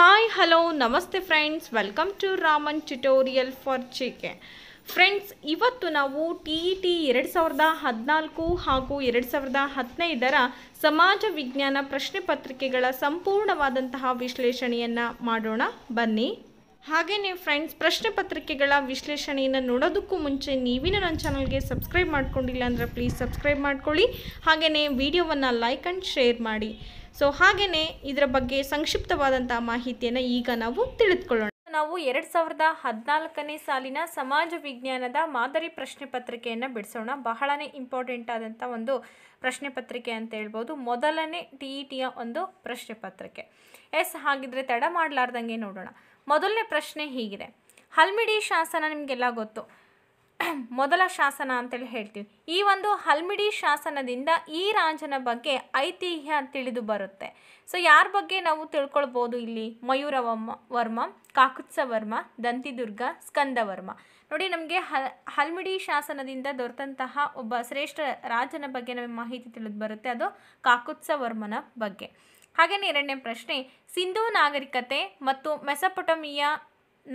hi hello namaste friends welcome to Raman tutorial for K friends ಇವತ್ತು ನಾವು T E e T ಎರಡು ಸಾವಿರದ ಹದಿನಾಲ್ಕು ಹಾಗೂ ಎರಡು ಸಾವಿರದ ಹದಿನೈದರ ಸಮಾಜ ವಿಜ್ಞಾನ ಪ್ರಶ್ನೆ ಪತ್ರಿಕೆಗಳ ಸಂಪೂರ್ಣವಾದಂತಹ ವಿಶ್ಲೇಷಣೆಯನ್ನು ಮಾಡೋಣ ಬನ್ನಿ ಹಾಗೆಯೇ ಫ್ರೆಂಡ್ಸ್ ಪ್ರಶ್ನೆ ಪತ್ರಿಕೆಗಳ ವಿಶ್ಲೇಷಣೆಯನ್ನು ನೋಡೋದಕ್ಕೂ ಮುಂಚೆ ನೀವಿನ ನನ್ನ ಚಾನಲ್ಗೆ ಸಬ್ಸ್ಕ್ರೈಬ್ ಮಾಡ್ಕೊಂಡಿಲ್ಲ ಅಂದರೆ ಪ್ಲೀಸ್ ಸಬ್ಸ್ಕ್ರೈಬ್ ಮಾಡ್ಕೊಳ್ಳಿ ಹಾಗೆಯೇ ವಿಡಿಯೋವನ್ನು ಲೈಕ್ ಆ್ಯಂಡ್ ಶೇರ್ ಮಾಡಿ ಸೊ ಹಾಗೆಯೇ ಇದರ ಬಗ್ಗೆ ಸಂಕ್ಷಿಪ್ತವಾದಂಥ ಮಾಹಿತಿಯನ್ನು ಈಗ ನಾವು ತಿಳಿದುಕೊಳ್ಳೋಣ ನಾವು ಎರಡು ಸಾವಿರದ ಹದಿನಾಲ್ಕನೇ ಸಾಲಿನ ಸಮಾಜ ವಿಜ್ಞಾನದ ಮಾದರಿ ಪ್ರಶ್ನೆ ಪತ್ರಿಕೆಯನ್ನು ಬಿಡಿಸೋಣ ಬಹಳನೇ ಇಂಪಾರ್ಟೆಂಟ್ ಆದಂಥ ಒಂದು ಪ್ರಶ್ನೆ ಪತ್ರಿಕೆ ಅಂತ ಹೇಳ್ಬೋದು ಮೊದಲನೇ ಟಿ ಇ ಟಿಯ ಒಂದು ಪ್ರಶ್ನೆ ಪತ್ರಿಕೆ ಎಸ್ ಹಾಗಿದ್ರೆ ತಡ ಮಾಡಲಾರ್ದಂಗೆ ನೋಡೋಣ ಮೊದಲನೇ ಪ್ರಶ್ನೆ ಹೀಗಿದೆ ಹಲ್ಮಿಡಿ ಶಾಸನ ನಿಮಗೆಲ್ಲ ಗೊತ್ತು ಮೊದಲ ಶಾಸನ ಅಂತೇಳಿ ಹೇಳ್ತೀವಿ ಈ ಒಂದು ಹಲ್ಮಿಡಿ ಶಾಸನದಿಂದ ಈ ರಾಜನ ಬಗ್ಗೆ ಐತಿಹ್ಯ ತಿಳಿದು ಬರುತ್ತೆ ಸೊ ಯಾರ ಬಗ್ಗೆ ನಾವು ತಿಳ್ಕೊಳ್ಬೋದು ಇಲ್ಲಿ ಮಯೂರವರ್ಮ ವರ್ಮ ಕಾಕುತ್ಸ ವರ್ಮ ದಂತಿದುರ್ಗ ಸ್ಕಂದವರ್ಮ ನೋಡಿ ನಮಗೆ ಹಲ್ ಹಲ್ಮಿಡಿ ಶಾಸನದಿಂದ ದೊರೆತಂತಹ ಒಬ್ಬ ಶ್ರೇಷ್ಠ ರಾಜನ ಬಗ್ಗೆ ನಮಗೆ ಮಾಹಿತಿ ತಿಳಿದು ಬರುತ್ತೆ ಅದು ಕಾಕುತ್ಸವರ್ಮನ ಬಗ್ಗೆ ಹಾಗೆಯೇ ಎರಡನೇ ಪ್ರಶ್ನೆ ಸಿಂಧೂ ನಾಗರಿಕತೆ ಮತ್ತು ಮೆಸಪೊಟಮಿಯಾ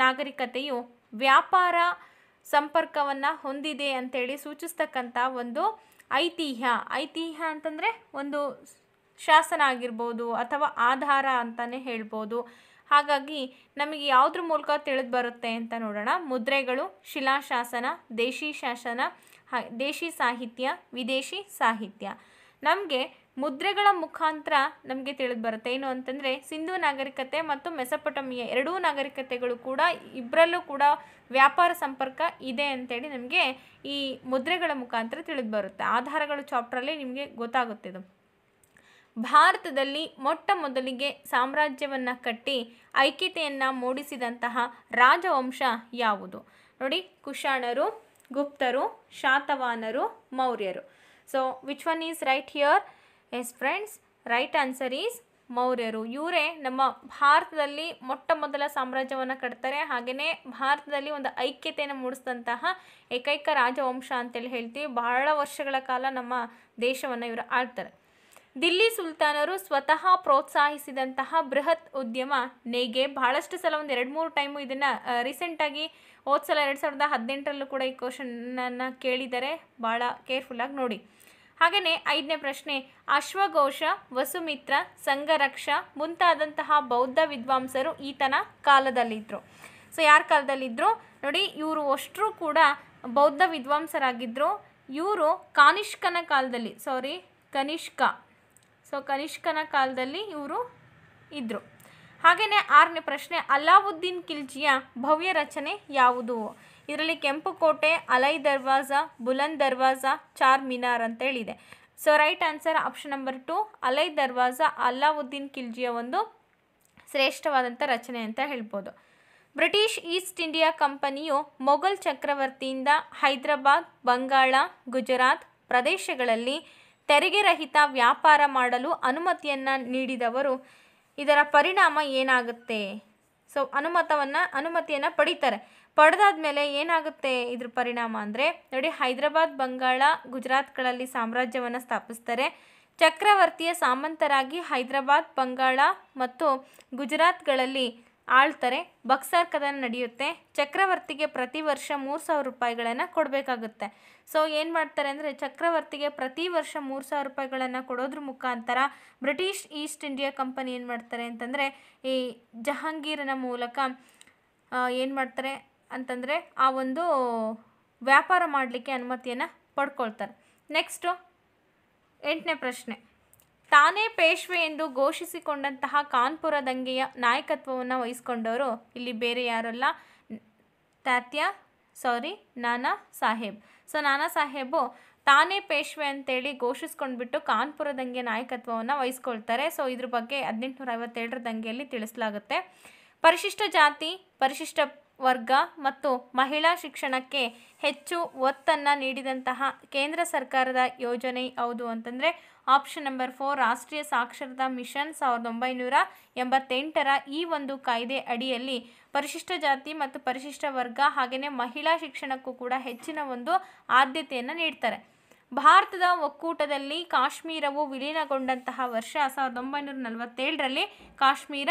ನಾಗರಿಕತೆಯು ವ್ಯಾಪಾರ ಸಂಪರ್ಕವನ್ನು ಹೊಂದಿದೆ ಅಂತೇಳಿ ಸೂಚಿಸ್ತಕ್ಕಂಥ ಒಂದು ಐತಿಹ್ಯ ಐತಿಹ್ಯ ಅಂತಂದರೆ ಒಂದು ಶಾಸನ ಆಗಿರ್ಬೋದು ಅಥವಾ ಆಧಾರ ಅಂತಲೇ ಹೇಳ್ಬೋದು ಹಾಗಾಗಿ ನಮಗೆ ಯಾವುದ್ರ ಮೂಲಕ ತಿಳಿದು ಬರುತ್ತೆ ಅಂತ ನೋಡೋಣ ಮುದ್ರೆಗಳು ಶಿಲಾಶಾಸನ ದೇಶಿ ಶಾಸನ ದೇಶಿ ಸಾಹಿತ್ಯ ವಿದೇಶಿ ಸಾಹಿತ್ಯ ನಮಗೆ ಮುದ್ರೆಗಳ ಮುಖಾಂತರ ನಮಗೆ ತಿಳಿದು ಬರುತ್ತೆ ಏನು ಅಂತಂದರೆ ಸಿಂಧೂ ನಾಗರಿಕತೆ ಮತ್ತು ಮೆಸಪಟಮಿಯ ಎರಡೂ ನಾಗರಿಕತೆಗಳು ಕೂಡ ಇಬ್ಬರಲ್ಲೂ ಕೂಡ ವ್ಯಾಪಾರ ಸಂಪರ್ಕ ಇದೆ ಅಂತೇಳಿ ನಮಗೆ ಈ ಮುದ್ರೆಗಳ ಮುಖಾಂತರ ತಿಳಿದು ಬರುತ್ತೆ ಆಧಾರಗಳು ಚಾಪ್ಟ್ರಲ್ಲಿ ನಿಮಗೆ ಗೊತ್ತಾಗುತ್ತೆ ಇದು ಭಾರತದಲ್ಲಿ ಮೊಟ್ಟ ಮೊದಲಿಗೆ ಸಾಮ್ರಾಜ್ಯವನ್ನು ಕಟ್ಟಿ ಐಕ್ಯತೆಯನ್ನು ಮೂಡಿಸಿದಂತಹ ರಾಜವಂಶ ಯಾವುದು ನೋಡಿ ಕುಶಾಣರು ಗುಪ್ತರು ಶಾತವಾನರು ಮೌರ್ಯರು so which one is right here yes friends right answer is ಮೌರ್ಯರು ಇವರೇ ನಮ್ಮ ಭಾರತದಲ್ಲಿ ಮೊಟ್ಟ ಮೊದಲ ಸಾಮ್ರಾಜ್ಯವನ್ನು ಕಟ್ತಾರೆ ಹಾಗೆಯೇ ಭಾರತದಲ್ಲಿ ಒಂದು ಐಕ್ಯತೆಯನ್ನು ಮೂಡಿಸಿದಂತಹ ಏಕೈಕ ರಾಜವಂಶ ಅಂತೇಳಿ ಹೇಳ್ತೀವಿ ಬಹಳ ವರ್ಷಗಳ ಕಾಲ ನಮ್ಮ ದೇಶವನ್ನು ಇವರು ಆಳ್ತಾರೆ ದಿಲ್ಲಿ ಸುಲ್ತಾನರು ಸ್ವತಃ ಪ್ರೋತ್ಸಾಹಿಸಿದಂತಹ ಬೃಹತ್ ಉದ್ಯಮ ನೇಗೆ ಬಹಳಷ್ಟು ಸಲ ಒಂದು ಎರಡು ಮೂರು ಟೈಮು ಇದನ್ನು ರೀಸೆಂಟಾಗಿ ಹೋದ್ಸಲ ಎರಡು ಸಾವಿರದ ಹದಿನೆಂಟರಲ್ಲೂ ಕೂಡ ಈ ಕ್ವಶನನ್ನು ಕೇಳಿದ್ದಾರೆ ಭಾಳ ಕೇರ್ಫುಲ್ಲಾಗಿ ನೋಡಿ ಹಾಗೆಯೇ ಐದನೇ ಪ್ರಶ್ನೆ ಅಶ್ವಘೋಷ ವಸುಮಿತ್ರ ಸಂಘರಕ್ಷ ಮುಂತಾದಂತಹ ಬೌದ್ಧ ವಿದ್ವಾಂಸರು ಈತನ ಕಾಲದಲ್ಲಿದ್ದರು ಸೊ ಯಾರ ಕಾಲದಲ್ಲಿದ್ದರು ನೋಡಿ ಇವರು ಅಷ್ಟರೂ ಕೂಡ ಬೌದ್ಧ ವಿದ್ವಾಂಸರಾಗಿದ್ದರು ಇವರು ಕಾನಿಷ್ಕನ ಕಾಲದಲ್ಲಿ ಸಾರಿ ಕನಿಷ್ಕ ಸೊ ಕನಿಷ್ಕನ ಕಾಲದಲ್ಲಿ ಇವರು ಇದ್ದರು ಹಾಗೆಯೇ ಆರನೇ ಪ್ರಶ್ನೆ ಅಲ್ಲಾವುದ್ದೀನ್ ಖಿಲ್ಜಿಯ ಭವ್ಯ ರಚನೆ ಯಾವುದು ಇದರಲ್ಲಿ ಕೆಂಪು ಕೋಟೆ ಅಲೈ ದರ್ವಾಜ ಬುಲಂದ್ ದರ್ವಾಜ ಚಾರ್ ಮಿನಾರ್ ಅಂತ ಹೇಳಿದೆ so right answer option number two Alai Darwaza Alauddin ಖಿಲ್ಜಿಯ ಒಂದು ಶ್ರೇಷ್ಠವಾದಂಥ ರಚನೆ ಅಂತ ಹೇಳ್ಬೋದು ಬ್ರಿಟಿಷ್ ಈಸ್ಟ್ ಇಂಡಿಯಾ ಕಂಪನಿಯು ಮೊಘಲ್ ಚಕ್ರವರ್ತಿಯಿಂದ ಹೈದರಾಬಾದ್ ಬಂಗಾಳ ಗುಜರಾತ್ ಪ್ರದೇಶಗಳಲ್ಲಿ ತೆರಿಗೆ ರಹಿತ ವ್ಯಾಪಾರ ಮಾಡಲು ಅನುಮತಿಯನ್ನು ನೀಡಿದವರು ಇದರ ಪರಿಣಾಮ ಏನಾಗುತ್ತೆ ಸೊ ಅನುಮತವನ್ನು ಅನುಮತಿಯನ್ನು ಪಡಿತಾರೆ ಮೇಲೆ ಏನಾಗುತ್ತೆ ಇದ್ರ ಪರಿಣಾಮ ಅಂದರೆ ನೋಡಿ ಹೈದರಾಬಾದ್ ಬಂಗಾಳ ಗುಜರಾತ್ಗಳಲ್ಲಿ ಸಾಮ್ರಾಜ್ಯವನ್ನು ಸ್ಥಾಪಿಸ್ತಾರೆ ಚಕ್ರವರ್ತಿಯ ಸಾಮಂತರಾಗಿ ಹೈದರಾಬಾದ್ ಬಂಗಾಳ ಮತ್ತು ಗುಜರಾತ್ಗಳಲ್ಲಿ ಆಳ್ತಾರೆ ಬಕ್ಸರ್ ಕದನ ನಡೆಯುತ್ತೆ ಚಕ್ರವರ್ತಿಗೆ ಪ್ರತಿ ವರ್ಷ ಮೂರು ಸಾವಿರ ರೂಪಾಯಿಗಳನ್ನು ಕೊಡಬೇಕಾಗುತ್ತೆ ಸೊ ಏನು ಮಾಡ್ತಾರೆ ಅಂದರೆ ಚಕ್ರವರ್ತಿಗೆ ಪ್ರತಿ ವರ್ಷ ಮೂರು ಸಾವಿರ ರೂಪಾಯಿಗಳನ್ನು ಕೊಡೋದ್ರ ಮುಖಾಂತರ ಬ್ರಿಟಿಷ್ ಈಸ್ಟ್ ಇಂಡಿಯಾ ಕಂಪನಿ ಏನು ಮಾಡ್ತಾರೆ ಅಂತಂದರೆ ಈ ಜಹಾಂಗೀರನ ಮೂಲಕ ಏನು ಮಾಡ್ತಾರೆ ಅಂತಂದರೆ ಆ ಒಂದು ವ್ಯಾಪಾರ ಮಾಡಲಿಕ್ಕೆ ಅನುಮತಿಯನ್ನು ಪಡ್ಕೊಳ್ತಾರೆ ನೆಕ್ಸ್ಟು ಎಂಟನೇ ಪ್ರಶ್ನೆ ತಾನೇ ಪೇಶ್ವೆ ಎಂದು ಘೋಷಿಸಿಕೊಂಡಂತಹ ಕಾನ್ಪುರ ದಂಗೆಯ ನಾಯಕತ್ವವನ್ನು ವಹಿಸ್ಕೊಂಡವರು ಇಲ್ಲಿ ಬೇರೆ ಯಾರಲ್ಲ ತಾತ್ಯ ಸಾರಿ ನಾನಾ ಸಾಹೇಬ್ ಸೊ ನಾನಾ ಸಾಹೇಬು ತಾನೇ ಪೇಶ್ವೆ ಅಂತೇಳಿ ಘೋಷಿಸ್ಕೊಂಡ್ಬಿಟ್ಟು ಕಾನ್ಪುರ ದಂಗೆ ನಾಯಕತ್ವವನ್ನು ವಹಿಸ್ಕೊಳ್ತಾರೆ ಸೊ ಇದ್ರ ಬಗ್ಗೆ ಹದಿನೆಂಟುನೂರ ಐವತ್ತೇಳರ ದಂಗೆಯಲ್ಲಿ ತಿಳಿಸಲಾಗುತ್ತೆ ಪರಿಶಿಷ್ಟ ಜಾತಿ ಪರಿಶಿಷ್ಟ ವರ್ಗ ಮತ್ತು ಮಹಿಳಾ ಶಿಕ್ಷಣಕ್ಕೆ ಹೆಚ್ಚು ಒತ್ತನ್ನು ನೀಡಿದಂತಹ ಕೇಂದ್ರ ಸರ್ಕಾರದ ಯೋಜನೆ ಯಾವುದು ಅಂತಂದರೆ ಆಪ್ಷನ್ ನಂಬರ್ ಫೋರ್ ರಾಷ್ಟ್ರೀಯ ಸಾಕ್ಷರತಾ ಮಿಷನ್ ಸಾವಿರದ ಒಂಬೈನೂರ ಎಂಬತ್ತೆಂಟರ ಈ ಒಂದು ಕಾಯ್ದೆ ಅಡಿಯಲ್ಲಿ ಪರಿಶಿಷ್ಟ ಜಾತಿ ಮತ್ತು ಪರಿಶಿಷ್ಟ ವರ್ಗ ಹಾಗೆಯೇ ಮಹಿಳಾ ಶಿಕ್ಷಣಕ್ಕೂ ಕೂಡ ಹೆಚ್ಚಿನ ಒಂದು ಆದ್ಯತೆಯನ್ನು ನೀಡ್ತಾರೆ ಭಾರತದ ಒಕ್ಕೂಟದಲ್ಲಿ ಕಾಶ್ಮೀರವು ವಿಲೀನಗೊಂಡಂತಹ ವರ್ಷ ಸಾವಿರದ ಒಂಬೈನೂರ ನಲವತ್ತೇಳರಲ್ಲಿ ಕಾಶ್ಮೀರ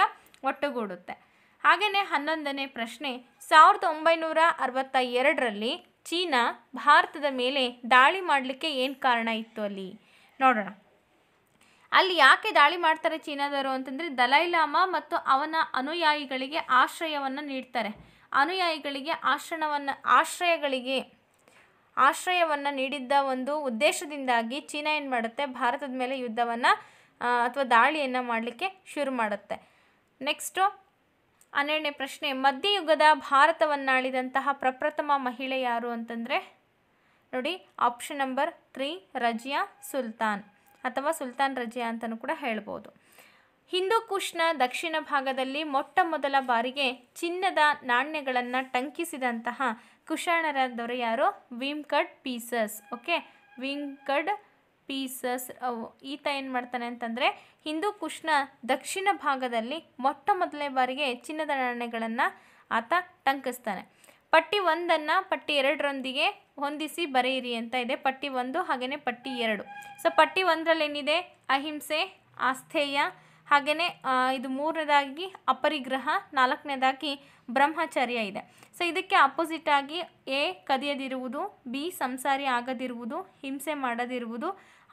ಒಟ್ಟುಗೂಡುತ್ತೆ ಹಾಗೆಯೇ ಹನ್ನೊಂದನೇ ಪ್ರಶ್ನೆ ಸಾವಿರದ ಒಂಬೈನೂರ ಅರವತ್ತ ಎರಡರಲ್ಲಿ ಚೀನಾ ಭಾರತದ ಮೇಲೆ ದಾಳಿ ಮಾಡಲಿಕ್ಕೆ ಏನು ಕಾರಣ ಇತ್ತು ಅಲ್ಲಿ ನೋಡೋಣ ಅಲ್ಲಿ ಯಾಕೆ ದಾಳಿ ಮಾಡ್ತಾರೆ ಚೀನಾದವರು ಅಂತಂದರೆ ದಲೈಲಾಮ ಮತ್ತು ಅವನ ಅನುಯಾಯಿಗಳಿಗೆ ಆಶ್ರಯವನ್ನು ನೀಡ್ತಾರೆ ಅನುಯಾಯಿಗಳಿಗೆ ಆಶ್ರಣವನ್ನು ಆಶ್ರಯಗಳಿಗೆ ಆಶ್ರಯವನ್ನು ನೀಡಿದ್ದ ಒಂದು ಉದ್ದೇಶದಿಂದಾಗಿ ಚೀನಾ ಏನು ಮಾಡುತ್ತೆ ಭಾರತದ ಮೇಲೆ ಯುದ್ಧವನ್ನು ಅಥವಾ ದಾಳಿಯನ್ನು ಮಾಡಲಿಕ್ಕೆ ಶುರು ಮಾಡುತ್ತೆ ನೆಕ್ಸ್ಟು ಹನ್ನೆರಡನೇ ಪ್ರಶ್ನೆ ಮಧ್ಯಯುಗದ ಭಾರತವನ್ನಾಳಿದಂತಹ ಪ್ರಪ್ರಥಮ ಮಹಿಳೆ ಯಾರು ಅಂತಂದರೆ ನೋಡಿ option number three Razia Sultan ಅಥವಾ ಸುಲ್ತಾನ್ ರಜಿಯಾ ಅಂತಲೂ ಕೂಡ ಹೇಳ್ಬೋದು ಹಿಂದೂ ಕುಶ್ನ ದಕ್ಷಿಣ ಭಾಗದಲ್ಲಿ ಮೊಟ್ಟ ಮೊದಲ ಬಾರಿಗೆ ಚಿನ್ನದ ನಾಣ್ಯಗಳನ್ನು ಟಂಕಿಸಿದಂತಹ ದೊರೆ ಯಾರು Vima Kadphises okay Vima Kadphises ಈತ ಏನು ಮಾಡ್ತಾನೆ ಅಂತಂದರೆ ಹಿಂದೂ ಕುಷ್ಣ ದಕ್ಷಿಣ ಭಾಗದಲ್ಲಿ ಮೊಟ್ಟ ಮೊದಲನೇ ಬಾರಿಗೆ ಚಿನ್ನದ ನಾಣ್ಯಗಳನ್ನು ಆತ ಟಂಕಿಸ್ತಾನೆ ಪಟ್ಟಿ ಒಂದನ್ನು ಪಟ್ಟಿ ಎರಡರೊಂದಿಗೆ ಹೊಂದಿಸಿ ಬರೆಯಿರಿ ಅಂತ ಇದೆ ಪಟ್ಟಿ ಒಂದು ಹಾಗೆಯೇ ಪಟ್ಟಿ ಎರಡು ಸೊ ಪಟ್ಟಿ ಒಂದರಲ್ಲಿ ಏನಿದೆ ಅಹಿಂಸೆ ಆಸ್ಥೇಯ ಹಾಗೆಯೇ ಇದು ಮೂರನೇದಾಗಿ ಅಪರಿಗ್ರಹ ನಾಲ್ಕನೇದಾಗಿ ಬ್ರಹ್ಮಚರ್ಯ ಇದೆ ಸೊ ಇದಕ್ಕೆ ಅಪೋಸಿಟ್ ಆಗಿ ಎ ಕದಿಯದಿರುವುದು ಬಿ ಸಂಸಾರಿ ಆಗದಿರುವುದು ಹಿಂಸೆ ಮಾಡದಿರುವುದು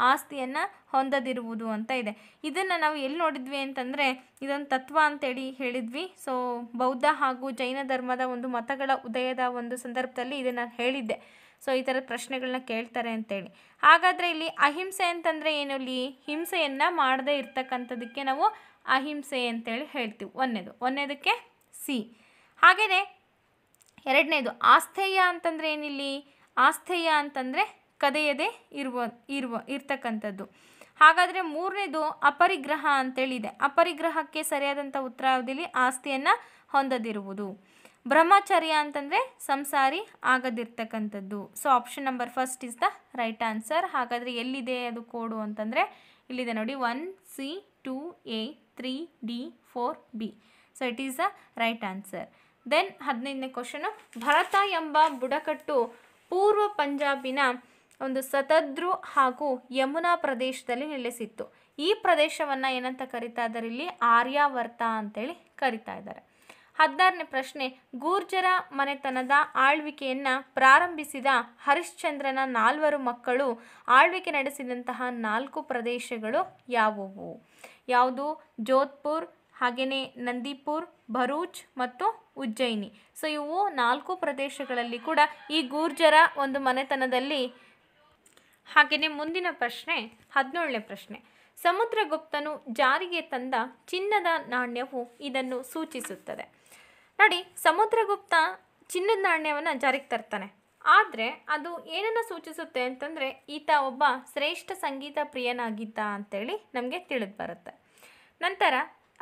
ಆಸ್ತಿಯನ್ನು ಹೊಂದದಿರುವುದು ಅಂತ ಇದೆ ಇದನ್ನು ನಾವು ಎಲ್ಲಿ ನೋಡಿದ್ವಿ ಅಂತಂದರೆ ಇದೊಂದು ತತ್ವ ಅಂತೇಳಿ ಹೇಳಿದ್ವಿ ಸೊ ಬೌದ್ಧ ಹಾಗೂ ಜೈನ ಧರ್ಮದ ಒಂದು ಮತಗಳ ಉದಯದ ಒಂದು ಸಂದರ್ಭದಲ್ಲಿ ಇದನ್ನು ಹೇಳಿದ್ದೆ ಸೊ ಈ ಥರದ ಪ್ರಶ್ನೆಗಳನ್ನ ಕೇಳ್ತಾರೆ ಅಂತೇಳಿ ಹಾಗಾದರೆ ಇಲ್ಲಿ ಅಹಿಂಸೆ ಅಂತಂದರೆ ಏನು ಇಲ್ಲಿ ಹಿಂಸೆಯನ್ನು ಮಾಡದೇ ಇರ್ತಕ್ಕಂಥದಕ್ಕೆ ನಾವು ಅಹಿಂಸೆ ಅಂತೇಳಿ ಹೇಳ್ತೀವಿ ಒಂದನೇದು ಒಂದನೇದಕ್ಕೆ ಸಿ ಹಾಗೆಯೇ ಎರಡನೇದು ಆಸ್ಥೇಯ ಅಂತಂದರೆ ಏನಿಲ್ಲಿ ಆಸ್ಥೇಯ ಅಂತಂದರೆ ಕದೆಯದೆ ಇರುವ ಇರುವ ಇರ್ತಕ್ಕಂಥದ್ದು ಹಾಗಾದರೆ ಮೂರನೇದು ಅಪರಿಗ್ರಹ ಅಂತೇಳಿದೆ ಅಪರಿಗ್ರಹಕ್ಕೆ ಸರಿಯಾದಂಥ ಉತ್ತರ ಆಸ್ತಿಯನ್ನು ಹೊಂದದಿರುವುದು ಬ್ರಹ್ಮಚರ್ಯ ಅಂತಂದರೆ ಸಂಸಾರಿ ಆಗದಿರ್ತಕ್ಕಂಥದ್ದು so option number first is the right answer ಹಾಗಾದರೆ ಎಲ್ಲಿದೆ ಅದು ಕೋಡು ಅಂತಂದರೆ ಇಲ್ಲಿದೆ ನೋಡಿ one C two A three D four B so it is the right answer then ಹದಿನೈದನೇ ಕ್ವಶನು ಭರತ ಎಂಬ ಬುಡಕಟ್ಟು ಪೂರ್ವ ಪಂಜಾಬಿನ ಒಂದು ಸತದ್ರು ಹಾಗೂ ಯಮುನಾ ಪ್ರದೇಶದಲ್ಲಿ ನೆಲೆಸಿತ್ತು ಈ ಪ್ರದೇಶವನ್ನು ಏನಂತ ಕರಿತಾ ಇದ್ದಾರೆ ಇಲ್ಲಿ ಆರ್ಯಾವರ್ತ ಅಂತೇಳಿ ಕರಿತಾ ಇದ್ದಾರೆ ಹದಿನಾರನೇ ಪ್ರಶ್ನೆ ಗೂರ್ಜರ ಮನೆತನದ ಆಳ್ವಿಕೆಯನ್ನು ಪ್ರಾರಂಭಿಸಿದ ಹರಿಶ್ಚಂದ್ರನ ನಾಲ್ವರು ಮಕ್ಕಳು ಆಳ್ವಿಕೆ ನಡೆಸಿದಂತಹ ನಾಲ್ಕು ಪ್ರದೇಶಗಳು ಯಾವುವು ಯಾವುದು ಜೋಧ್ಪುರ್ ಹಾಗೆಯೇ ನಂದಿಪುರ್ ಭರೂಚ್ ಮತ್ತು ಉಜ್ಜಯಿನಿ ಸೊ ಇವು ನಾಲ್ಕು ಪ್ರದೇಶಗಳಲ್ಲಿ ಕೂಡ ಈ ಗೂರ್ಜರ ಒಂದು ಮನೆತನದಲ್ಲಿ ಹಾಗೆಯೇ ಮುಂದಿನ ಪ್ರಶ್ನೆ ಹದಿನೇಳನೇ ಪ್ರಶ್ನೆ ಸಮುದ್ರಗುಪ್ತನು ಜಾರಿಗೆ ತಂದ ಚಿನ್ನದ ನಾಣ್ಯವು ಇದನ್ನು ಸೂಚಿಸುತ್ತದೆ ನೋಡಿ ಸಮುದ್ರಗುಪ್ತ ಚಿನ್ನದ ನಾಣ್ಯವನ್ನು ಜಾರಿಗೆ ತರ್ತಾನೆ ಆದರೆ ಅದು ಏನನ್ನು ಸೂಚಿಸುತ್ತೆ ಅಂತಂದರೆ ಈತ ಒಬ್ಬ ಶ್ರೇಷ್ಠ ಸಂಗೀತ ಪ್ರಿಯನಾಗಿದ್ದ ಅಂತೇಳಿ ನಮಗೆ ತಿಳಿದು ಬರುತ್ತೆ ನಂತರ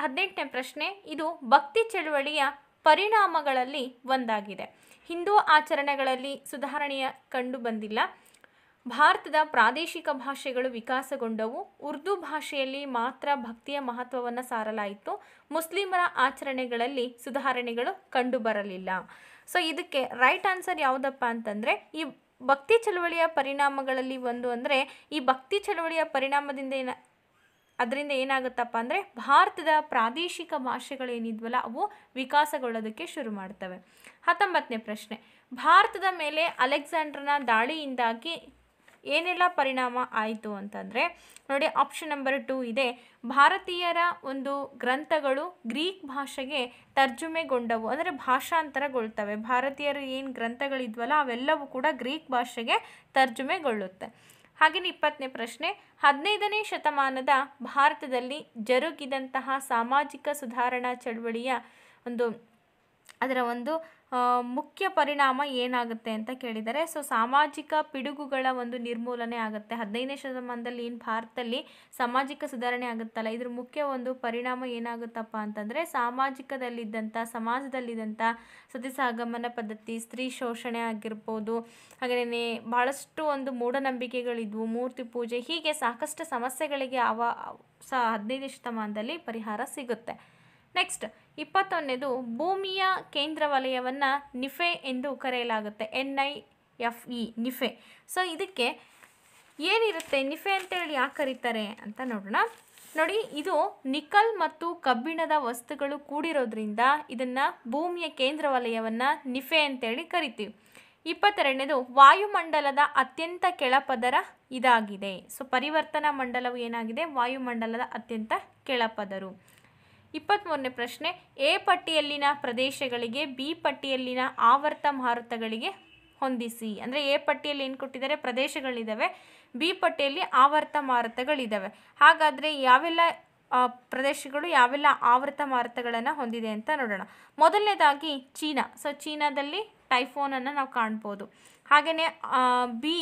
ಹದಿನೆಂಟನೇ ಪ್ರಶ್ನೆ ಇದು ಭಕ್ತಿ ಚಳುವಳಿಯ ಪರಿಣಾಮಗಳಲ್ಲಿ ಒಂದಾಗಿದೆ ಹಿಂದೂ ಆಚರಣೆಗಳಲ್ಲಿ ಸುಧಾರಣೆಯ ಕಂಡು ಬಂದಿಲ್ಲ ಭಾರತದ ಪ್ರಾದೇಶಿಕ ಭಾಷೆಗಳು ವಿಕಾಸಗೊಂಡವು ಉರ್ದು ಭಾಷೆಯಲ್ಲಿ ಮಾತ್ರ ಭಕ್ತಿಯ ಮಹತ್ವವನ್ನು ಸಾರಲಾಯಿತು ಮುಸ್ಲಿಮರ ಆಚರಣೆಗಳಲ್ಲಿ ಸುಧಾರಣೆಗಳು ಕಂಡುಬರಲಿಲ್ಲ ಸೊ ಇದಕ್ಕೆ ರೈಟ್ ಆನ್ಸರ್ ಯಾವುದಪ್ಪ ಅಂತಂದರೆ ಈ ಭಕ್ತಿ ಚಳವಳಿಯ ಪರಿಣಾಮಗಳಲ್ಲಿ ಒಂದು ಅಂದರೆ ಈ ಭಕ್ತಿ ಚಳವಳಿಯ ಪರಿಣಾಮದಿಂದ ಏನ ಅದರಿಂದ ಏನಾಗುತ್ತಪ್ಪ ಅಂದರೆ ಭಾರತದ ಪ್ರಾದೇಶಿಕ ಭಾಷೆಗಳೇನಿದ್ವಲ್ಲ ಅವು ವಿಕಾಸಗೊಳ್ಳೋದಕ್ಕೆ ಶುರು ಮಾಡ್ತವೆ ಹತ್ತೊಂಬತ್ತನೇ ಪ್ರಶ್ನೆ ಭಾರತದ ಮೇಲೆ ಅಲೆಕ್ಸಾಂಡ್ರನ ದಾಳಿಯಿಂದಾಗಿ ಏನೆಲ್ಲ ಪರಿಣಾಮ ಆಯಿತು ಅಂತಂದರೆ ನೋಡಿ ಆಪ್ಷನ್ ನಂಬರ್ ಟು ಇದೆ ಭಾರತೀಯರ ಒಂದು ಗ್ರಂಥಗಳು ಗ್ರೀಕ್ ಭಾಷೆಗೆ ತರ್ಜುಮೆಗೊಂಡವು ಅಂದರೆ ಭಾಷಾಂತರಗೊಳ್ತವೆ ಭಾರತೀಯರು ಏನು ಗ್ರಂಥಗಳಿದ್ವಲ್ಲ ಅವೆಲ್ಲವೂ ಕೂಡ ಗ್ರೀಕ್ ಭಾಷೆಗೆ ತರ್ಜುಮೆಗೊಳ್ಳುತ್ತೆ ಹಾಗೆಯೇ ಇಪ್ಪತ್ತನೇ ಪ್ರಶ್ನೆ ಹದಿನೈದನೇ ಶತಮಾನದ ಭಾರತದಲ್ಲಿ ಜರುಗಿದಂತಹ ಸಾಮಾಜಿಕ ಸುಧಾರಣಾ ಚಳವಳಿಯ ಒಂದು ಅದರ ಒಂದು ಮುಖ್ಯ ಪರಿಣಾಮ ಏನಾಗುತ್ತೆ ಅಂತ ಕೇಳಿದರೆ ಸೊ ಸಾಮಾಜಿಕ ಪಿಡುಗುಗಳ ಒಂದು ನಿರ್ಮೂಲನೆ ಆಗುತ್ತೆ ಹದಿನೈದನೇ ಶತಮಾನದಲ್ಲಿ ಏನು ಭಾರತದಲ್ಲಿ ಸಾಮಾಜಿಕ ಸುಧಾರಣೆ ಆಗುತ್ತಲ್ಲ ಇದ್ರ ಮುಖ್ಯ ಒಂದು ಪರಿಣಾಮ ಏನಾಗುತ್ತಪ್ಪ ಅಂತಂದರೆ ಸಾಮಾಜಿಕದಲ್ಲಿದ್ದಂಥ ಸಮಾಜದಲ್ಲಿದ್ದಂಥ ಸತಿ ಸಾಗಮನ ಪದ್ಧತಿ ಸ್ತ್ರೀ ಶೋಷಣೆ ಆಗಿರ್ಬೋದು ಹಾಗೆಯೇ ಬಹಳಷ್ಟು ಒಂದು ಮೂಢನಂಬಿಕೆಗಳಿದ್ವು ಮೂರ್ತಿ ಪೂಜೆ ಹೀಗೆ ಸಾಕಷ್ಟು ಸಮಸ್ಯೆಗಳಿಗೆ ಅವ ಸ ಹದಿನೈದನೇ ಶತಮಾನದಲ್ಲಿ ಪರಿಹಾರ ಸಿಗುತ್ತೆ ನೆಕ್ಸ್ಟ್ ಇಪ್ಪತ್ತೊಂದನೇದು ಭೂಮಿಯ ಕೇಂದ್ರ ವಲಯವನ್ನು ನಿಫೆ ಎಂದು ಕರೆಯಲಾಗುತ್ತೆ N I F E NIFE so ಇದಕ್ಕೆ ಏನಿರುತ್ತೆ ನಿಫೆ ಅಂತೇಳಿ ಯಾಕೆ ಕರೀತಾರೆ ಅಂತ ನೋಡೋಣ ನೋಡಿ ಇದು ನಿಕಲ್ ಮತ್ತು ಕಬ್ಬಿಣದ ವಸ್ತುಗಳು ಕೂಡಿರೋದ್ರಿಂದ ಇದನ್ನು ಭೂಮಿಯ ಕೇಂದ್ರ ವಲಯವನ್ನು ನಿಫೆ ಅಂತೇಳಿ ಕರಿತೀವಿ ಇಪ್ಪತ್ತೆರಡನೇದು ವಾಯುಮಂಡಲದ ಅತ್ಯಂತ ಕೆಳಪದರ ಇದಾಗಿದೆ ಸೊ ಪರಿವರ್ತನಾ ಮಂಡಲವು ಏನಾಗಿದೆ ವಾಯುಮಂಡಲದ ಅತ್ಯಂತ ಕೆಳಪದರು ಇಪ್ಪತ್ತ್ಮೂರನೇ ಪ್ರಶ್ನೆ ಎ ಪಟ್ಟಿಯಲ್ಲಿನ ಪ್ರದೇಶಗಳಿಗೆ ಬಿ ಪಟ್ಟಿಯಲ್ಲಿನ ಆವರ್ತ ಮಾರುತಗಳಿಗೆ ಹೊಂದಿಸಿ ಅಂದರೆ ಎ ಪಟ್ಟಿಯಲ್ಲಿ ಏನು ಕೊಟ್ಟಿದ್ದಾರೆ ಪ್ರದೇಶಗಳಿದ್ದಾವೆ ಬಿ ಪಟ್ಟಿಯಲ್ಲಿ ಆವರ್ತ ಮಾರುತಗಳಿದ್ದಾವೆ ಹಾಗಾದರೆ ಯಾವೆಲ್ಲ ಪ್ರದೇಶಗಳು ಯಾವೆಲ್ಲ ಆವೃತ ಮಾರುತಗಳನ್ನು ಹೊಂದಿದೆ ಅಂತ ನೋಡೋಣ ಮೊದಲನೇದಾಗಿ ಚೀನಾ ಸೊ ಚೀನಾದಲ್ಲಿ ಟೈಫೋನನ್ನು ನಾವು ಕಾಣ್ಬೋದು ಹಾಗೆಯೇ ಬಿ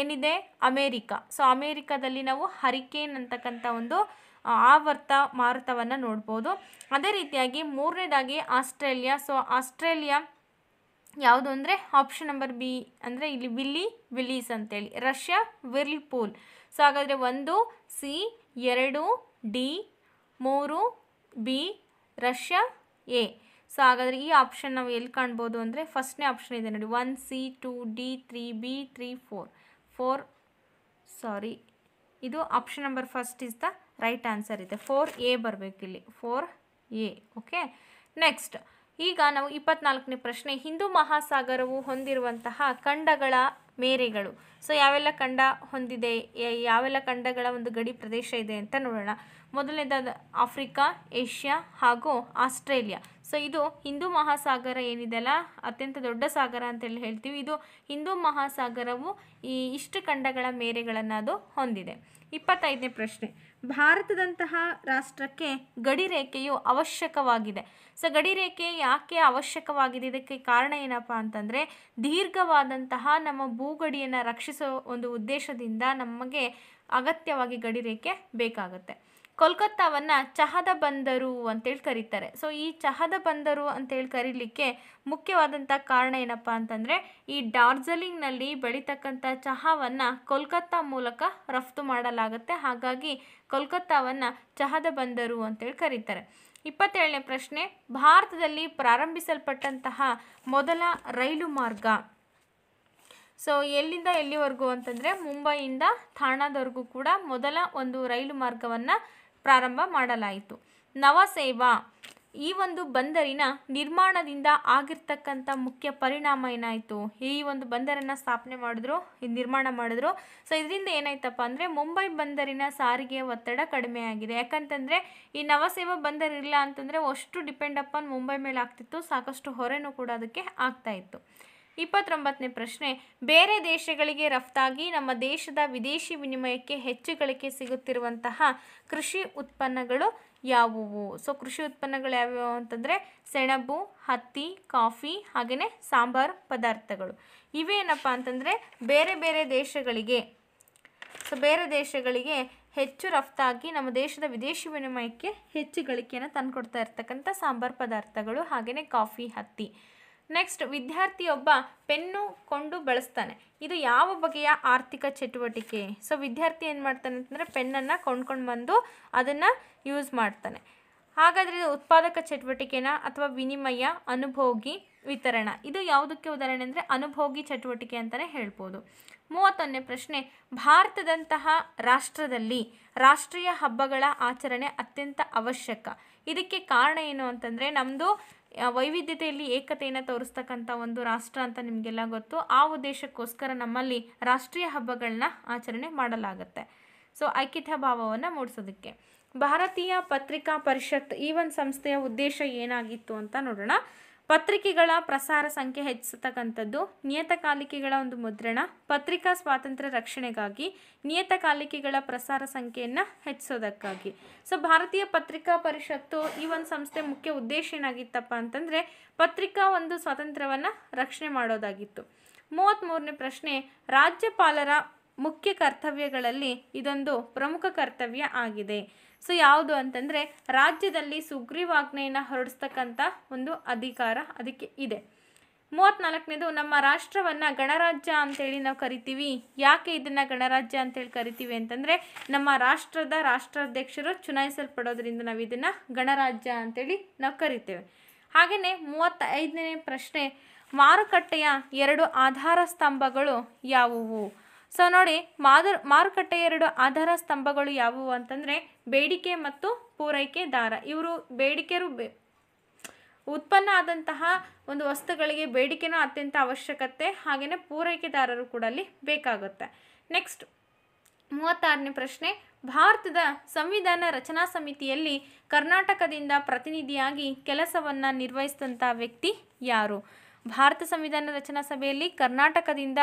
ಏನಿದೆ ಅಮೇರಿಕಾ ಸೊ ಅಮೇರಿಕಾದಲ್ಲಿ ನಾವು ಹರಿಕೇನ್ ಅಂತಕ್ಕಂಥ ಒಂದು ಆವರ್ತ ಮಾರುತವನ್ನು ನೋಡ್ಬೋದು ಅದೇ ರೀತಿಯಾಗಿ ಮೂರನೇದಾಗಿ ಆಸ್ಟ್ರೇಲಿಯಾ ಸೊ ಆಸ್ಟ್ರೇಲಿಯಾ ಯಾವುದು ಅಂದರೆ ಆಪ್ಷನ್ ನಂಬರ್ ಬಿ ಅಂದರೆ ಇಲ್ಲಿ ವಿಲ್ಲಿ ವಿಲೀಸ್ ಅಂತೇಳಿ ರಷ್ಯಾ ವಿರ್ಲ್ ಪೂಲ್ ಸೊ ಹಾಗಾದರೆ ಒಂದು ಸಿ ಎರಡು ಡಿ ಮೂರು ಬಿ ರಷ್ಯಾ ಎ ಸೊ ಹಾಗಾದರೆ ಈ ಆಪ್ಷನ್ ನಾವು ಎಲ್ಲಿ ಕಾಣ್ಬೋದು ಅಂದರೆ ಫಸ್ಟ್ನೇ ಆಪ್ಷನ್ ಇದೆ ನೋಡಿ one C two D three B three four four sorry ಇದು option number first is the right answer ಇದೆ ಫೋರ್ ಎ ಇಲ್ಲಿ ಫೋರ್ ಎ ಓಕೆ ನೆಕ್ಸ್ಟ್ ಈಗ ನಾವು ಇಪ್ಪತ್ನಾಲ್ಕನೇ ಪ್ರಶ್ನೆ ಹಿಂದೂ ಮಹಾಸಾಗರವು ಹೊಂದಿರುವಂತಹ ಖಂಡಗಳ ಮೇರೆಗಳು ಸೊ ಯಾವೆಲ್ಲ ಖಂಡ ಹೊಂದಿದೆ ಯಾವೆಲ್ಲ ಖಂಡಗಳ ಒಂದು ಗಡಿ ಪ್ರದೇಶ ಇದೆ ಅಂತ ನೋಡೋಣ ಮೊದಲನೇದಾದ ಆಫ್ರಿಕಾ ಏಷ್ಯಾ ಹಾಗೂ ಆಸ್ಟ್ರೇಲಿಯಾ ಸೊ ಇದು ಹಿಂದೂ ಮಹಾಸಾಗರ ಏನಿದೆಯಲ್ಲ ಅತ್ಯಂತ ದೊಡ್ಡ ಸಾಗರ ಅಂತೇಳಿ ಹೇಳ್ತೀವಿ ಇದು ಹಿಂದೂ ಮಹಾಸಾಗರವು ಈ ಇಷ್ಟು ಖಂಡಗಳ ಮೇರೆಗಳನ್ನು ಅದು ಹೊಂದಿದೆ ಇಪ್ಪತ್ತೈದನೇ ಪ್ರಶ್ನೆ ಭಾರತದಂತಹ ರಾಷ್ಟ್ರಕ್ಕೆ ಗಡಿ ರೇಖೆಯು ಅವಶ್ಯಕವಾಗಿದೆ ಸೊ ಗಡಿ ರೇಖೆ ಯಾಕೆ ಅವಶ್ಯಕವಾಗಿದೆ ಇದಕ್ಕೆ ಕಾರಣ ಏನಪ್ಪ ಅಂತಂದರೆ ದೀರ್ಘವಾದಂತಹ ನಮ್ಮ ಭೂಗಡಿಯನ್ನು ರಕ್ಷಿಸೋ ಒಂದು ಉದ್ದೇಶದಿಂದ ನಮಗೆ ಅಗತ್ಯವಾಗಿ ಗಡಿ ರೇಖೆ ಬೇಕಾಗುತ್ತೆ ಕೋಲ್ಕತ್ತಾವನ್ನು ಚಹದ ಬಂದರು ಅಂತೇಳಿ ಕರೀತಾರೆ ಸೊ ಈ ಚಹದ ಬಂದರು ಅಂತೇಳಿ ಕರೀಲಿಕ್ಕೆ ಮುಖ್ಯವಾದಂಥ ಕಾರಣ ಏನಪ್ಪ ಅಂತಂದರೆ ಈ ಡಾರ್ಜಲಿಂಗ್ನಲ್ಲಿ ಬೆಳೀತಕ್ಕಂಥ ಚಹಾವನ್ನು ಕೋಲ್ಕತ್ತಾ ಮೂಲಕ ರಫ್ತು ಮಾಡಲಾಗುತ್ತೆ ಹಾಗಾಗಿ ಕೋಲ್ಕತ್ತಾವನ್ನು ಚಹದ ಬಂದರು ಅಂತೇಳಿ ಕರೀತಾರೆ ಇಪ್ಪತ್ತೇಳನೇ ಪ್ರಶ್ನೆ ಭಾರತದಲ್ಲಿ ಪ್ರಾರಂಭಿಸಲ್ಪಟ್ಟಂತಹ ಮೊದಲ ರೈಲು ಮಾರ್ಗ ಸೊ ಎಲ್ಲಿಂದ ಎಲ್ಲಿವರೆಗೂ ಅಂತಂದರೆ ಮುಂಬೈಯಿಂದ ಥಾಣಾದವರೆಗೂ ಕೂಡ ಮೊದಲ ಒಂದು ರೈಲು ಮಾರ್ಗವನ್ನು ಪ್ರಾರಂಭ ಮಾಡಲಾಯಿತು ನವಸೇವಾ ಈ ಒಂದು ಬಂದರಿನ ನಿರ್ಮಾಣದಿಂದ ಆಗಿರ್ತಕ್ಕಂಥ ಮುಖ್ಯ ಪರಿಣಾಮ ಏನಾಯಿತು ಈ ಒಂದು ಬಂದರನ್ನು ಸ್ಥಾಪನೆ ಮಾಡಿದ್ರು ನಿರ್ಮಾಣ ಮಾಡಿದ್ರು ಸೊ ಇದರಿಂದ ಏನಾಯ್ತಪ್ಪ ಅಂದರೆ ಮುಂಬೈ ಬಂದರಿನ ಸಾರಿಗೆ ಒತ್ತಡ ಕಡಿಮೆ ಆಗಿದೆ ಯಾಕಂತಂದರೆ ಈ ನವಸೇವಾ ಬಂದರ್ ಇಲ್ಲ ಅಂತಂದರೆ ಅಷ್ಟು ಡಿಪೆಂಡ್ ಅಪ್ ಮುಂಬೈ ಮೇಲೆ ಆಗ್ತಿತ್ತು ಸಾಕಷ್ಟು ಹೊರೆನೂ ಕೂಡ ಅದಕ್ಕೆ ಆಗ್ತಾ ಇತ್ತು ಇಪ್ಪತ್ತೊಂಬತ್ತನೇ ಪ್ರಶ್ನೆ ಬೇರೆ ದೇಶಗಳಿಗೆ ರಫ್ತಾಗಿ ನಮ್ಮ ದೇಶದ ವಿದೇಶಿ ವಿನಿಮಯಕ್ಕೆ ಹೆಚ್ಚು ಗಳಿಕೆ ಸಿಗುತ್ತಿರುವಂತಹ ಕೃಷಿ ಉತ್ಪನ್ನಗಳು ಯಾವುವು ಸೊ ಕೃಷಿ ಉತ್ಪನ್ನಗಳು ಯಾವ್ಯಾವು ಅಂತಂದರೆ ಸೆಣಬು ಹತ್ತಿ ಕಾಫಿ ಹಾಗೆಯೇ ಸಾಂಬಾರು ಪದಾರ್ಥಗಳು ಇವೇನಪ್ಪ ಅಂತಂದರೆ ಬೇರೆ ಬೇರೆ ದೇಶಗಳಿಗೆ ಸೊ ಬೇರೆ ದೇಶಗಳಿಗೆ ಹೆಚ್ಚು ರಫ್ತಾಗಿ ನಮ್ಮ ದೇಶದ ವಿದೇಶಿ ವಿನಿಮಯಕ್ಕೆ ಹೆಚ್ಚು ಗಳಿಕೆಯನ್ನು ತಂದುಕೊಡ್ತಾ ಇರ್ತಕ್ಕಂಥ ಸಾಂಬಾರು ಪದಾರ್ಥಗಳು ಹಾಗೆಯೇ ಕಾಫಿ ಹತ್ತಿ ನೆಕ್ಸ್ಟ್ ವಿದ್ಯಾರ್ಥಿಯೊಬ್ಬ ಪೆನ್ನು ಕೊಂಡು ಬಳಸ್ತಾನೆ ಇದು ಯಾವ ಬಗೆಯ ಆರ್ಥಿಕ ಚಟುವಟಿಕೆ ಸೊ ವಿದ್ಯಾರ್ಥಿ ಏನು ಮಾಡ್ತಾನೆ ಅಂತಂದರೆ ಪೆನ್ನನ್ನು ಕೊಂಡ್ಕೊಂಡು ಬಂದು ಅದನ್ನು ಯೂಸ್ ಮಾಡ್ತಾನೆ ಹಾಗಾದರೆ ಇದು ಉತ್ಪಾದಕ ಚಟುವಟಿಕೆನ ಅಥವಾ ವಿನಿಮಯ ಅನುಭೋಗಿ ವಿತರಣ ಇದು ಯಾವುದಕ್ಕೆ ಉದಾಹರಣೆ ಅಂದರೆ ಅನುಭೋಗಿ ಚಟುವಟಿಕೆ ಅಂತಲೇ ಹೇಳ್ಬೋದು ಮೂವತ್ತೊಂದನೇ ಪ್ರಶ್ನೆ ಭಾರತದಂತಹ ರಾಷ್ಟ್ರದಲ್ಲಿ ರಾಷ್ಟ್ರೀಯ ಹಬ್ಬಗಳ ಆಚರಣೆ ಅತ್ಯಂತ ಅವಶ್ಯಕ ಇದಕ್ಕೆ ಕಾರಣ ಏನು ಅಂತಂದರೆ ನಮ್ಮದು ವೈವಿಧ್ಯತೆಯಲ್ಲಿ ಏಕತೆಯನ್ನು ತೋರಿಸ್ತಕ್ಕಂಥ ಒಂದು ರಾಷ್ಟ್ರ ಅಂತ ನಿಮಗೆಲ್ಲ ಗೊತ್ತು ಆ ಉದ್ದೇಶಕ್ಕೋಸ್ಕರ ನಮ್ಮಲ್ಲಿ ರಾಷ್ಟ್ರೀಯ ಹಬ್ಬಗಳನ್ನ ಆಚರಣೆ ಮಾಡಲಾಗುತ್ತೆ ಸೊ ಐಕ್ಯತಾ ಭಾವವನ್ನು ಮೂಡಿಸೋದಕ್ಕೆ ಭಾರತೀಯ ಪತ್ರಿಕಾ ಪರಿಷತ್ ಈ ಒಂದು ಸಂಸ್ಥೆಯ ಉದ್ದೇಶ ಏನಾಗಿತ್ತು ಅಂತ ನೋಡೋಣ ಪತ್ರಿಕೆಗಳ ಪ್ರಸಾರ ಸಂಖ್ಯೆ ಹೆಚ್ಚಿಸತಕ್ಕಂಥದ್ದು ನಿಯತಕಾಲಿಕೆಗಳ ಒಂದು ಮುದ್ರಣ ಪತ್ರಿಕಾ ಸ್ವಾತಂತ್ರ್ಯ ರಕ್ಷಣೆಗಾಗಿ ನಿಯತಕಾಲಿಕೆಗಳ ಪ್ರಸಾರ ಸಂಖ್ಯೆಯನ್ನು ಹೆಚ್ಚಿಸೋದಕ್ಕಾಗಿ ಸೊ ಭಾರತೀಯ ಪತ್ರಿಕಾ ಪರಿಷತ್ತು ಈ ಒಂದು ಸಂಸ್ಥೆ ಮುಖ್ಯ ಉದ್ದೇಶ ಏನಾಗಿತ್ತಪ್ಪ ಅಂತಂದರೆ ಪತ್ರಿಕಾ ಒಂದು ಸ್ವಾತಂತ್ರ್ಯವನ್ನು ರಕ್ಷಣೆ ಮಾಡೋದಾಗಿತ್ತು ಮೂವತ್ತ್ಮೂರನೇ ಪ್ರಶ್ನೆ ರಾಜ್ಯಪಾಲರ ಮುಖ್ಯ ಕರ್ತವ್ಯಗಳಲ್ಲಿ ಇದೊಂದು ಪ್ರಮುಖ ಕರ್ತವ್ಯ ಆಗಿದೆ ಸೊ ಯಾವುದು ಅಂತಂದರೆ ರಾಜ್ಯದಲ್ಲಿ ಸುಗ್ರೀವಾಜ್ಞೆಯನ್ನು ಹೊರಡಿಸ್ತಕ್ಕಂಥ ಒಂದು ಅಧಿಕಾರ ಅದಕ್ಕೆ ಇದೆ ಮೂವತ್ತ್ನಾಲ್ಕನೇದು ನಮ್ಮ ರಾಷ್ಟ್ರವನ್ನು ಗಣರಾಜ್ಯ ಅಂತೇಳಿ ನಾವು ಕರಿತೀವಿ ಯಾಕೆ ಇದನ್ನು ಗಣರಾಜ್ಯ ಅಂತೇಳಿ ಕರಿತೀವಿ ಅಂತಂದರೆ ನಮ್ಮ ರಾಷ್ಟ್ರದ ರಾಷ್ಟ್ರಾಧ್ಯಕ್ಷರು ಚುನಾಯಿಸಲ್ಪಡೋದ್ರಿಂದ ನಾವು ಇದನ್ನು ಗಣರಾಜ್ಯ ಅಂತೇಳಿ ನಾವು ಕರಿತೇವೆ ಹಾಗೆಯೇ ಮೂವತ್ತೈದನೇ ಪ್ರಶ್ನೆ ಮಾರುಕಟ್ಟೆಯ ಎರಡು ಆಧಾರ ಸ್ತಂಭಗಳು ಯಾವುವು ಸೊ ನೋಡಿ ಮಾದರ್ ಮಾರುಕಟ್ಟೆ ಎರಡು ಆಧಾರ ಸ್ತಂಭಗಳು ಯಾವುವು ಅಂತಂದರೆ ಬೇಡಿಕೆ ಮತ್ತು ಪೂರೈಕೆ ದಾರ ಇವರು ಬೇಡಿಕೆರು ಉತ್ಪನ್ನ ಆದಂತಹ ಒಂದು ವಸ್ತುಗಳಿಗೆ ಬೇಡಿಕೆನೂ ಅತ್ಯಂತ ಅವಶ್ಯಕತೆ ಹಾಗೆಯೇ ಪೂರೈಕೆದಾರರು ಕೂಡ ಅಲ್ಲಿ ಬೇಕಾಗುತ್ತೆ ನೆಕ್ಸ್ಟ್ ಮೂವತ್ತಾರನೇ ಪ್ರಶ್ನೆ ಭಾರತದ ಸಂವಿಧಾನ ರಚನಾ ಸಮಿತಿಯಲ್ಲಿ ಕರ್ನಾಟಕದಿಂದ ಪ್ರತಿನಿಧಿಯಾಗಿ ಕೆಲಸವನ್ನು ನಿರ್ವಹಿಸಿದಂಥ ವ್ಯಕ್ತಿ ಯಾರು ಭಾರತ ಸಂವಿಧಾನ ರಚನಾ ಸಭೆಯಲ್ಲಿ ಕರ್ನಾಟಕದಿಂದ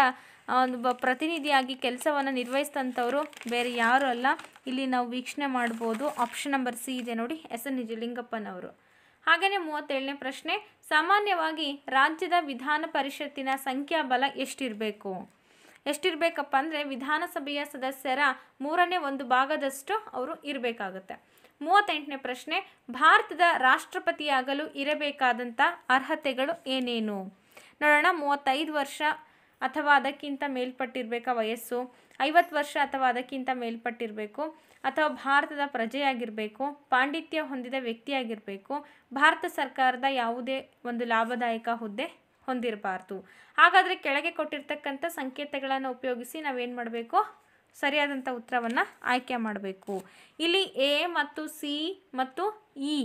ಒಂದು ಪ್ರತಿನಿಧಿಯಾಗಿ ಕೆಲಸವನ್ನು ನಿರ್ವಹಿಸಿದಂಥವರು ಬೇರೆ ಯಾರು ಅಲ್ಲ ಇಲ್ಲಿ ನಾವು ವೀಕ್ಷಣೆ ಮಾಡ್ಬೋದು ಆಪ್ಷನ್ ನಂಬರ್ ಸಿ ಇದೆ ನೋಡಿ ಎಸ್ ಎನ್ ನಿಜಲಿಂಗಪ್ಪನವರು ಹಾಗೆಯೇ ಮೂವತ್ತೇಳನೇ ಪ್ರಶ್ನೆ ಸಾಮಾನ್ಯವಾಗಿ ರಾಜ್ಯದ ವಿಧಾನ ಪರಿಷತ್ತಿನ ಸಂಖ್ಯಾಬಲ ಎಷ್ಟಿರಬೇಕು ಎಷ್ಟಿರಬೇಕಪ್ಪ ಅಂದರೆ ವಿಧಾನಸಭೆಯ ಸದಸ್ಯರ ಮೂರನೇ ಒಂದು ಭಾಗದಷ್ಟು ಅವರು ಇರಬೇಕಾಗತ್ತೆ ಮೂವತ್ತೆಂಟನೇ ಪ್ರಶ್ನೆ ಭಾರತದ ರಾಷ್ಟ್ರಪತಿಯಾಗಲು ಇರಬೇಕಾದಂಥ ಅರ್ಹತೆಗಳು ಏನೇನು ನೋಡೋಣ ಮೂವತ್ತೈದು ವರ್ಷ ಅಥವಾ ಅದಕ್ಕಿಂತ ಮೇಲ್ಪಟ್ಟಿರಬೇಕಾ ವಯಸ್ಸು ಐವತ್ತು ವರ್ಷ ಅಥವಾ ಅದಕ್ಕಿಂತ ಮೇಲ್ಪಟ್ಟಿರಬೇಕು ಅಥವಾ ಭಾರತದ ಪ್ರಜೆಯಾಗಿರಬೇಕು ಪಾಂಡಿತ್ಯ ಹೊಂದಿದ ವ್ಯಕ್ತಿಯಾಗಿರಬೇಕು ಭಾರತ ಸರ್ಕಾರದ ಯಾವುದೇ ಒಂದು ಲಾಭದಾಯಕ ಹುದ್ದೆ ಹೊಂದಿರಬಾರ್ದು ಹಾಗಾದರೆ ಕೆಳಗೆ ಕೊಟ್ಟಿರ್ತಕ್ಕಂಥ ಸಂಕೇತಗಳನ್ನು ಉಪಯೋಗಿಸಿ ನಾವೇನು ಮಾಡಬೇಕು ಸರಿಯಾದಂಥ ಉತ್ತರವನ್ನು ಆಯ್ಕೆ ಮಾಡಬೇಕು ಇಲ್ಲಿ ಎ ಮತ್ತು ಸಿ ಮತ್ತು ಇ e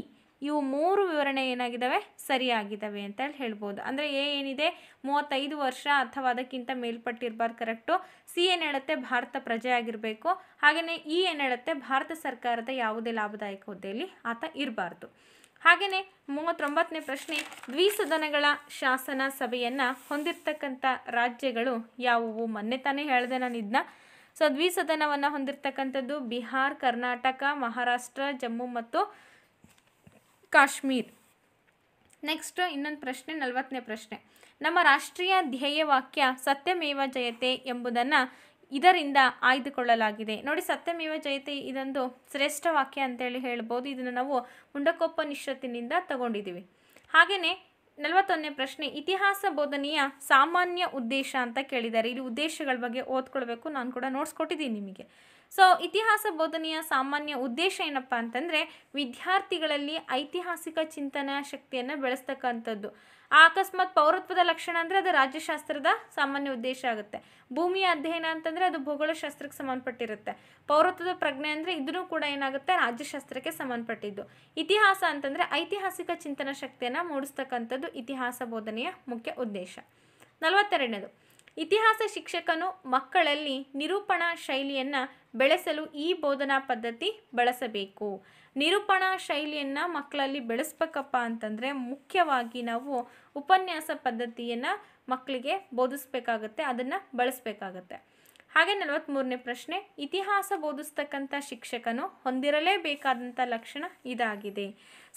ಇವು ಮೂರು ವಿವರಣೆ ಏನಾಗಿದ್ದಾವೆ ಸರಿಯಾಗಿದ್ದಾವೆ ಅಂತ ಹೇಳಿ ಹೇಳ್ಬೋದು ಅಂದರೆ ಎ ಏನಿದೆ ಮೂವತ್ತೈದು ವರ್ಷ ಅಥವಾ ಅದಕ್ಕಿಂತ ಮೇಲ್ಪಟ್ಟಿರಬಾರ್ದು ಕರೆಕ್ಟು ಸಿ ಏನು ಹೇಳುತ್ತೆ ಭಾರತ ಪ್ರಜೆ ಆಗಿರಬೇಕು ಹಾಗೆಯೇ ಇ ಏನು ಹೇಳುತ್ತೆ ಭಾರತ ಸರ್ಕಾರದ ಯಾವುದೇ ಲಾಭದಾಯಕ ಹುದ್ದೆಯಲ್ಲಿ ಆತ ಇರಬಾರ್ದು ಹಾಗೆಯೇ ಮೂವತ್ತೊಂಬತ್ತನೇ ಪ್ರಶ್ನೆ ದ್ವಿಸದನಗಳ ಶಾಸನ ಸಭೆಯನ್ನು ಹೊಂದಿರತಕ್ಕಂಥ ರಾಜ್ಯಗಳು ಯಾವುವು ಮೊನ್ನೆ ತಾನೇ ಹೇಳಿದೆ ನಾನು ಇದನ್ನ ಸೊ ದ್ವಿಸದನವನ್ನು ಹೊಂದಿರತಕ್ಕಂಥದ್ದು ಬಿಹಾರ್ ಕರ್ನಾಟಕ ಮಹಾರಾಷ್ಟ್ರ ಜಮ್ಮು ಮತ್ತು ಕಾಶ್ಮೀರ್ ನೆಕ್ಸ್ಟ್ ಇನ್ನೊಂದು ಪ್ರಶ್ನೆ ನಲವತ್ತನೇ ಪ್ರಶ್ನೆ ನಮ್ಮ ರಾಷ್ಟ್ರೀಯ ಧ್ಯೇಯವಾಕ್ಯ ಸತ್ಯಮೇವ ಜಯತೆ ಎಂಬುದನ್ನು ಇದರಿಂದ ಆಯ್ದುಕೊಳ್ಳಲಾಗಿದೆ ನೋಡಿ ಸತ್ಯಮೇವ ಜಯತೆ ಇದೊಂದು ಶ್ರೇಷ್ಠ ವಾಕ್ಯ ಅಂತೇಳಿ ಹೇಳ್ಬೋದು ಇದನ್ನು ನಾವು ನಿಶ್ಚತ್ತಿನಿಂದ ತಗೊಂಡಿದ್ದೀವಿ ಹಾಗೆಯೇ ನಲವತ್ತೊಂದನೇ ಪ್ರಶ್ನೆ ಇತಿಹಾಸ ಬೋಧನೆಯ ಸಾಮಾನ್ಯ ಉದ್ದೇಶ ಅಂತ ಕೇಳಿದ್ದಾರೆ ಇಲ್ಲಿ ಉದ್ದೇಶಗಳ ಬಗ್ಗೆ ಓದ್ಕೊಳ್ಬೇಕು ನಾನು ಕೂಡ ನೋಟ್ಸ್ ಕೊಟ್ಟಿದ್ದೀನಿ ನಿಮಗೆ ಸೊ ಇತಿಹಾಸ ಬೋಧನೆಯ ಸಾಮಾನ್ಯ ಉದ್ದೇಶ ಏನಪ್ಪ ಅಂತಂದರೆ ವಿದ್ಯಾರ್ಥಿಗಳಲ್ಲಿ ಐತಿಹಾಸಿಕ ಚಿಂತನಾ ಶಕ್ತಿಯನ್ನು ಬೆಳೆಸ್ತಕ್ಕಂಥದ್ದು ಅಕಸ್ಮಾತ್ ಪೌರತ್ವದ ಲಕ್ಷಣ ಅಂದರೆ ಅದು ರಾಜ್ಯಶಾಸ್ತ್ರದ ಸಾಮಾನ್ಯ ಉದ್ದೇಶ ಆಗುತ್ತೆ ಭೂಮಿಯ ಅಧ್ಯಯನ ಅಂತಂದರೆ ಅದು ಭೂಗೋಳಶಾಸ್ತ್ರಕ್ಕೆ ಸಂಬಂಧಪಟ್ಟಿರುತ್ತೆ ಪೌರತ್ವದ ಪ್ರಜ್ಞೆ ಅಂದರೆ ಇದೂ ಕೂಡ ಏನಾಗುತ್ತೆ ರಾಜ್ಯಶಾಸ್ತ್ರಕ್ಕೆ ಸಂಬಂಧಪಟ್ಟಿದ್ದು ಇತಿಹಾಸ ಅಂತಂದರೆ ಐತಿಹಾಸಿಕ ಚಿಂತನಾ ಶಕ್ತಿಯನ್ನು ಮೂಡಿಸ್ತಕ್ಕಂಥದ್ದು ಇತಿಹಾಸ ಬೋಧನೆಯ ಮುಖ್ಯ ಉದ್ದೇಶ ನಲವತ್ತೆರಡನೇದು ಇತಿಹಾಸ ಶಿಕ್ಷಕನು ಮಕ್ಕಳಲ್ಲಿ ನಿರೂಪಣಾ ಶೈಲಿಯನ್ನು ಬೆಳೆಸಲು ಈ ಬೋಧನಾ ಪದ್ಧತಿ ಬಳಸಬೇಕು ನಿರೂಪಣಾ ಶೈಲಿಯನ್ನು ಮಕ್ಕಳಲ್ಲಿ ಬೆಳೆಸ್ಬೇಕಪ್ಪ ಅಂತಂದರೆ ಮುಖ್ಯವಾಗಿ ನಾವು ಉಪನ್ಯಾಸ ಪದ್ಧತಿಯನ್ನು ಮಕ್ಕಳಿಗೆ ಬೋಧಿಸ್ಬೇಕಾಗತ್ತೆ ಅದನ್ನು ಬಳಸಬೇಕಾಗತ್ತೆ ಹಾಗೆ ನಲವತ್ತ್ಮೂರನೇ ಪ್ರಶ್ನೆ ಇತಿಹಾಸ ಬೋಧಿಸ್ತಕ್ಕಂಥ ಶಿಕ್ಷಕನು ಹೊಂದಿರಲೇಬೇಕಾದಂಥ ಲಕ್ಷಣ ಇದಾಗಿದೆ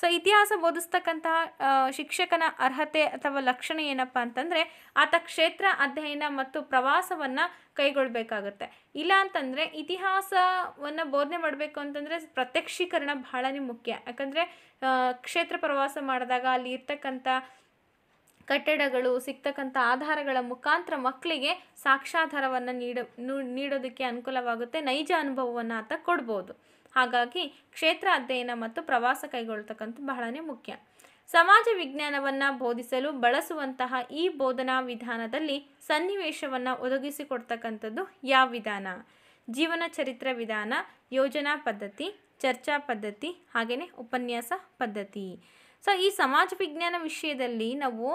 ಸೊ ಇತಿಹಾಸ ಬೋಧಿಸ್ತಕ್ಕಂತಹ ಶಿಕ್ಷಕನ ಅರ್ಹತೆ ಅಥವಾ ಲಕ್ಷಣ ಏನಪ್ಪ ಅಂತಂದರೆ ಆತ ಕ್ಷೇತ್ರ ಅಧ್ಯಯನ ಮತ್ತು ಪ್ರವಾಸವನ್ನು ಕೈಗೊಳ್ಳಬೇಕಾಗುತ್ತೆ ಇಲ್ಲ ಅಂತಂದರೆ ಇತಿಹಾಸವನ್ನು ಬೋಧನೆ ಮಾಡಬೇಕು ಅಂತಂದರೆ ಪ್ರತ್ಯಕ್ಷೀಕರಣ ಬಹಳನೇ ಮುಖ್ಯ ಯಾಕಂದರೆ ಕ್ಷೇತ್ರ ಪ್ರವಾಸ ಮಾಡಿದಾಗ ಅಲ್ಲಿ ಇರ್ತಕ್ಕಂಥ ಕಟ್ಟಡಗಳು ಸಿಗ್ತಕ್ಕಂಥ ಆಧಾರಗಳ ಮುಖಾಂತರ ಮಕ್ಕಳಿಗೆ ಸಾಕ್ಷಾಧಾರವನ್ನು ನೀಡೋದಕ್ಕೆ ಅನುಕೂಲವಾಗುತ್ತೆ ನೈಜ ಅನುಭವವನ್ನು ಆತ ಕೊಡ್ಬೋದು ಹಾಗಾಗಿ ಕ್ಷೇತ್ರ ಅಧ್ಯಯನ ಮತ್ತು ಪ್ರವಾಸ ಕೈಗೊಳ್ಳತಕ್ಕಂಥ ಬಹಳನೇ ಮುಖ್ಯ ಸಮಾಜ ವಿಜ್ಞಾನವನ್ನು ಬೋಧಿಸಲು ಬಳಸುವಂತಹ ಈ ಬೋಧನಾ ವಿಧಾನದಲ್ಲಿ ಸನ್ನಿವೇಶವನ್ನು ಒದಗಿಸಿಕೊಡ್ತಕ್ಕಂಥದ್ದು ಯಾವ ವಿಧಾನ ಜೀವನ ಚರಿತ್ರ ವಿಧಾನ ಯೋಜನಾ ಪದ್ಧತಿ ಚರ್ಚಾ ಪದ್ಧತಿ ಹಾಗೆಯೇ ಉಪನ್ಯಾಸ ಪದ್ಧತಿ ಸೊ ಈ ಸಮಾಜ ವಿಜ್ಞಾನ ವಿಷಯದಲ್ಲಿ ನಾವು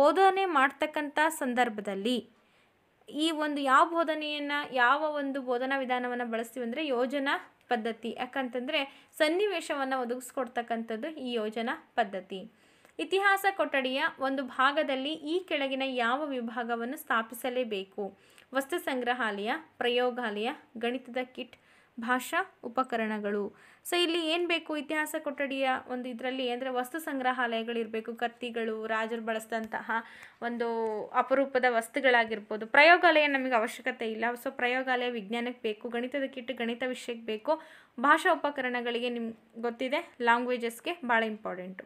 ಬೋಧನೆ ಮಾಡ್ತಕ್ಕಂಥ ಸಂದರ್ಭದಲ್ಲಿ ಈ ಒಂದು ಯಾವ ಬೋಧನೆಯನ್ನು ಯಾವ ಒಂದು ಬೋಧನಾ ವಿಧಾನವನ್ನು ಬಳಸ್ತೀವಿ ಅಂದರೆ ಯೋಜನಾ ಪದ್ಧತಿ ಯಾಕಂತಂದರೆ ಸನ್ನಿವೇಶವನ್ನು ಒದಗಿಸ್ಕೊಡ್ತಕ್ಕಂಥದ್ದು ಈ ಯೋಜನಾ ಪದ್ಧತಿ ಇತಿಹಾಸ ಕೊಠಡಿಯ ಒಂದು ಭಾಗದಲ್ಲಿ ಈ ಕೆಳಗಿನ ಯಾವ ವಿಭಾಗವನ್ನು ಸ್ಥಾಪಿಸಲೇಬೇಕು ವಸ್ತು ಸಂಗ್ರಹಾಲಯ ಪ್ರಯೋಗಾಲಯ ಗಣಿತದ ಕಿಟ್ ಭಾಷಾ ಉಪಕರಣಗಳು ಸೊ ಇಲ್ಲಿ ಏನು ಬೇಕು ಇತಿಹಾಸ ಕೊಠಡಿಯ ಒಂದು ಇದರಲ್ಲಿ ಅಂದರೆ ವಸ್ತು ಸಂಗ್ರಹಾಲಯಗಳಿರಬೇಕು ಕತ್ತಿಗಳು ರಾಜರು ಬಳಸಿದಂತಹ ಒಂದು ಅಪರೂಪದ ವಸ್ತುಗಳಾಗಿರ್ಬೋದು ಪ್ರಯೋಗಾಲಯ ನಮಗೆ ಅವಶ್ಯಕತೆ ಇಲ್ಲ ಸೊ ಪ್ರಯೋಗಾಲಯ ವಿಜ್ಞಾನಕ್ಕೆ ಬೇಕು ಗಣಿತದ ಕಿಟ್ ಗಣಿತ ವಿಷಯಕ್ಕೆ ಬೇಕು ಭಾಷಾ ಉಪಕರಣಗಳಿಗೆ ನಿಮ್ಗೆ ಗೊತ್ತಿದೆ ಲ್ಯಾಂಗ್ವೇಜಸ್ಗೆ ಭಾಳ ಇಂಪಾರ್ಟೆಂಟು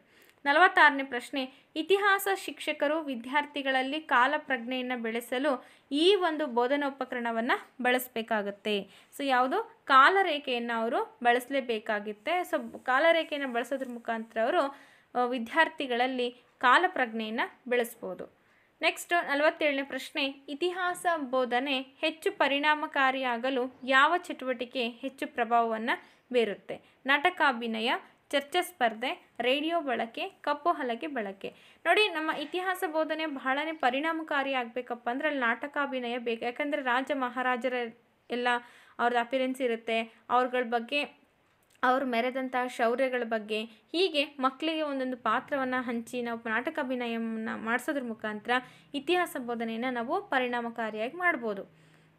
ನಲವತ್ತಾರನೇ ಪ್ರಶ್ನೆ ಇತಿಹಾಸ ಶಿಕ್ಷಕರು ವಿದ್ಯಾರ್ಥಿಗಳಲ್ಲಿ ಕಾಲಪ್ರಜ್ಞೆಯನ್ನು ಬೆಳೆಸಲು ಈ ಒಂದು ಉಪಕರಣವನ್ನು ಬಳಸಬೇಕಾಗುತ್ತೆ ಸೊ ಯಾವುದು ಕಾಲರೇಖೆಯನ್ನು ಅವರು ಬಳಸಲೇಬೇಕಾಗುತ್ತೆ ಸೊ ಕಾಲರೇಖೆಯನ್ನು ಬಳಸೋದ್ರ ಮುಖಾಂತರ ಅವರು ವಿದ್ಯಾರ್ಥಿಗಳಲ್ಲಿ ಕಾಲಪ್ರಜ್ಞೆಯನ್ನು ಬೆಳೆಸ್ಬೋದು ನೆಕ್ಸ್ಟ್ ನಲವತ್ತೇಳನೇ ಪ್ರಶ್ನೆ ಇತಿಹಾಸ ಬೋಧನೆ ಹೆಚ್ಚು ಪರಿಣಾಮಕಾರಿಯಾಗಲು ಯಾವ ಚಟುವಟಿಕೆ ಹೆಚ್ಚು ಪ್ರಭಾವವನ್ನು ಬೀರುತ್ತೆ ನಾಟಕಾಭಿನಯ ಚರ್ಚಾ ಸ್ಪರ್ಧೆ ರೇಡಿಯೋ ಬಳಕೆ ಕಪ್ಪು ಹಲಗೆ ಬಳಕೆ ನೋಡಿ ನಮ್ಮ ಇತಿಹಾಸ ಬೋಧನೆ ಬಹಳನೇ ಪರಿಣಾಮಕಾರಿ ಆಗಬೇಕಪ್ಪ ಅಂದರೆ ಅಲ್ಲಿ ನಾಟಕಾಭಿನಯ ಬೇಕು ಯಾಕಂದರೆ ರಾಜ ಮಹಾರಾಜರ ಎಲ್ಲ ಅವ್ರದ್ದು ಅಪಿರೆನ್ಸ್ ಇರುತ್ತೆ ಅವ್ರಗಳ ಬಗ್ಗೆ ಅವ್ರು ಮೆರೆದಂತಹ ಶೌರ್ಯಗಳ ಬಗ್ಗೆ ಹೀಗೆ ಮಕ್ಕಳಿಗೆ ಒಂದೊಂದು ಪಾತ್ರವನ್ನು ಹಂಚಿ ನಾವು ನಾಟಕಾಭಿನಯವನ್ನು ಮಾಡಿಸೋದ್ರ ಮುಖಾಂತರ ಇತಿಹಾಸ ಬೋಧನೆಯನ್ನು ನಾವು ಪರಿಣಾಮಕಾರಿಯಾಗಿ ಮಾಡ್ಬೋದು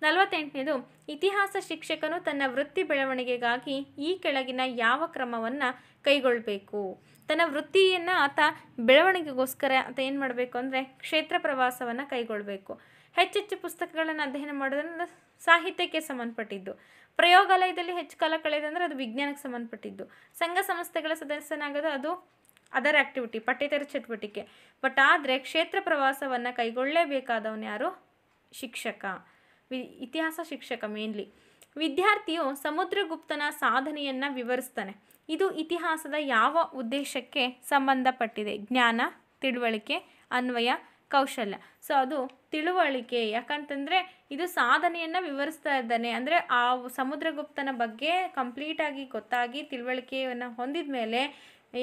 ನಲವತ್ತೆಂಟನೇದು ಇತಿಹಾಸ ಶಿಕ್ಷಕನು ತನ್ನ ವೃತ್ತಿ ಬೆಳವಣಿಗೆಗಾಗಿ ಈ ಕೆಳಗಿನ ಯಾವ ಕ್ರಮವನ್ನು ಕೈಗೊಳ್ಳಬೇಕು ತನ್ನ ವೃತ್ತಿಯನ್ನು ಆತ ಬೆಳವಣಿಗೆಗೋಸ್ಕರ ಆತ ಏನು ಮಾಡಬೇಕು ಅಂದರೆ ಕ್ಷೇತ್ರ ಪ್ರವಾಸವನ್ನು ಕೈಗೊಳ್ಳಬೇಕು ಹೆಚ್ಚೆಚ್ಚು ಪುಸ್ತಕಗಳನ್ನು ಅಧ್ಯಯನ ಮಾಡೋದ್ರಿಂದ ಸಾಹಿತ್ಯಕ್ಕೆ ಸಂಬಂಧಪಟ್ಟಿದ್ದು ಪ್ರಯೋಗಾಲಯದಲ್ಲಿ ಹೆಚ್ಚು ಕಾಲ ಕಳೆಯೋದಂದ್ರೆ ಅದು ವಿಜ್ಞಾನಕ್ಕೆ ಸಂಬಂಧಪಟ್ಟಿದ್ದು ಸಂಘ ಸಂಸ್ಥೆಗಳ ಸದಸ್ಯನಾಗೋದು ಅದು ಅದರ್ ಆ್ಯಕ್ಟಿವಿಟಿ ಪಠ್ಯೇತರ ಚಟುವಟಿಕೆ ಬಟ್ ಆದರೆ ಕ್ಷೇತ್ರ ಪ್ರವಾಸವನ್ನು ಕೈಗೊಳ್ಳಲೇಬೇಕಾದವನು ಯಾರು ಶಿಕ್ಷಕ ವಿ ಇತಿಹಾಸ ಶಿಕ್ಷಕ ಮೇನ್ಲಿ ವಿದ್ಯಾರ್ಥಿಯು ಸಮುದ್ರಗುಪ್ತನ ಸಾಧನೆಯನ್ನು ವಿವರಿಸ್ತಾನೆ ಇದು ಇತಿಹಾಸದ ಯಾವ ಉದ್ದೇಶಕ್ಕೆ ಸಂಬಂಧಪಟ್ಟಿದೆ ಜ್ಞಾನ ತಿಳುವಳಿಕೆ ಅನ್ವಯ ಕೌಶಲ್ಯ ಸೊ ಅದು ತಿಳುವಳಿಕೆ ಯಾಕಂತಂದರೆ ಇದು ಸಾಧನೆಯನ್ನು ವಿವರಿಸ್ತಾ ಇದ್ದಾನೆ ಅಂದರೆ ಆ ಸಮುದ್ರಗುಪ್ತನ ಬಗ್ಗೆ ಕಂಪ್ಲೀಟಾಗಿ ಗೊತ್ತಾಗಿ ತಿಳುವಳಿಕೆಯನ್ನು ಹೊಂದಿದ ಮೇಲೆ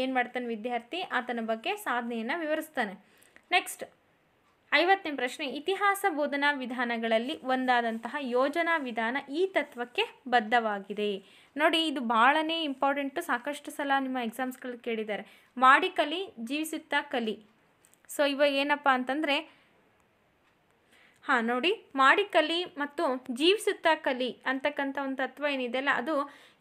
ಏನು ಮಾಡ್ತಾನೆ ವಿದ್ಯಾರ್ಥಿ ಆತನ ಬಗ್ಗೆ ಸಾಧನೆಯನ್ನು ವಿವರಿಸ್ತಾನೆ ನೆಕ್ಸ್ಟ್ ಐವತ್ತನೇ ಪ್ರಶ್ನೆ ಇತಿಹಾಸ ಬೋಧನಾ ವಿಧಾನಗಳಲ್ಲಿ ಒಂದಾದಂತಹ ಯೋಜನಾ ವಿಧಾನ ಈ ತತ್ವಕ್ಕೆ ಬದ್ಧವಾಗಿದೆ ನೋಡಿ ಇದು ಭಾಳನೇ ಇಂಪಾರ್ಟೆಂಟು ಸಾಕಷ್ಟು ಸಲ ನಿಮ್ಮ ಎಕ್ಸಾಮ್ಸ್ಗಳು ಕೇಳಿದ್ದಾರೆ ಮಾಡಿ ಕಲಿ ಜೀವಿಸುತ್ತಾ ಕಲಿ ಸೊ ಇವಾಗ ಏನಪ್ಪ ಅಂತಂದರೆ ಹಾಂ ನೋಡಿ ಮಾಡಿ ಕಲಿ ಮತ್ತು ಜೀವಿಸುತ್ತಾ ಕಲಿ ಅಂತಕ್ಕಂಥ ಒಂದು ತತ್ವ ಏನಿದೆ ಅದು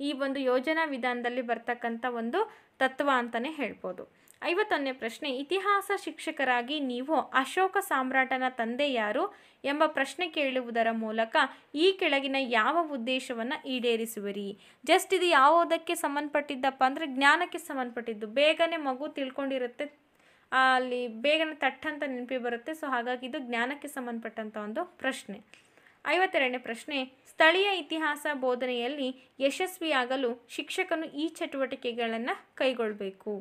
ಈ ಒಂದು ಯೋಜನಾ ವಿಧಾನದಲ್ಲಿ ಬರ್ತಕ್ಕಂಥ ಒಂದು ತತ್ವ ಅಂತಲೇ ಹೇಳ್ಬೋದು ಐವತ್ತೊಂದನೇ ಪ್ರಶ್ನೆ ಇತಿಹಾಸ ಶಿಕ್ಷಕರಾಗಿ ನೀವು ಅಶೋಕ ಸಾಮ್ರಾಟನ ತಂದೆ ಯಾರು ಎಂಬ ಪ್ರಶ್ನೆ ಕೇಳುವುದರ ಮೂಲಕ ಈ ಕೆಳಗಿನ ಯಾವ ಉದ್ದೇಶವನ್ನು ಈಡೇರಿಸುವಿರಿ ಜಸ್ಟ್ ಇದು ಯಾವುದಕ್ಕೆ ಸಂಬಂಧಪಟ್ಟಿದ್ದಪ್ಪ ಅಂದರೆ ಜ್ಞಾನಕ್ಕೆ ಸಂಬಂಧಪಟ್ಟಿದ್ದು ಬೇಗನೆ ಮಗು ತಿಳ್ಕೊಂಡಿರುತ್ತೆ ಅಲ್ಲಿ ಬೇಗನೆ ತಟ್ಟಂತ ನೆನಪಿ ಬರುತ್ತೆ ಸೊ ಹಾಗಾಗಿ ಇದು ಜ್ಞಾನಕ್ಕೆ ಸಂಬಂಧಪಟ್ಟಂಥ ಒಂದು ಪ್ರಶ್ನೆ ಐವತ್ತೆರಡನೇ ಪ್ರಶ್ನೆ ಸ್ಥಳೀಯ ಇತಿಹಾಸ ಬೋಧನೆಯಲ್ಲಿ ಯಶಸ್ವಿಯಾಗಲು ಶಿಕ್ಷಕನು ಈ ಚಟುವಟಿಕೆಗಳನ್ನು ಕೈಗೊಳ್ಳಬೇಕು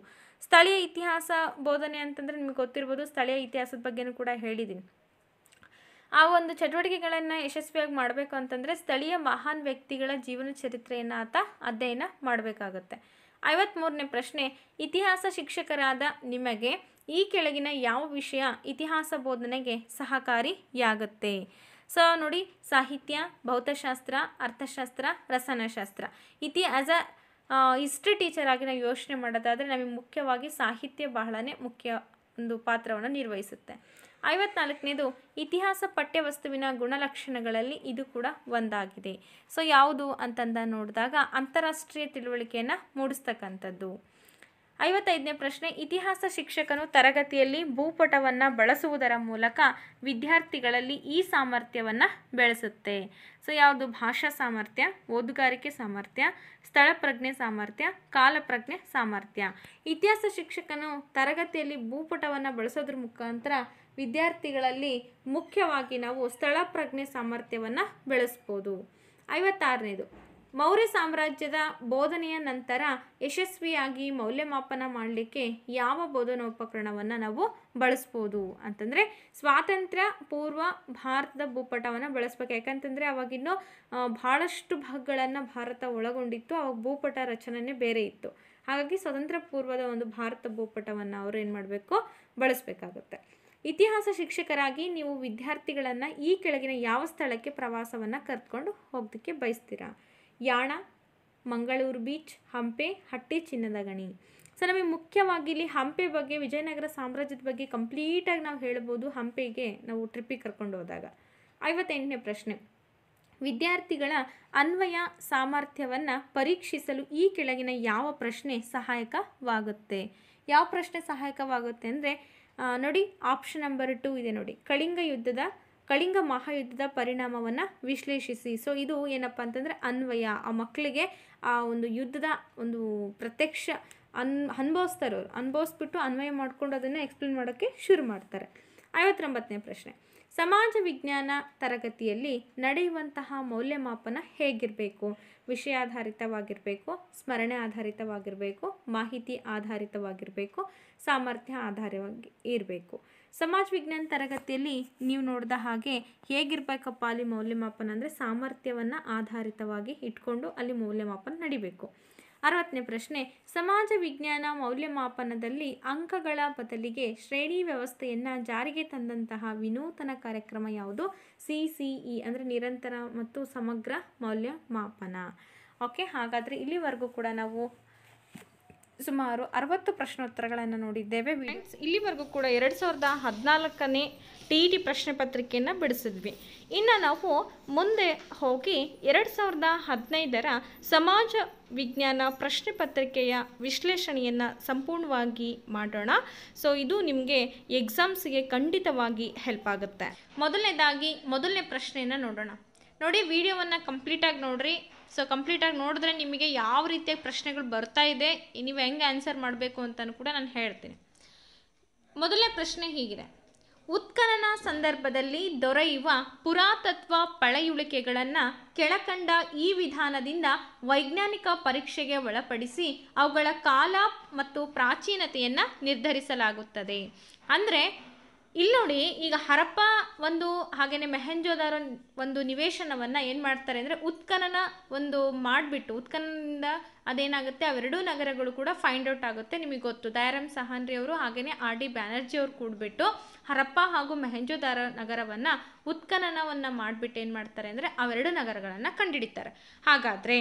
ಸ್ಥಳೀಯ ಇತಿಹಾಸ ಬೋಧನೆ ಅಂತಂದರೆ ನಿಮಗೆ ಗೊತ್ತಿರ್ಬೋದು ಸ್ಥಳೀಯ ಇತಿಹಾಸದ ಬಗ್ಗೆನೂ ಕೂಡ ಹೇಳಿದ್ದೀನಿ ಆ ಒಂದು ಚಟುವಟಿಕೆಗಳನ್ನು ಯಶಸ್ವಿಯಾಗಿ ಮಾಡಬೇಕು ಅಂತಂದರೆ ಸ್ಥಳೀಯ ಮಹಾನ್ ವ್ಯಕ್ತಿಗಳ ಜೀವನ ಚರಿತ್ರೆಯನ್ನು ಆತ ಅಧ್ಯಯನ ಮಾಡಬೇಕಾಗತ್ತೆ ಐವತ್ತ್ಮೂರನೇ ಪ್ರಶ್ನೆ ಇತಿಹಾಸ ಶಿಕ್ಷಕರಾದ ನಿಮಗೆ ಈ ಕೆಳಗಿನ ಯಾವ ವಿಷಯ ಇತಿಹಾಸ ಬೋಧನೆಗೆ ಸಹಕಾರಿಯಾಗತ್ತೆ ಸೊ ನೋಡಿ ಸಾಹಿತ್ಯ ಭೌತಶಾಸ್ತ್ರ ಅರ್ಥಶಾಸ್ತ್ರ ರಸನಶಾಸ್ತ್ರ ಇತಿಹಾಸ ಹಿಸ್ಟ್ರಿ ಆಗಿ ನಾವು ಯೋಚನೆ ಮಾಡೋದಾದರೆ ನಮಗೆ ಮುಖ್ಯವಾಗಿ ಸಾಹಿತ್ಯ ಬಹಳನೇ ಮುಖ್ಯ ಒಂದು ಪಾತ್ರವನ್ನು ನಿರ್ವಹಿಸುತ್ತೆ ಐವತ್ನಾಲ್ಕನೇದು ಇತಿಹಾಸ ಪಠ್ಯವಸ್ತುವಿನ ಗುಣಲಕ್ಷಣಗಳಲ್ಲಿ ಇದು ಕೂಡ ಒಂದಾಗಿದೆ ಸೊ ಯಾವುದು ಅಂತಂದ ನೋಡಿದಾಗ ಅಂತಾರಾಷ್ಟ್ರೀಯ ತಿಳುವಳಿಕೆಯನ್ನು ಮೂಡಿಸ್ತಕ್ಕಂಥದ್ದು ಐವತ್ತೈದನೇ ಪ್ರಶ್ನೆ ಇತಿಹಾಸ ಶಿಕ್ಷಕನು ತರಗತಿಯಲ್ಲಿ ಭೂಪಟವನ್ನು ಬಳಸುವುದರ ಮೂಲಕ ವಿದ್ಯಾರ್ಥಿಗಳಲ್ಲಿ ಈ ಸಾಮರ್ಥ್ಯವನ್ನು ಬೆಳೆಸುತ್ತೆ ಸೊ ಯಾವುದು ಭಾಷಾ ಸಾಮರ್ಥ್ಯ ಓದುಗಾರಿಕೆ ಸಾಮರ್ಥ್ಯ ಸ್ಥಳ ಪ್ರಜ್ಞೆ ಸಾಮರ್ಥ್ಯ ಕಾಲಪ್ರಜ್ಞೆ ಸಾಮರ್ಥ್ಯ ಇತಿಹಾಸ ಶಿಕ್ಷಕನು ತರಗತಿಯಲ್ಲಿ ಭೂಪಟವನ್ನು ಬಳಸೋದ್ರ ಮುಖಾಂತರ ವಿದ್ಯಾರ್ಥಿಗಳಲ್ಲಿ ಮುಖ್ಯವಾಗಿ ನಾವು ಸ್ಥಳ ಪ್ರಜ್ಞೆ ಸಾಮರ್ಥ್ಯವನ್ನು ಬೆಳೆಸ್ಬೋದು ಐವತ್ತಾರನೇದು ಮೌರ್ಯ ಸಾಮ್ರಾಜ್ಯದ ಬೋಧನೆಯ ನಂತರ ಯಶಸ್ವಿಯಾಗಿ ಮೌಲ್ಯಮಾಪನ ಮಾಡಲಿಕ್ಕೆ ಯಾವ ಬೋಧನೋಪಕರಣವನ್ನು ನಾವು ಬಳಸ್ಬೋದು ಅಂತಂದರೆ ಸ್ವಾತಂತ್ರ್ಯ ಪೂರ್ವ ಭಾರತದ ಭೂಪಟವನ್ನು ಬಳಸ್ಬೇಕು ಯಾಕಂತಂದರೆ ಅವಾಗಿನ್ನೂ ಭಾಳಷ್ಟು ಭಾಗಗಳನ್ನು ಭಾರತ ಒಳಗೊಂಡಿತ್ತು ಅವಾಗ ಭೂಪಟ ರಚನೆ ಬೇರೆ ಇತ್ತು ಹಾಗಾಗಿ ಸ್ವತಂತ್ರ ಪೂರ್ವದ ಒಂದು ಭಾರತ ಭೂಪಟವನ್ನು ಅವರು ಏನು ಮಾಡಬೇಕು ಬಳಸಬೇಕಾಗುತ್ತೆ ಇತಿಹಾಸ ಶಿಕ್ಷಕರಾಗಿ ನೀವು ವಿದ್ಯಾರ್ಥಿಗಳನ್ನು ಈ ಕೆಳಗಿನ ಯಾವ ಸ್ಥಳಕ್ಕೆ ಪ್ರವಾಸವನ್ನು ಕರೆದುಕೊಂಡು ಹೋಗೋದಕ್ಕೆ ಬಯಸ್ತೀರಾ ಯಾಣ ಮಂಗಳೂರು ಬೀಚ್ ಹಂಪೆ ಹಟ್ಟಿ ಚಿನ್ನದ ಗಣಿ ಸೊ ನಮಗೆ ಮುಖ್ಯವಾಗಿ ಇಲ್ಲಿ ಹಂಪೆ ಬಗ್ಗೆ ವಿಜಯನಗರ ಸಾಮ್ರಾಜ್ಯದ ಬಗ್ಗೆ ಕಂಪ್ಲೀಟಾಗಿ ನಾವು ಹೇಳ್ಬೋದು ಹಂಪೆಗೆ ನಾವು ಟ್ರಿಪ್ಪಿಗೆ ಕರ್ಕೊಂಡು ಹೋದಾಗ ಐವತ್ತೆಂಟನೇ ಪ್ರಶ್ನೆ ವಿದ್ಯಾರ್ಥಿಗಳ ಅನ್ವಯ ಸಾಮರ್ಥ್ಯವನ್ನು ಪರೀಕ್ಷಿಸಲು ಈ ಕೆಳಗಿನ ಯಾವ ಪ್ರಶ್ನೆ ಸಹಾಯಕವಾಗುತ್ತೆ ಯಾವ ಪ್ರಶ್ನೆ ಸಹಾಯಕವಾಗುತ್ತೆ ಅಂದರೆ ನೋಡಿ ಆಪ್ಷನ್ ನಂಬರ್ ಟು ಇದೆ ನೋಡಿ ಕಳಿಂಗ ಯುದ್ಧದ ಕಳಿಂಗ ಮಹಾಯುದ್ಧದ ಪರಿಣಾಮವನ್ನು ವಿಶ್ಲೇಷಿಸಿ ಸೊ ಇದು ಏನಪ್ಪ ಅಂತಂದರೆ ಅನ್ವಯ ಆ ಮಕ್ಕಳಿಗೆ ಆ ಒಂದು ಯುದ್ಧದ ಒಂದು ಪ್ರತ್ಯಕ್ಷ ಅನ್ ಅನ್ಭವಿಸ್ತಾರೋ ಅನುಭವಿಸ್ಬಿಟ್ಟು ಅನ್ವಯ ಮಾಡಿಕೊಂಡು ಅದನ್ನು ಎಕ್ಸ್ಪ್ಲೇನ್ ಮಾಡೋಕ್ಕೆ ಶುರು ಮಾಡ್ತಾರೆ ಐವತ್ತೊಂಬತ್ತನೇ ಪ್ರಶ್ನೆ ಸಮಾಜ ವಿಜ್ಞಾನ ತರಗತಿಯಲ್ಲಿ ನಡೆಯುವಂತಹ ಮೌಲ್ಯಮಾಪನ ಹೇಗಿರಬೇಕು ವಿಷಯಾಧಾರಿತವಾಗಿರಬೇಕು ಸ್ಮರಣೆ ಆಧಾರಿತವಾಗಿರಬೇಕು ಮಾಹಿತಿ ಆಧಾರಿತವಾಗಿರಬೇಕು ಸಾಮರ್ಥ್ಯ ಆಧಾರವಾಗಿ ಇರಬೇಕು ಸಮಾಜ ವಿಜ್ಞಾನ ತರಗತಿಯಲ್ಲಿ ನೀವು ನೋಡಿದ ಹಾಗೆ ಹೇಗಿರ್ಬೇಕಪ್ಪ ಅಲ್ಲಿ ಮೌಲ್ಯಮಾಪನ ಅಂದರೆ ಸಾಮರ್ಥ್ಯವನ್ನು ಆಧಾರಿತವಾಗಿ ಇಟ್ಕೊಂಡು ಅಲ್ಲಿ ಮೌಲ್ಯಮಾಪನ ನಡಿಬೇಕು ಅರವತ್ತನೇ ಪ್ರಶ್ನೆ ಸಮಾಜ ವಿಜ್ಞಾನ ಮೌಲ್ಯಮಾಪನದಲ್ಲಿ ಅಂಕಗಳ ಬದಲಿಗೆ ಶ್ರೇಣಿ ವ್ಯವಸ್ಥೆಯನ್ನು ಜಾರಿಗೆ ತಂದಂತಹ ವಿನೂತನ ಕಾರ್ಯಕ್ರಮ ಯಾವುದು ಸಿ ಸಿ ಇ ಅಂದರೆ ನಿರಂತರ ಮತ್ತು ಸಮಗ್ರ ಮೌಲ್ಯಮಾಪನ ಓಕೆ ಹಾಗಾದರೆ ಇಲ್ಲಿವರೆಗೂ ಕೂಡ ನಾವು ಸುಮಾರು ಅರವತ್ತು ಪ್ರಶ್ನೋತ್ತರಗಳನ್ನು ನೋಡಿದ್ದೇವೆ ಇಲ್ಲಿವರೆಗೂ ಕೂಡ ಎರಡು ಸಾವಿರದ ಹದಿನಾಲ್ಕನೇ ಟಿ ಇ ಟಿ ಪ್ರಶ್ನೆ ಪತ್ರಿಕೆಯನ್ನು ಬಿಡಿಸಿದ್ವಿ ಇನ್ನು ನಾವು ಮುಂದೆ ಹೋಗಿ ಎರಡು ಸಾವಿರದ ಹದಿನೈದರ ಸಮಾಜ ವಿಜ್ಞಾನ ಪ್ರಶ್ನೆ ಪತ್ರಿಕೆಯ ವಿಶ್ಲೇಷಣೆಯನ್ನು ಸಂಪೂರ್ಣವಾಗಿ ಮಾಡೋಣ ಸೊ ಇದು ನಿಮಗೆ ಎಕ್ಸಾಮ್ಸ್ಗೆ ಖಂಡಿತವಾಗಿ ಹೆಲ್ಪ್ ಆಗುತ್ತೆ ಮೊದಲನೇದಾಗಿ ಮೊದಲನೇ ಪ್ರಶ್ನೆಯನ್ನು ನೋಡೋಣ ನೋಡಿ ವಿಡಿಯೋವನ್ನು ಕಂಪ್ಲೀಟಾಗಿ ನೋಡಿರಿ ಸೊ ಕಂಪ್ಲೀಟಾಗಿ ನೋಡಿದ್ರೆ ನಿಮಗೆ ಯಾವ ರೀತಿಯಾಗಿ ಪ್ರಶ್ನೆಗಳು ಬರ್ತಾ ಇದೆ ನೀವು ಹೆಂಗೆ ಆನ್ಸರ್ ಮಾಡಬೇಕು ಅಂತಲೂ ಕೂಡ ನಾನು ಹೇಳ್ತೀನಿ ಮೊದಲನೇ ಪ್ರಶ್ನೆ ಹೀಗಿದೆ ಉತ್ಖನನ ಸಂದರ್ಭದಲ್ಲಿ ದೊರೆಯುವ ಪುರಾತತ್ವ ಪಳೆಯುಳಿಕೆಗಳನ್ನು ಕೆಳಕಂಡ ಈ ವಿಧಾನದಿಂದ ವೈಜ್ಞಾನಿಕ ಪರೀಕ್ಷೆಗೆ ಒಳಪಡಿಸಿ ಅವುಗಳ ಕಾಲ ಮತ್ತು ಪ್ರಾಚೀನತೆಯನ್ನು ನಿರ್ಧರಿಸಲಾಗುತ್ತದೆ ಅಂದರೆ ಇಲ್ಲಿ ನೋಡಿ ಈಗ ಹರಪ್ಪ ಒಂದು ಹಾಗೇನೆ ಮೆಹೆಂಜೋದಾರ ಒಂದು ನಿವೇಶನವನ್ನು ಏನು ಮಾಡ್ತಾರೆ ಅಂದರೆ ಉತ್ಖನನ ಒಂದು ಮಾಡಿಬಿಟ್ಟು ಉತ್ಖನದಿಂದ ಅದೇನಾಗುತ್ತೆ ಅವೆರಡೂ ನಗರಗಳು ಕೂಡ ಫೈಂಡ್ ಔಟ್ ಆಗುತ್ತೆ ನಿಮಗೆ ಗೊತ್ತು ದಯಾರಾಮ್ ಸಹಾನ್ರಿ ಅವರು ಹಾಗೆಯೇ ಆರ್ ಡಿ ಬ್ಯಾನರ್ಜಿ ಅವರು ಕೂಡಿಬಿಟ್ಟು ಹರಪ್ಪ ಹಾಗೂ ಮೆಹೆಂಜೋದಾರ ನಗರವನ್ನು ಉತ್ಖನನವನ್ನು ಮಾಡಿಬಿಟ್ಟು ಏನು ಮಾಡ್ತಾರೆ ಅಂದರೆ ಅವೆರಡು ನಗರಗಳನ್ನು ಕಂಡುಹಿಡಿತಾರೆ ಹಾಗಾದರೆ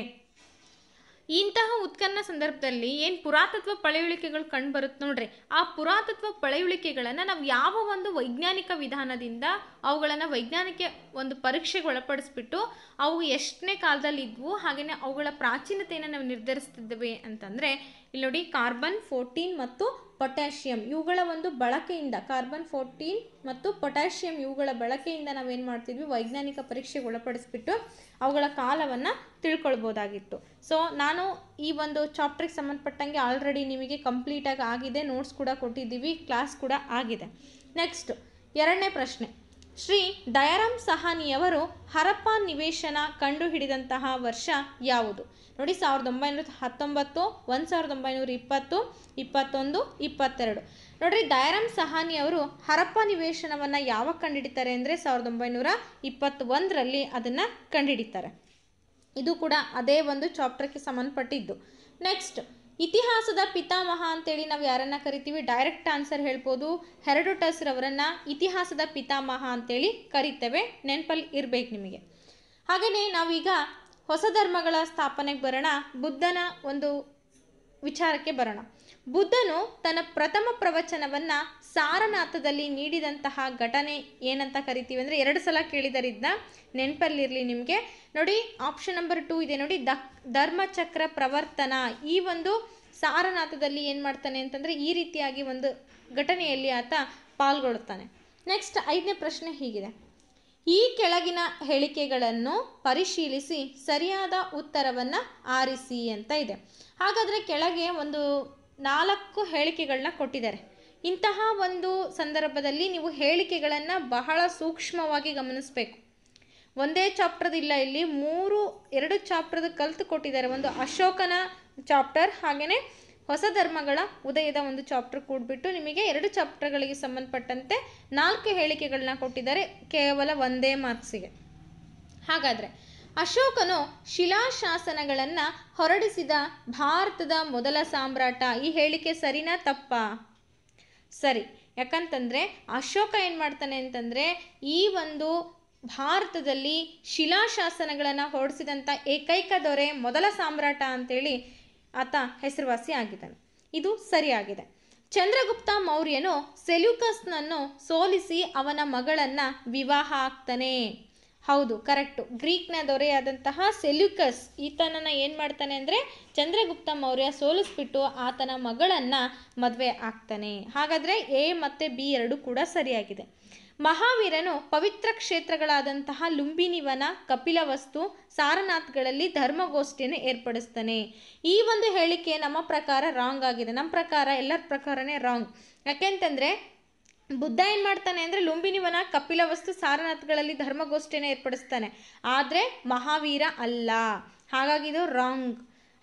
ಇಂತಹ ಉತ್ಕನ್ನ ಸಂದರ್ಭದಲ್ಲಿ ಏನು ಪುರಾತತ್ವ ಪಳೆಯುಳಿಕೆಗಳು ಕಂಡುಬರುತ್ತೆ ನೋಡ್ರಿ ಆ ಪುರಾತತ್ವ ಪಳೆಯುಳಿಕೆಗಳನ್ನು ನಾವು ಯಾವ ಒಂದು ವೈಜ್ಞಾನಿಕ ವಿಧಾನದಿಂದ ಅವುಗಳನ್ನು ವೈಜ್ಞಾನಿಕ ಒಂದು ಪರೀಕ್ಷೆಗೆ ಒಳಪಡಿಸ್ಬಿಟ್ಟು ಅವು ಎಷ್ಟನೇ ಕಾಲದಲ್ಲಿ ಇದ್ವು ಹಾಗೆಯೇ ಅವುಗಳ ಪ್ರಾಚೀನತೆಯನ್ನು ನಾವು ನಿರ್ಧರಿಸ್ತಿದ್ದೇವೆ ಅಂತಂದರೆ ಇಲ್ಲಿ ನೋಡಿ ಕಾರ್ಬನ್ ಫೋರ್ಟೀನ್ ಮತ್ತು ಪೊಟ್ಯಾಷಿಯಂ ಇವುಗಳ ಒಂದು ಬಳಕೆಯಿಂದ ಕಾರ್ಬನ್ ಫೋರ್ಟೀನ್ ಮತ್ತು ಪೊಟ್ಯಾಷಿಯಂ ಇವುಗಳ ಬಳಕೆಯಿಂದ ನಾವೇನು ಮಾಡ್ತಿದ್ವಿ ವೈಜ್ಞಾನಿಕ ಪರೀಕ್ಷೆಗೆ ಒಳಪಡಿಸ್ಬಿಟ್ಟು ಅವುಗಳ ಕಾಲವನ್ನು ತಿಳ್ಕೊಳ್ಬೋದಾಗಿತ್ತು ಸೊ ನಾನು ಈ ಒಂದು ಚಾಪ್ಟ್ರಿಗೆ ಸಂಬಂಧಪಟ್ಟಂಗೆ ಆಲ್ರೆಡಿ ನಿಮಗೆ ಕಂಪ್ಲೀಟಾಗಿ ಆಗಿದೆ ನೋಟ್ಸ್ ಕೂಡ ಕೊಟ್ಟಿದ್ದೀವಿ ಕ್ಲಾಸ್ ಕೂಡ ಆಗಿದೆ ನೆಕ್ಸ್ಟ್ ಎರಡನೇ ಪ್ರಶ್ನೆ ಶ್ರೀ ದಯಾರಾಮ್ ಸಹಾನಿಯವರು ಹರಪ್ಪ ನಿವೇಶನ ಕಂಡುಹಿಡಿದಂತಹ ವರ್ಷ ಯಾವುದು ನೋಡಿ ಸಾವಿರದ ಒಂಬೈನೂರ ಹತ್ತೊಂಬತ್ತು ಒಂದು ಸಾವಿರದ ಒಂಬೈನೂರ ಇಪ್ಪತ್ತು ಇಪ್ಪತ್ತೊಂದು ಇಪ್ಪತ್ತೆರಡು ನೋಡ್ರಿ ದಯಾರಾಮ್ ಸಹಾನಿ ಅವರು ಹರಪ್ಪ ನಿವೇಶನವನ್ನು ಯಾವಾಗ ಕಂಡುಹಿಡಿತಾರೆ ಅಂದರೆ ಸಾವಿರದ ಒಂಬೈನೂರ ಇಪ್ಪತ್ತೊಂದರಲ್ಲಿ ಅದನ್ನು ಕಂಡುಹಿಡಿತಾರೆ ಇದು ಕೂಡ ಅದೇ ಒಂದು ಚಾಪ್ಟರ್ಗೆ ಸಂಬಂಧಪಟ್ಟಿದ್ದು ನೆಕ್ಸ್ಟ್ ಇತಿಹಾಸದ ಪಿತಾಮಹ ಅಂತೇಳಿ ನಾವು ಯಾರನ್ನ ಕರಿತೀವಿ ಡೈರೆಕ್ಟ್ ಆನ್ಸರ್ ಹೇಳ್ಬೋದು ಹೆರಡೋಟಸ್ ರವರನ್ನ ಇತಿಹಾಸದ ಪಿತಾಮಹ ಅಂತೇಳಿ ಕರಿತೇವೆ ನೆನಪಲ್ಲಿ ಇರಬೇಕು ನಿಮಗೆ ಹಾಗೆಯೇ ನಾವೀಗ ಹೊಸ ಧರ್ಮಗಳ ಸ್ಥಾಪನೆಗೆ ಬರೋಣ ಬುದ್ಧನ ಒಂದು ವಿಚಾರಕ್ಕೆ ಬರೋಣ ಬುದ್ಧನು ತನ್ನ ಪ್ರಥಮ ಪ್ರವಚನವನ್ನು ಸಾರನಾಥದಲ್ಲಿ ನೀಡಿದಂತಹ ಘಟನೆ ಏನಂತ ಕರಿತೀವಿ ಅಂದ್ರೆ ಎರಡು ಸಲ ಕೇಳಿದರಿದ್ದ ನೆನಪಲ್ಲಿರಲಿ ನಿಮಗೆ ನೋಡಿ ಆಪ್ಷನ್ ನಂಬರ್ ಟೂ ಇದೆ ನೋಡಿ ಧರ್ಮಚಕ್ರ ಪ್ರವರ್ತನ ಈ ಒಂದು ಸಾರನಾಥದಲ್ಲಿ ಏನು ಮಾಡ್ತಾನೆ ಅಂತಂದರೆ ಈ ರೀತಿಯಾಗಿ ಒಂದು ಘಟನೆಯಲ್ಲಿ ಆತ ಪಾಲ್ಗೊಳ್ಳುತ್ತಾನೆ ನೆಕ್ಸ್ಟ್ ಐದನೇ ಪ್ರಶ್ನೆ ಹೀಗಿದೆ ಈ ಕೆಳಗಿನ ಹೇಳಿಕೆಗಳನ್ನು ಪರಿಶೀಲಿಸಿ ಸರಿಯಾದ ಉತ್ತರವನ್ನು ಆರಿಸಿ ಅಂತ ಇದೆ ಹಾಗಾದರೆ ಕೆಳಗೆ ಒಂದು ನಾಲ್ಕು ಹೇಳಿಕೆಗಳನ್ನ ಕೊಟ್ಟಿದ್ದಾರೆ ಇಂತಹ ಒಂದು ಸಂದರ್ಭದಲ್ಲಿ ನೀವು ಹೇಳಿಕೆಗಳನ್ನು ಬಹಳ ಸೂಕ್ಷ್ಮವಾಗಿ ಗಮನಿಸಬೇಕು ಒಂದೇ ಚಾಪ್ಟರ್ದಿಲ್ಲ ಇಲ್ಲಿ ಮೂರು ಎರಡು ಚಾಪ್ಟರ್ದ ಕಲ್ತು ಕೊಟ್ಟಿದ್ದಾರೆ ಒಂದು ಅಶೋಕನ ಚಾಪ್ಟರ್ ಹಾಗೆಯೇ ಹೊಸ ಧರ್ಮಗಳ ಉದಯದ ಒಂದು ಚಾಪ್ಟರ್ ಕೂಡ್ಬಿಟ್ಟು ನಿಮಗೆ ಎರಡು ಚಾಪ್ಟರ್ಗಳಿಗೆ ಸಂಬಂಧಪಟ್ಟಂತೆ ನಾಲ್ಕು ಹೇಳಿಕೆಗಳನ್ನ ಕೊಟ್ಟಿದ್ದಾರೆ ಕೇವಲ ಒಂದೇ ಮಾರ್ಕ್ಸಿಗೆ ಹಾಗಾದರೆ ಅಶೋಕನು ಶಿಲಾಶಾಸನಗಳನ್ನು ಹೊರಡಿಸಿದ ಭಾರತದ ಮೊದಲ ಸಾಮ್ರಾಟ ಈ ಹೇಳಿಕೆ ಸರಿನಾ ತಪ್ಪಾ ಸರಿ ಯಾಕಂತಂದರೆ ಅಶೋಕ ಏನು ಮಾಡ್ತಾನೆ ಅಂತಂದರೆ ಈ ಒಂದು ಭಾರತದಲ್ಲಿ ಶಿಲಾಶಾಸನಗಳನ್ನು ಹೊರಡಿಸಿದಂಥ ಏಕೈಕ ದೊರೆ ಮೊದಲ ಸಾಮ್ರಾಟ ಅಂತೇಳಿ ಆತ ಹೆಸರುವಾಸಿ ಆಗಿದ್ದಾನೆ ಇದು ಸರಿಯಾಗಿದೆ ಚಂದ್ರಗುಪ್ತ ಮೌರ್ಯನು ಸೆಲ್ಯೂಕಸ್ನನ್ನು ಸೋಲಿಸಿ ಅವನ ಮಗಳನ್ನು ವಿವಾಹ ಆಗ್ತಾನೆ ಹೌದು ಕರೆಕ್ಟು ಗ್ರೀಕ್ನ ದೊರೆಯಾದಂತಹ ಸೆಲ್ಯುಕಸ್ ಈತನನ್ನು ಏನು ಮಾಡ್ತಾನೆ ಅಂದರೆ ಚಂದ್ರಗುಪ್ತ ಮೌರ್ಯ ಸೋಲಿಸ್ಬಿಟ್ಟು ಆತನ ಮಗಳನ್ನು ಮದುವೆ ಆಗ್ತಾನೆ ಹಾಗಾದರೆ ಎ ಮತ್ತು ಬಿ ಎರಡು ಕೂಡ ಸರಿಯಾಗಿದೆ ಮಹಾವೀರನು ಪವಿತ್ರ ಕ್ಷೇತ್ರಗಳಾದಂತಹ ಲುಂಬಿನಿವನ ಕಪಿಲವಸ್ತು ಸಾರನಾಥ್ಗಳಲ್ಲಿ ಧರ್ಮಗೋಷ್ಠಿಯನ್ನು ಏರ್ಪಡಿಸ್ತಾನೆ ಈ ಒಂದು ಹೇಳಿಕೆ ನಮ್ಮ ಪ್ರಕಾರ ರಾಂಗ್ ಆಗಿದೆ ನಮ್ಮ ಪ್ರಕಾರ ಎಲ್ಲರ ಪ್ರಕಾರನೇ ರಾಂಗ್ ಯಾಕೆಂತಂದರೆ ಬುದ್ಧ ಏನು ಮಾಡ್ತಾನೆ ಅಂದರೆ ಲುಂಬಿನಿವನ ವಸ್ತು ಸಾರನಾಥಗಳಲ್ಲಿ ಧರ್ಮಗೋಷ್ಠಿಯನ್ನು ಏರ್ಪಡಿಸ್ತಾನೆ ಆದರೆ ಮಹಾವೀರ ಅಲ್ಲ ಹಾಗಾಗಿ ಇದು ರಾಂಗ್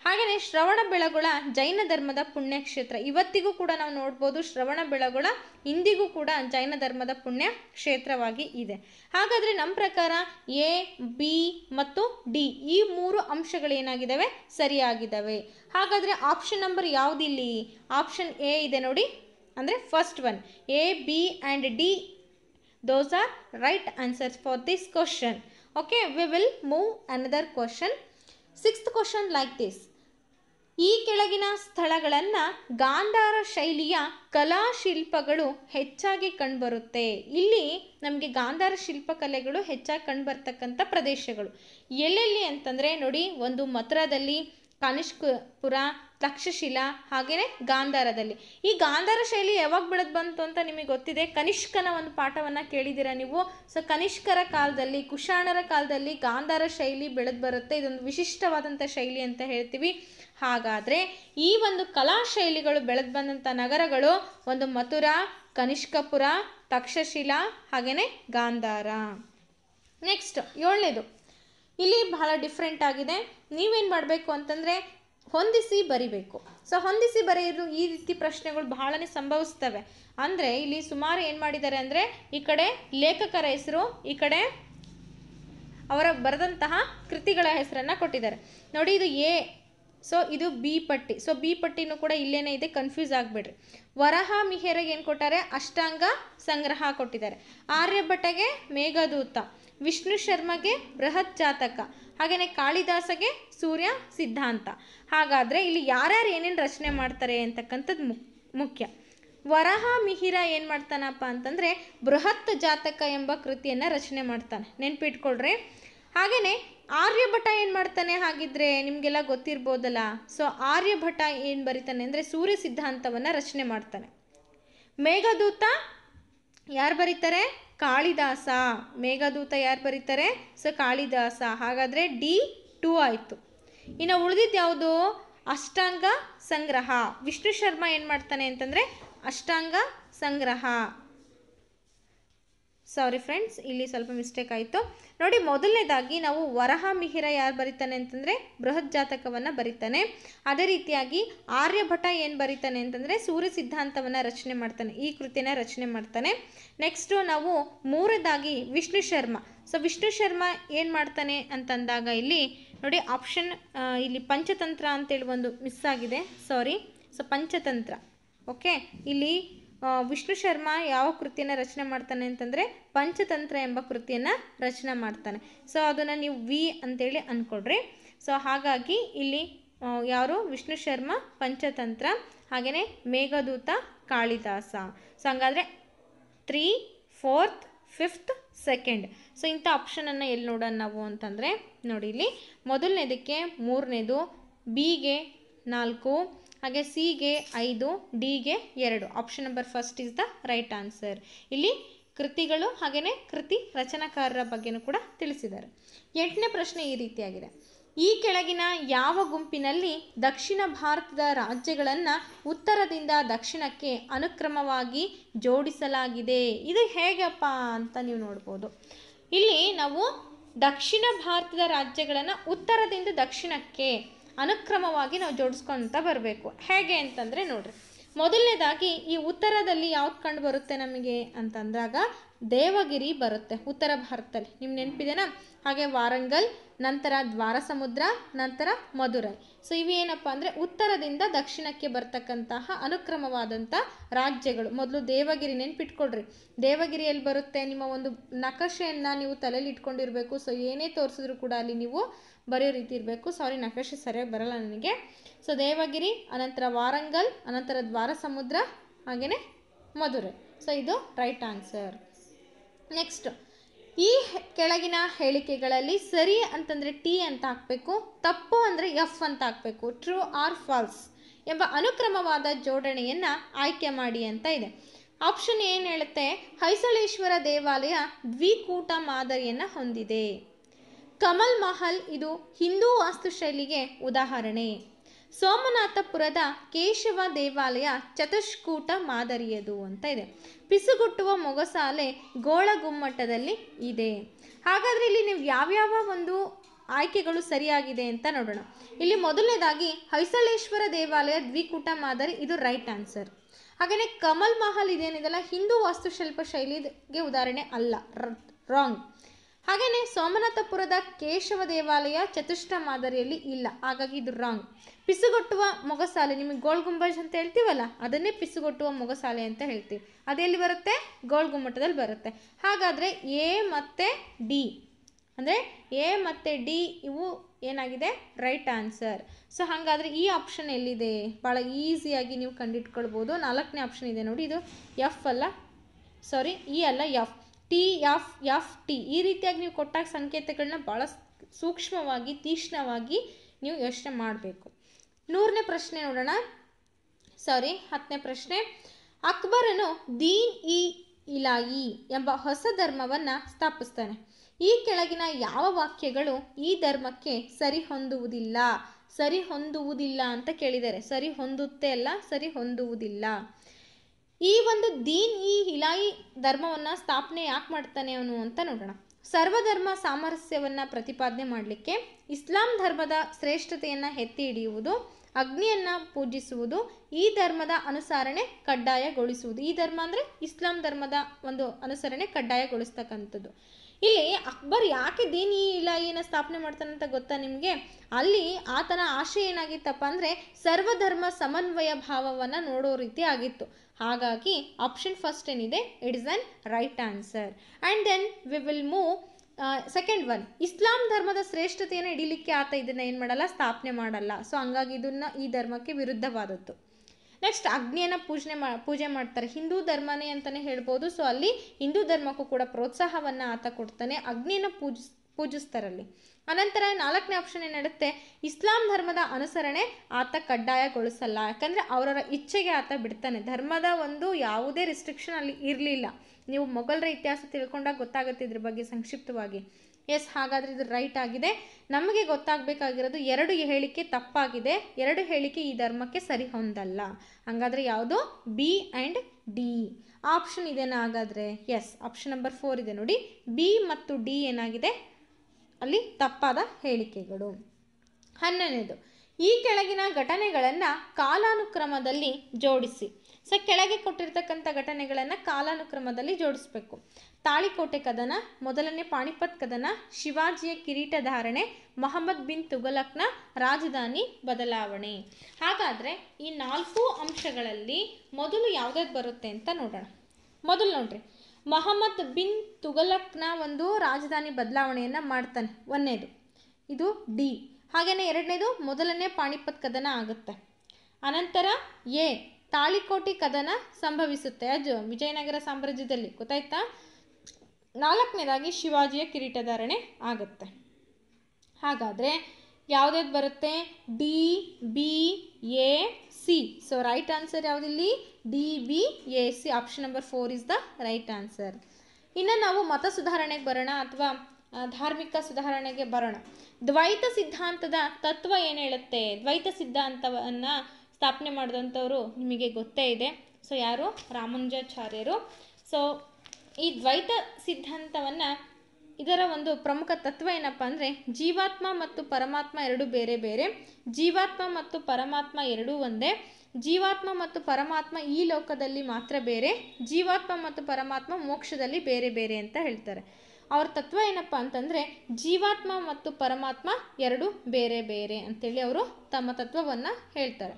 ಹಾಗೆಯೇ ಶ್ರವಣ ಬೆಳಗೊಳ ಜೈನ ಧರ್ಮದ ಪುಣ್ಯಕ್ಷೇತ್ರ ಇವತ್ತಿಗೂ ಕೂಡ ನಾವು ನೋಡ್ಬೋದು ಶ್ರವಣ ಬೆಳಗೊಳ ಇಂದಿಗೂ ಕೂಡ ಜೈನ ಧರ್ಮದ ಪುಣ್ಯ ಕ್ಷೇತ್ರವಾಗಿ ಇದೆ ಹಾಗಾದರೆ ನಮ್ಮ ಪ್ರಕಾರ ಎ ಬಿ ಮತ್ತು ಡಿ ಈ ಮೂರು ಅಂಶಗಳು ಏನಾಗಿದ್ದಾವೆ ಸರಿಯಾಗಿದ್ದಾವೆ ಹಾಗಾದರೆ ಆಪ್ಷನ್ ನಂಬರ್ ಯಾವುದಿಲ್ಲಿ ಆಪ್ಷನ್ ಎ ಇದೆ ನೋಡಿ ಅಂದರೆ first one A B and D those are right answers for this question okay we will move another question sixth question like this ಈ ಕೆಳಗಿನ ಸ್ಥಳಗಳನ್ನು ಗಾಂಧಾರ ಶೈಲಿಯ ಕಲಾಶಿಲ್ಪಗಳು ಹೆಚ್ಚಾಗಿ ಕಂಡುಬರುತ್ತೆ ಇಲ್ಲಿ ನಮಗೆ ಗಾಂಧಾರ ಶಿಲ್ಪಕಲೆಗಳು ಹೆಚ್ಚಾಗಿ ಕಂಡುಬರ್ತಕ್ಕಂಥ ಪ್ರದೇಶಗಳು ಎಲ್ಲೆಲ್ಲಿ ಅಂತಂದರೆ ನೋಡಿ ಒಂದು ಮಥುರಾದಲ್ಲಿ ಕನಿಷ್ಕಪುರ ತಕ್ಷಶಿಲಾ ಹಾಗೆಯೇ ಗಾಂಧಾರದಲ್ಲಿ ಈ ಗಾಂಧಾರ ಶೈಲಿ ಯಾವಾಗ ಬೆಳೆದು ಬಂತು ಅಂತ ನಿಮಗೆ ಗೊತ್ತಿದೆ ಕನಿಷ್ಕನ ಒಂದು ಪಾಠವನ್ನು ಕೇಳಿದ್ದೀರಾ ನೀವು ಸೊ ಕನಿಷ್ಕರ ಕಾಲದಲ್ಲಿ ಕುಶಾಣರ ಕಾಲದಲ್ಲಿ ಗಾಂಧಾರ ಶೈಲಿ ಬೆಳೆದು ಬರುತ್ತೆ ಇದೊಂದು ವಿಶಿಷ್ಟವಾದಂಥ ಶೈಲಿ ಅಂತ ಹೇಳ್ತೀವಿ ಹಾಗಾದರೆ ಈ ಒಂದು ಕಲಾ ಶೈಲಿಗಳು ಬೆಳೆದು ಬಂದಂಥ ನಗರಗಳು ಒಂದು ಮಥುರಾ ಕನಿಷ್ಕಪುರ ತಕ್ಷಶಿಲಾ ಹಾಗೆಯೇ ಗಾಂಧಾರ ನೆಕ್ಸ್ಟ್ ಏಳನೇದು ಇಲ್ಲಿ ಬಹಳ ಡಿಫ್ರೆಂಟ್ ಆಗಿದೆ ನೀವೇನು ಮಾಡಬೇಕು ಅಂತಂದರೆ ಹೊಂದಿಸಿ ಬರಿಬೇಕು ಸೊ ಹೊಂದಿಸಿ ಬರೆಯೋದು ಈ ರೀತಿ ಪ್ರಶ್ನೆಗಳು ಬಹಳನೇ ಸಂಭವಿಸ್ತವೆ ಅಂದರೆ ಇಲ್ಲಿ ಸುಮಾರು ಏನು ಮಾಡಿದ್ದಾರೆ ಅಂದರೆ ಈ ಕಡೆ ಲೇಖಕರ ಹೆಸರು ಈ ಕಡೆ ಅವರ ಬರೆದಂತಹ ಕೃತಿಗಳ ಹೆಸರನ್ನು ಕೊಟ್ಟಿದ್ದಾರೆ ನೋಡಿ ಇದು ಎ ಸೊ ಇದು ಬಿ ಪಟ್ಟಿ ಸೊ ಬಿ ಪಟ್ಟಿನೂ ಕೂಡ ಇಲ್ಲೇನೇ ಇದೆ ಕನ್ಫ್ಯೂಸ್ ಆಗಬೇಡ್ರಿ ವರಹ ಮಿಹೆರಿಗೆ ಏನು ಕೊಟ್ಟಾರೆ ಅಷ್ಟಾಂಗ ಸಂಗ್ರಹ ಕೊಟ್ಟಿದ್ದಾರೆ ಆರ್ಯಭಟಗೆ ಮೇಘದೂತ ವಿಷ್ಣು ಶರ್ಮಗೆ ಬೃಹತ್ ಜಾತಕ ಹಾಗೆಯೇ ಕಾಳಿದಾಸಗೆ ಸೂರ್ಯ ಸಿದ್ಧಾಂತ ಹಾಗಾದರೆ ಇಲ್ಲಿ ಯಾರ್ಯಾರು ಏನೇನು ರಚನೆ ಮಾಡ್ತಾರೆ ಅಂತಕ್ಕಂಥದ್ದು ಮುಕ್ ಮುಖ್ಯ ವರಹ ಮಿಹಿರ ಏನು ಮಾಡ್ತಾನಪ್ಪ ಅಂತಂದರೆ ಬೃಹತ್ ಜಾತಕ ಎಂಬ ಕೃತಿಯನ್ನು ರಚನೆ ಮಾಡ್ತಾನೆ ನೆನ್ಪಿಟ್ಕೊಳ್ರಿ ಹಾಗೆಯೇ ಆರ್ಯಭಟ ಏನು ಮಾಡ್ತಾನೆ ಹಾಗಿದ್ರೆ ನಿಮಗೆಲ್ಲ ಗೊತ್ತಿರ್ಬೋದಲ್ಲ ಸೊ ಆರ್ಯಭಟ ಏನು ಬರೀತಾನೆ ಅಂದರೆ ಸೂರ್ಯ ಸಿದ್ಧಾಂತವನ್ನು ರಚನೆ ಮಾಡ್ತಾನೆ ಮೇಘದೂತ ಯಾರು ಬರೀತಾರೆ ಕಾಳಿದಾಸ ಮೇಘದೂತ ಯಾರು ಬರೀತಾರೆ ಸೊ ಕಾಳಿದಾಸ ಹಾಗಾದರೆ ಡಿ ಟೂ ಆಯಿತು ಇನ್ನು ಉಳಿದಿದ್ದು ಯಾವುದು ಅಷ್ಟಾಂಗ ಸಂಗ್ರಹ ವಿಷ್ಣು ಶರ್ಮ ಏನು ಮಾಡ್ತಾನೆ ಅಂತಂದರೆ ಅಷ್ಟಾಂಗ ಸಂಗ್ರಹ ಸಾರಿ ಫ್ರೆಂಡ್ಸ್ ಇಲ್ಲಿ ಸ್ವಲ್ಪ ಮಿಸ್ಟೇಕ್ ಆಯಿತು ನೋಡಿ ಮೊದಲನೇದಾಗಿ ನಾವು ವರಹ ಮಿಹಿರ ಯಾರು ಬರೀತಾನೆ ಅಂತಂದರೆ ಬೃಹತ್ ಜಾತಕವನ್ನು ಬರೀತಾನೆ ಅದೇ ರೀತಿಯಾಗಿ ಆರ್ಯಭಟ ಏನು ಬರೀತಾನೆ ಅಂತಂದರೆ ಸೂರ್ಯ ಸಿದ್ಧಾಂತವನ್ನು ರಚನೆ ಮಾಡ್ತಾನೆ ಈ ಕೃತಿನ ರಚನೆ ಮಾಡ್ತಾನೆ ನೆಕ್ಸ್ಟು ನಾವು ಮೂರದಾಗಿ ವಿಷ್ಣು ಶರ್ಮ ಸೊ ವಿಷ್ಣು ಶರ್ಮ ಏನು ಮಾಡ್ತಾನೆ ಅಂತಂದಾಗ ಇಲ್ಲಿ ನೋಡಿ ಆಪ್ಷನ್ ಇಲ್ಲಿ ಪಂಚತಂತ್ರ ಅಂತೇಳಿ ಒಂದು ಮಿಸ್ ಆಗಿದೆ ಸಾರಿ ಸೊ ಪಂಚತಂತ್ರ ಓಕೆ ಇಲ್ಲಿ ವಿಷ್ಣು ಶರ್ಮ ಯಾವ ಕೃತಿಯನ್ನು ರಚನೆ ಮಾಡ್ತಾನೆ ಅಂತಂದರೆ ಪಂಚತಂತ್ರ ಎಂಬ ಕೃತಿಯನ್ನು ರಚನೆ ಮಾಡ್ತಾನೆ ಸೊ ಅದನ್ನು ನೀವು ವಿ ಅಂತೇಳಿ ಅಂದ್ಕೊಡ್ರಿ ಸೊ ಹಾಗಾಗಿ ಇಲ್ಲಿ ಯಾರು ವಿಷ್ಣು ಶರ್ಮ ಪಂಚತಂತ್ರ ಹಾಗೆಯೇ ಮೇಘದೂತ ಕಾಳಿದಾಸ ಸೊ ಹಂಗಾದರೆ three fourth fifth second so ಇಂಥ ಆಪ್ಷನನ್ನು ಎಲ್ಲಿ ನೋಡೋಣ ನಾವು ಅಂತಂದರೆ ನೋಡಿ ಇಲ್ಲಿ ಮೊದಲನೇದಕ್ಕೆ ಮೂರನೇದು ಬಿಗೆ ನಾಲ್ಕು ಹಾಗೆ ಸಿಗೆ ಐದು ಡಿಗೆ ಎರಡು option number first is the right answer ಇಲ್ಲಿ ಕೃತಿಗಳು ಹಾಗೆಯೇ ಕೃತಿ ರಚನಾಕಾರರ ಬಗ್ಗೆನೂ ಕೂಡ ತಿಳಿಸಿದ್ದಾರೆ ಎಂಟನೇ ಪ್ರಶ್ನೆ ಈ ರೀತಿಯಾಗಿದೆ ಈ ಕೆಳಗಿನ ಯಾವ ಗುಂಪಿನಲ್ಲಿ ದಕ್ಷಿಣ ಭಾರತದ ರಾಜ್ಯಗಳನ್ನು ಉತ್ತರದಿಂದ ದಕ್ಷಿಣಕ್ಕೆ ಅನುಕ್ರಮವಾಗಿ ಜೋಡಿಸಲಾಗಿದೆ ಇದು ಹೇಗಪ್ಪ ಅಂತ ನೀವು ನೋಡ್ಬೋದು ಇಲ್ಲಿ ನಾವು ದಕ್ಷಿಣ ಭಾರತದ ರಾಜ್ಯಗಳನ್ನು ಉತ್ತರದಿಂದ ದಕ್ಷಿಣಕ್ಕೆ ಅನುಕ್ರಮವಾಗಿ ನಾವು ಜೋಡಿಸ್ಕೊಳ್ತಾ ಬರಬೇಕು ಹೇಗೆ ಅಂತಂದರೆ ನೋಡ್ರಿ ಮೊದಲನೇದಾಗಿ ಈ ಉತ್ತರದಲ್ಲಿ ಯಾವ್ದು ಕಂಡು ಬರುತ್ತೆ ನಮಗೆ ಅಂತಂದಾಗ ದೇವಗಿರಿ ಬರುತ್ತೆ ಉತ್ತರ ಭಾರತದಲ್ಲಿ ನಿಮ್ಮ ನೆನಪಿದೆನಾ ಹಾಗೆ ವಾರಂಗಲ್ ನಂತರ ದ್ವಾರ ಸಮುದ್ರ ನಂತರ ಮಧುರೈ ಸೊ ಇವೇನಪ್ಪ ಅಂದರೆ ಉತ್ತರದಿಂದ ದಕ್ಷಿಣಕ್ಕೆ ಬರ್ತಕ್ಕಂತಹ ಅನುಕ್ರಮವಾದಂಥ ರಾಜ್ಯಗಳು ಮೊದಲು ದೇವಗಿರಿ ನೆನ್ಪಿಟ್ಕೊಡ್ರಿ ದೇವಗಿರಿಯಲ್ಲಿ ಬರುತ್ತೆ ನಿಮ್ಮ ಒಂದು ನಕಶೆಯನ್ನ ನೀವು ತಲೆಯಲ್ಲಿ ಇಟ್ಕೊಂಡಿರಬೇಕು ಸೊ ಏನೇ ತೋರಿಸಿದ್ರು ಕೂಡ ಅಲ್ಲಿ ನೀವು ಬರೆಯೋ ರೀತಿ ಇರಬೇಕು ಸಾರಿ ನಕಾಶೆ ಸರಿಯಾಗಿ ಬರಲ್ಲ ನನಗೆ ಸೊ ದೇವಗಿರಿ ಅನಂತರ ವಾರಂಗಲ್ ಅನಂತರ ದ್ವಾರ ಸಮುದ್ರ ಹಾಗೆಯೇ ಮಧುರೆ ಸೊ ಇದು ರೈಟ್ ಆನ್ಸರ್ ನೆಕ್ಸ್ಟ್ ಈ ಕೆಳಗಿನ ಹೇಳಿಕೆಗಳಲ್ಲಿ ಸರಿ ಅಂತಂದರೆ ಟಿ ಅಂತ ಹಾಕಬೇಕು ತಪ್ಪು ಅಂದರೆ ಎಫ್ ಅಂತ ಹಾಕಬೇಕು ಟ್ರೂ ಆರ್ ಫಾಲ್ಸ್ ಎಂಬ ಅನುಕ್ರಮವಾದ ಜೋಡಣೆಯನ್ನು ಆಯ್ಕೆ ಮಾಡಿ ಅಂತ ಇದೆ ಆಪ್ಷನ್ ಏನು ಹೇಳುತ್ತೆ ಹೈಸಳೇಶ್ವರ ದೇವಾಲಯ ದ್ವಿಕೂಟ ಮಾದರಿಯನ್ನು ಹೊಂದಿದೆ ಕಮಲ್ ಮಹಲ್ ಇದು ಹಿಂದೂ ವಾಸ್ತುಶೈಲಿಗೆ ಉದಾಹರಣೆ ಸೋಮನಾಥಪುರದ ಕೇಶವ ದೇವಾಲಯ ಚತುಷ್ಕೂಟ ಮಾದರಿಯದು ಅಂತ ಇದೆ ಪಿಸುಗುಟ್ಟುವ ಮೊಗಸಾಲೆ ಗೋಳಗುಮ್ಮಟದಲ್ಲಿ ಇದೆ ಹಾಗಾದರೆ ಇಲ್ಲಿ ನೀವು ಯಾವ್ಯಾವ ಒಂದು ಆಯ್ಕೆಗಳು ಸರಿಯಾಗಿದೆ ಅಂತ ನೋಡೋಣ ಇಲ್ಲಿ ಮೊದಲನೇದಾಗಿ ಹೈಸಳೇಶ್ವರ ದೇವಾಲಯ ದ್ವಿಕೂಟ ಮಾದರಿ ಇದು ರೈಟ್ ಆನ್ಸರ್ ಹಾಗೆಯೇ ಕಮಲ್ ಮಹಲ್ ಇದೇನಿದೆಲ್ಲ ಹಿಂದೂ ವಾಸ್ತುಶಿಲ್ಪ ಶೈಲಿಗೆ ಉದಾಹರಣೆ ಅಲ್ಲ ರಾಂಗ್ ಹಾಗೆಯೇ ಸೋಮನಾಥಪುರದ ಕೇಶವ ದೇವಾಲಯ ಚತುಷ್ಟ ಮಾದರಿಯಲ್ಲಿ ಇಲ್ಲ ಹಾಗಾಗಿ ಇದು ರಾಂಗ್ ಪಿಸುಗೊಟ್ಟುವ ಮೊಗಸಾಲೆ ನಿಮಗೆ ಗೋಲ್ ಗುಂಬಜ್ ಅಂತ ಹೇಳ್ತೀವಲ್ಲ ಅದನ್ನೇ ಪಿಸುಗೊಟ್ಟುವ ಮೊಗಸಾಲೆ ಅಂತ ಹೇಳ್ತೀವಿ ಅದೆಲ್ಲಿ ಬರುತ್ತೆ ಗೋಲ್ ಗುಮ್ಮಟದಲ್ಲಿ ಬರುತ್ತೆ ಹಾಗಾದರೆ ಎ ಮತ್ತು ಡಿ ಅಂದರೆ ಎ ಮತ್ತು ಡಿ ಇವು ಏನಾಗಿದೆ ರೈಟ್ ಆನ್ಸರ್ ಸೊ ಹಾಗಾದರೆ ಈ ಆಪ್ಷನ್ ಎಲ್ಲಿದೆ ಭಾಳ ಈಸಿಯಾಗಿ ನೀವು ಕಂಡಿಟ್ಕೊಳ್ಬೋದು ನಾಲ್ಕನೇ ಆಪ್ಷನ್ ಇದೆ ನೋಡಿ ಇದು ಎಫ್ ಅಲ್ಲ ಸಾರಿ ಇ e ಅಲ್ಲ F T F F T ಈ ರೀತಿಯಾಗಿ ನೀವು ಕೊಟ್ಟಾಗ ಸಂಕೇತಗಳನ್ನ ಭಾಳ ಸೂಕ್ಷ್ಮವಾಗಿ ತೀಕ್ಷ್ಣವಾಗಿ ನೀವು ಯೋಚನೆ ಮಾಡಬೇಕು ನೂರನೇ ಪ್ರಶ್ನೆ ನೋಡೋಣ ಸಾರಿ ಹತ್ತನೇ ಪ್ರಶ್ನೆ ಅಕ್ಬರನು ದೀನ್ ಇ ಇಲಾಯಿ ಎಂಬ ಹೊಸ ಧರ್ಮವನ್ನು ಸ್ಥಾಪಿಸ್ತಾನೆ ಈ ಕೆಳಗಿನ ಯಾವ ವಾಕ್ಯಗಳು ಈ ಧರ್ಮಕ್ಕೆ ಸರಿ ಹೊಂದುವುದಿಲ್ಲ ಸರಿ ಹೊಂದುವುದಿಲ್ಲ ಅಂತ ಕೇಳಿದ್ದಾರೆ ಸರಿ ಹೊಂದುತ್ತೆ ಅಲ್ಲ ಸರಿ ಹೊಂದುವುದಿಲ್ಲ ಈ ಒಂದು ದೀನ್ ಈ ಇಲಾಯಿ ಧರ್ಮವನ್ನು ಸ್ಥಾಪನೆ ಯಾಕೆ ಮಾಡ್ತಾನೆ ಅವನು ಅಂತ ನೋಡೋಣ ಸರ್ವಧರ್ಮ ಸಾಮರಸ್ಯವನ್ನು ಪ್ರತಿಪಾದನೆ ಮಾಡಲಿಕ್ಕೆ ಇಸ್ಲಾಂ ಧರ್ಮದ ಶ್ರೇಷ್ಠತೆಯನ್ನು ಎತ್ತಿ ಹಿಡಿಯುವುದು ಅಗ್ನಿಯನ್ನು ಪೂಜಿಸುವುದು ಈ ಧರ್ಮದ ಅನುಸರಣೆ ಕಡ್ಡಾಯಗೊಳಿಸುವುದು ಈ ಧರ್ಮ ಅಂದರೆ ಇಸ್ಲಾಂ ಧರ್ಮದ ಒಂದು ಅನುಸರಣೆ ಕಡ್ಡಾಯಗೊಳಿಸ್ತಕ್ಕಂಥದ್ದು ಇಲ್ಲಿ ಅಕ್ಬರ್ ಯಾಕೆ ದೀನ್ ಈ ಇಲಾಯಿಯನ್ನು ಸ್ಥಾಪನೆ ಮಾಡ್ತಾನಂತ ಗೊತ್ತಾ ನಿಮಗೆ ಅಲ್ಲಿ ಆತನ ಆಶಯ ಏನಾಗಿತ್ತಪ್ಪ ಅಂದರೆ ಸರ್ವಧರ್ಮ ಸಮನ್ವಯ ಭಾವವನ್ನು ನೋಡೋ ರೀತಿ ಆಗಿತ್ತು ಹಾಗಾಗಿ ಆಪ್ಷನ್ ಫಸ್ಟ್ ಏನಿದೆ it is an right answer and then we will move second one Islam ಧರ್ಮದ ಶ್ರೇಷ್ಠತೆಯನ್ನು ಹಿಡೀಲಿಕ್ಕೆ ಆತ ಇದನ್ನು ಏನು ಮಾಡಲ್ಲ ಸ್ಥಾಪನೆ ಮಾಡಲ್ಲ ಸೊ ಹಂಗಾಗಿ ಇದನ್ನು ಈ ಧರ್ಮಕ್ಕೆ ವಿರುದ್ಧವಾದದ್ದು ನೆಕ್ಸ್ಟ್ ಅಗ್ನಿಯನ್ನು ಪೂಜನೆ ಮಾ ಪೂಜೆ ಮಾಡ್ತಾರೆ ಹಿಂದೂ ಧರ್ಮನೇ ಅಂತಲೇ ಹೇಳ್ಬೋದು ಸೊ ಅಲ್ಲಿ ಹಿಂದೂ ಧರ್ಮಕ್ಕೂ ಕೂಡ ಪ್ರೋತ್ಸಾಹವನ್ನು ಆತ ಕೊಡ್ತಾನೆ ಅಗ್ನಿಯನ್ನು ಪೂಜಿಸ್ ಪೂಜಿಸ್ತಾರಲ್ಲಿ ಅನಂತರ ನಾಲ್ಕನೇ ಆಪ್ಷನ್ ಏನಿಡುತ್ತೆ ಇಸ್ಲಾಂ ಧರ್ಮದ ಅನುಸರಣೆ ಆತ ಕಡ್ಡಾಯಗೊಳಿಸಲ್ಲ ಯಾಕಂದರೆ ಅವರವರ ಇಚ್ಛೆಗೆ ಆತ ಬಿಡ್ತಾನೆ ಧರ್ಮದ ಒಂದು ಯಾವುದೇ ರಿಸ್ಟ್ರಿಕ್ಷನ್ ಅಲ್ಲಿ ಇರಲಿಲ್ಲ ನೀವು ಮೊಘಲರ ಇತಿಹಾಸ ತಿಳ್ಕೊಂಡಾಗ ಗೊತ್ತಾಗುತ್ತೆ ಇದ್ರ ಬಗ್ಗೆ ಸಂಕ್ಷಿಪ್ತವಾಗಿ ಎಸ್ ಹಾಗಾದರೆ ಇದು ರೈಟ್ ಆಗಿದೆ ನಮಗೆ ಗೊತ್ತಾಗಬೇಕಾಗಿರೋದು ಎರಡು ಹೇಳಿಕೆ ತಪ್ಪಾಗಿದೆ ಎರಡು ಹೇಳಿಕೆ ಈ ಧರ್ಮಕ್ಕೆ ಸರಿ ಹೊಂದಲ್ಲ ಹಂಗಾದ್ರೆ ಯಾವುದು ಬಿ ಆ್ಯಂಡ್ ಡಿ ಆಪ್ಷನ್ ಇದೇನಾ ಹಾಗಾದ್ರೆ ಎಸ್ ಆಪ್ಷನ್ ನಂಬರ್ ಫೋರ್ ಇದೆ ನೋಡಿ ಬಿ ಮತ್ತು ಡಿ ಏನಾಗಿದೆ ಅಲ್ಲಿ ತಪ್ಪಾದ ಹೇಳಿಕೆಗಳು ಹನ್ನೆರಡು ಈ ಕೆಳಗಿನ ಘಟನೆಗಳನ್ನು ಕಾಲಾನುಕ್ರಮದಲ್ಲಿ ಜೋಡಿಸಿ ಸೊ ಕೆಳಗೆ ಕೊಟ್ಟಿರ್ತಕ್ಕಂಥ ಘಟನೆಗಳನ್ನು ಕಾಲಾನುಕ್ರಮದಲ್ಲಿ ಜೋಡಿಸ್ಬೇಕು ತಾಳಿಕೋಟೆ ಕದನ ಮೊದಲನೇ ಪಾಣಿಪತ್ ಕದನ ಶಿವಾಜಿಯ ಕಿರೀಟ ಧಾರಣೆ ಮೊಹಮ್ಮದ್ ಬಿನ್ ತುಗಲಕ್ನ ರಾಜಧಾನಿ ಬದಲಾವಣೆ ಹಾಗಾದರೆ ಈ ನಾಲ್ಕು ಅಂಶಗಳಲ್ಲಿ ಮೊದಲು ಯಾವುದಾದ್ರು ಬರುತ್ತೆ ಅಂತ ನೋಡೋಣ ಮೊದಲು ನೋಡ್ರಿ ಮಹಮ್ಮದ್ ಬಿನ್ ತುಗಲಕ್ನ ಒಂದು ರಾಜಧಾನಿ ಬದಲಾವಣೆಯನ್ನು ಮಾಡ್ತಾನೆ ಒಂದನೇದು ಇದು ಡಿ ಹಾಗೆಯೇ ಎರಡನೇದು ಮೊದಲನೇ ಪಾಣಿಪತ್ ಕದನ ಆಗುತ್ತೆ ಅನಂತರ ಎ ತಾಳಿಕೋಟಿ ಕದನ ಸಂಭವಿಸುತ್ತೆ ಅದು ವಿಜಯನಗರ ಸಾಮ್ರಾಜ್ಯದಲ್ಲಿ ಗೊತ್ತಾಯ್ತಾ ನಾಲ್ಕನೇದಾಗಿ ಶಿವಾಜಿಯ ಕಿರೀಟಧಾರಣೆ ಆಗುತ್ತೆ ಹಾಗಾದರೆ ಯಾವುದ್ಯಾವ್ದು ಬರುತ್ತೆ D B A C so right answer ಇಲ್ಲಿ D B A C option number four is the right answer ಇನ್ನು ನಾವು ಮತ ಸುಧಾರಣೆಗೆ ಬರೋಣ ಅಥವಾ ಧಾರ್ಮಿಕ ಸುಧಾರಣೆಗೆ ಬರೋಣ ದ್ವೈತ ಸಿದ್ಧಾಂತದ ತತ್ವ ಏನು ಹೇಳುತ್ತೆ ದ್ವೈತ ಸಿದ್ಧಾಂತವನ್ನು ಸ್ಥಾಪನೆ ಮಾಡಿದಂಥವರು ನಿಮಗೆ ಗೊತ್ತೇ ಇದೆ ಸೊ ಯಾರು ರಾಮಾನುಜಾಚಾರ್ಯರು ಸೊ ಈ ದ್ವೈತ ಸಿದ್ಧಾಂತವನ್ನು ಇದರ ಒಂದು ಪ್ರಮುಖ ತತ್ವ ಏನಪ್ಪ ಅಂದರೆ ಜೀವಾತ್ಮ ಮತ್ತು ಪರಮಾತ್ಮ ಎರಡು ಬೇರೆ ಬೇರೆ ಜೀವಾತ್ಮ ಮತ್ತು ಪರಮಾತ್ಮ ಎರಡೂ ಒಂದೇ ಜೀವಾತ್ಮ ಮತ್ತು ಪರಮಾತ್ಮ ಈ ಲೋಕದಲ್ಲಿ ಮಾತ್ರ ಬೇರೆ ಜೀವಾತ್ಮ ಮತ್ತು ಪರಮಾತ್ಮ ಮೋಕ್ಷದಲ್ಲಿ ಬೇರೆ ಬೇರೆ ಅಂತ ಹೇಳ್ತಾರೆ ಅವ್ರ ತತ್ವ ಏನಪ್ಪ ಅಂತಂದರೆ ಜೀವಾತ್ಮ ಮತ್ತು ಪರಮಾತ್ಮ ಎರಡು ಬೇರೆ ಬೇರೆ ಅಂತೇಳಿ ಅವರು ತಮ್ಮ ತತ್ವವನ್ನು ಹೇಳ್ತಾರೆ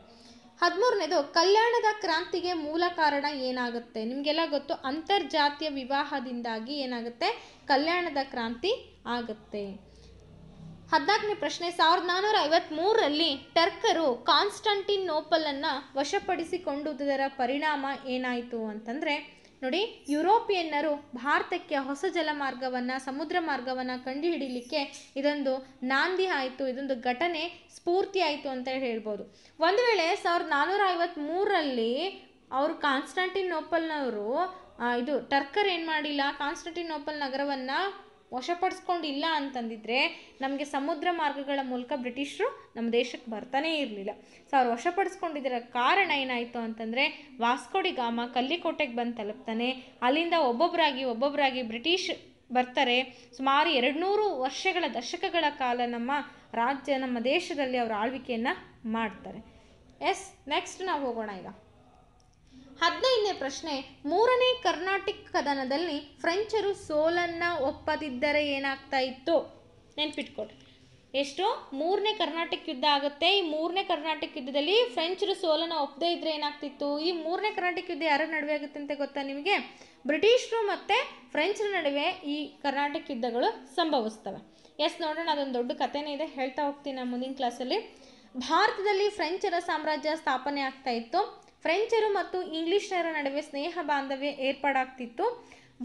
ಹದಿಮೂರನೇದು ಕಲ್ಯಾಣದ ಕ್ರಾಂತಿಗೆ ಮೂಲ ಕಾರಣ ಏನಾಗುತ್ತೆ ನಿಮಗೆಲ್ಲ ಗೊತ್ತು ಅಂತರ್ಜಾತಿಯ ವಿವಾಹದಿಂದಾಗಿ ಏನಾಗುತ್ತೆ ಕಲ್ಯಾಣದ ಕ್ರಾಂತಿ ಆಗುತ್ತೆ ಹದಿನಾಲ್ಕನೇ ಪ್ರಶ್ನೆ ಸಾವಿರದ ನಾನ್ನೂರ ಮೂರರಲ್ಲಿ ಟರ್ಕರು ನೋಪಲನ್ನು ವಶಪಡಿಸಿಕೊಂಡುದರ ಪರಿಣಾಮ ಏನಾಯಿತು ಅಂತಂದರೆ ನೋಡಿ ಯುರೋಪಿಯನ್ನರು ಭಾರತಕ್ಕೆ ಹೊಸ ಜಲಮಾರ್ಗವನ್ನು ಸಮುದ್ರ ಮಾರ್ಗವನ್ನು ಕಂಡುಹಿಡಿಯಲಿಕ್ಕೆ ಇದೊಂದು ನಾಂದಿ ಆಯಿತು ಇದೊಂದು ಘಟನೆ ಸ್ಫೂರ್ತಿ ಆಯಿತು ಅಂತ ಹೇಳ್ಬೋದು ಒಂದು ವೇಳೆ ಸಾವಿರದ ನಾನ್ನೂರ ಐವತ್ತ್ಮೂರರಲ್ಲಿ ಅವರು ಕಾನ್ಸ್ಟಾಂಟಿನೋಪಲ್ನವರು ಇದು ಟರ್ಕರ್ ಏನು ಮಾಡಿಲ್ಲ ಕಾನ್ಸ್ಟಾಂಟಿನೋಪಲ್ ನಗರವನ್ನು ವಶಪಡಿಸ್ಕೊಂಡು ಇಲ್ಲ ಅಂತಂದಿದ್ರೆ ನಮಗೆ ಸಮುದ್ರ ಮಾರ್ಗಗಳ ಮೂಲಕ ಬ್ರಿಟಿಷರು ನಮ್ಮ ದೇಶಕ್ಕೆ ಬರ್ತಾನೇ ಇರಲಿಲ್ಲ ಸೊ ಅವ್ರು ವಶಪಡಿಸ್ಕೊಂಡಿದ್ದರ ಕಾರಣ ಏನಾಯಿತು ಅಂತಂದರೆ ವಾಸ್ಕೋಡಿ ಗಾಮ ಕಲ್ಲಿಕೋಟೆಗೆ ಬಂದು ತಲುಪ್ತಾನೆ ಅಲ್ಲಿಂದ ಒಬ್ಬೊಬ್ಬರಾಗಿ ಒಬ್ಬೊಬ್ಬರಾಗಿ ಬ್ರಿಟಿಷ್ ಬರ್ತಾರೆ ಸುಮಾರು ಎರಡುನೂರು ವರ್ಷಗಳ ದಶಕಗಳ ಕಾಲ ನಮ್ಮ ರಾಜ್ಯ ನಮ್ಮ ದೇಶದಲ್ಲಿ ಅವರು ಆಳ್ವಿಕೆಯನ್ನು ಮಾಡ್ತಾರೆ ಎಸ್ ನೆಕ್ಸ್ಟ್ ನಾವು ಹೋಗೋಣ ಈಗ ಹದಿನೈದನೇ ಪ್ರಶ್ನೆ ಮೂರನೇ ಕರ್ನಾಟಿಕ್ ಕದನದಲ್ಲಿ ಫ್ರೆಂಚರು ಸೋಲನ್ನ ಒಪ್ಪದಿದ್ದರೆ ಏನಾಗ್ತಾ ಇತ್ತು ನೆನ್ಪಿಟ್ಕೊಡಿ ಎಷ್ಟು ಮೂರನೇ ಕರ್ನಾಟಕ ಯುದ್ಧ ಆಗುತ್ತೆ ಈ ಮೂರನೇ ಕರ್ನಾಟಕ ಯುದ್ಧದಲ್ಲಿ ಫ್ರೆಂಚರು ಸೋಲನ್ನ ಒಪ್ಪದೇ ಇದ್ದರೆ ಏನಾಗ್ತಿತ್ತು ಈ ಮೂರನೇ ಕರ್ನಾಟಕ ಯುದ್ಧ ಯಾರ ನಡುವೆ ಆಗುತ್ತೆ ಅಂತ ಗೊತ್ತಾ ನಿಮಗೆ ಬ್ರಿಟಿಷರು ಮತ್ತೆ ಫ್ರೆಂಚರ ನಡುವೆ ಈ ಕರ್ನಾಟಕ ಯುದ್ಧಗಳು ಸಂಭವಿಸ್ತವೆ ಎಸ್ ನೋಡೋಣ ಅದೊಂದು ದೊಡ್ಡ ಕಥೆನೇ ಇದೆ ಹೇಳ್ತಾ ಹೋಗ್ತೀನಿ ನಾನು ಮುಂದಿನ ಕ್ಲಾಸಲ್ಲಿ ಭಾರತದಲ್ಲಿ ಫ್ರೆಂಚರ ಸಾಮ್ರಾಜ್ಯ ಸ್ಥಾಪನೆ ಆಗ್ತಾ ಇತ್ತು ಫ್ರೆಂಚರು ಮತ್ತು ಇಂಗ್ಲಿಷರ ನಡುವೆ ಸ್ನೇಹ ಬಾಂಧವ್ಯ ಏರ್ಪಾಡಾಗ್ತಿತ್ತು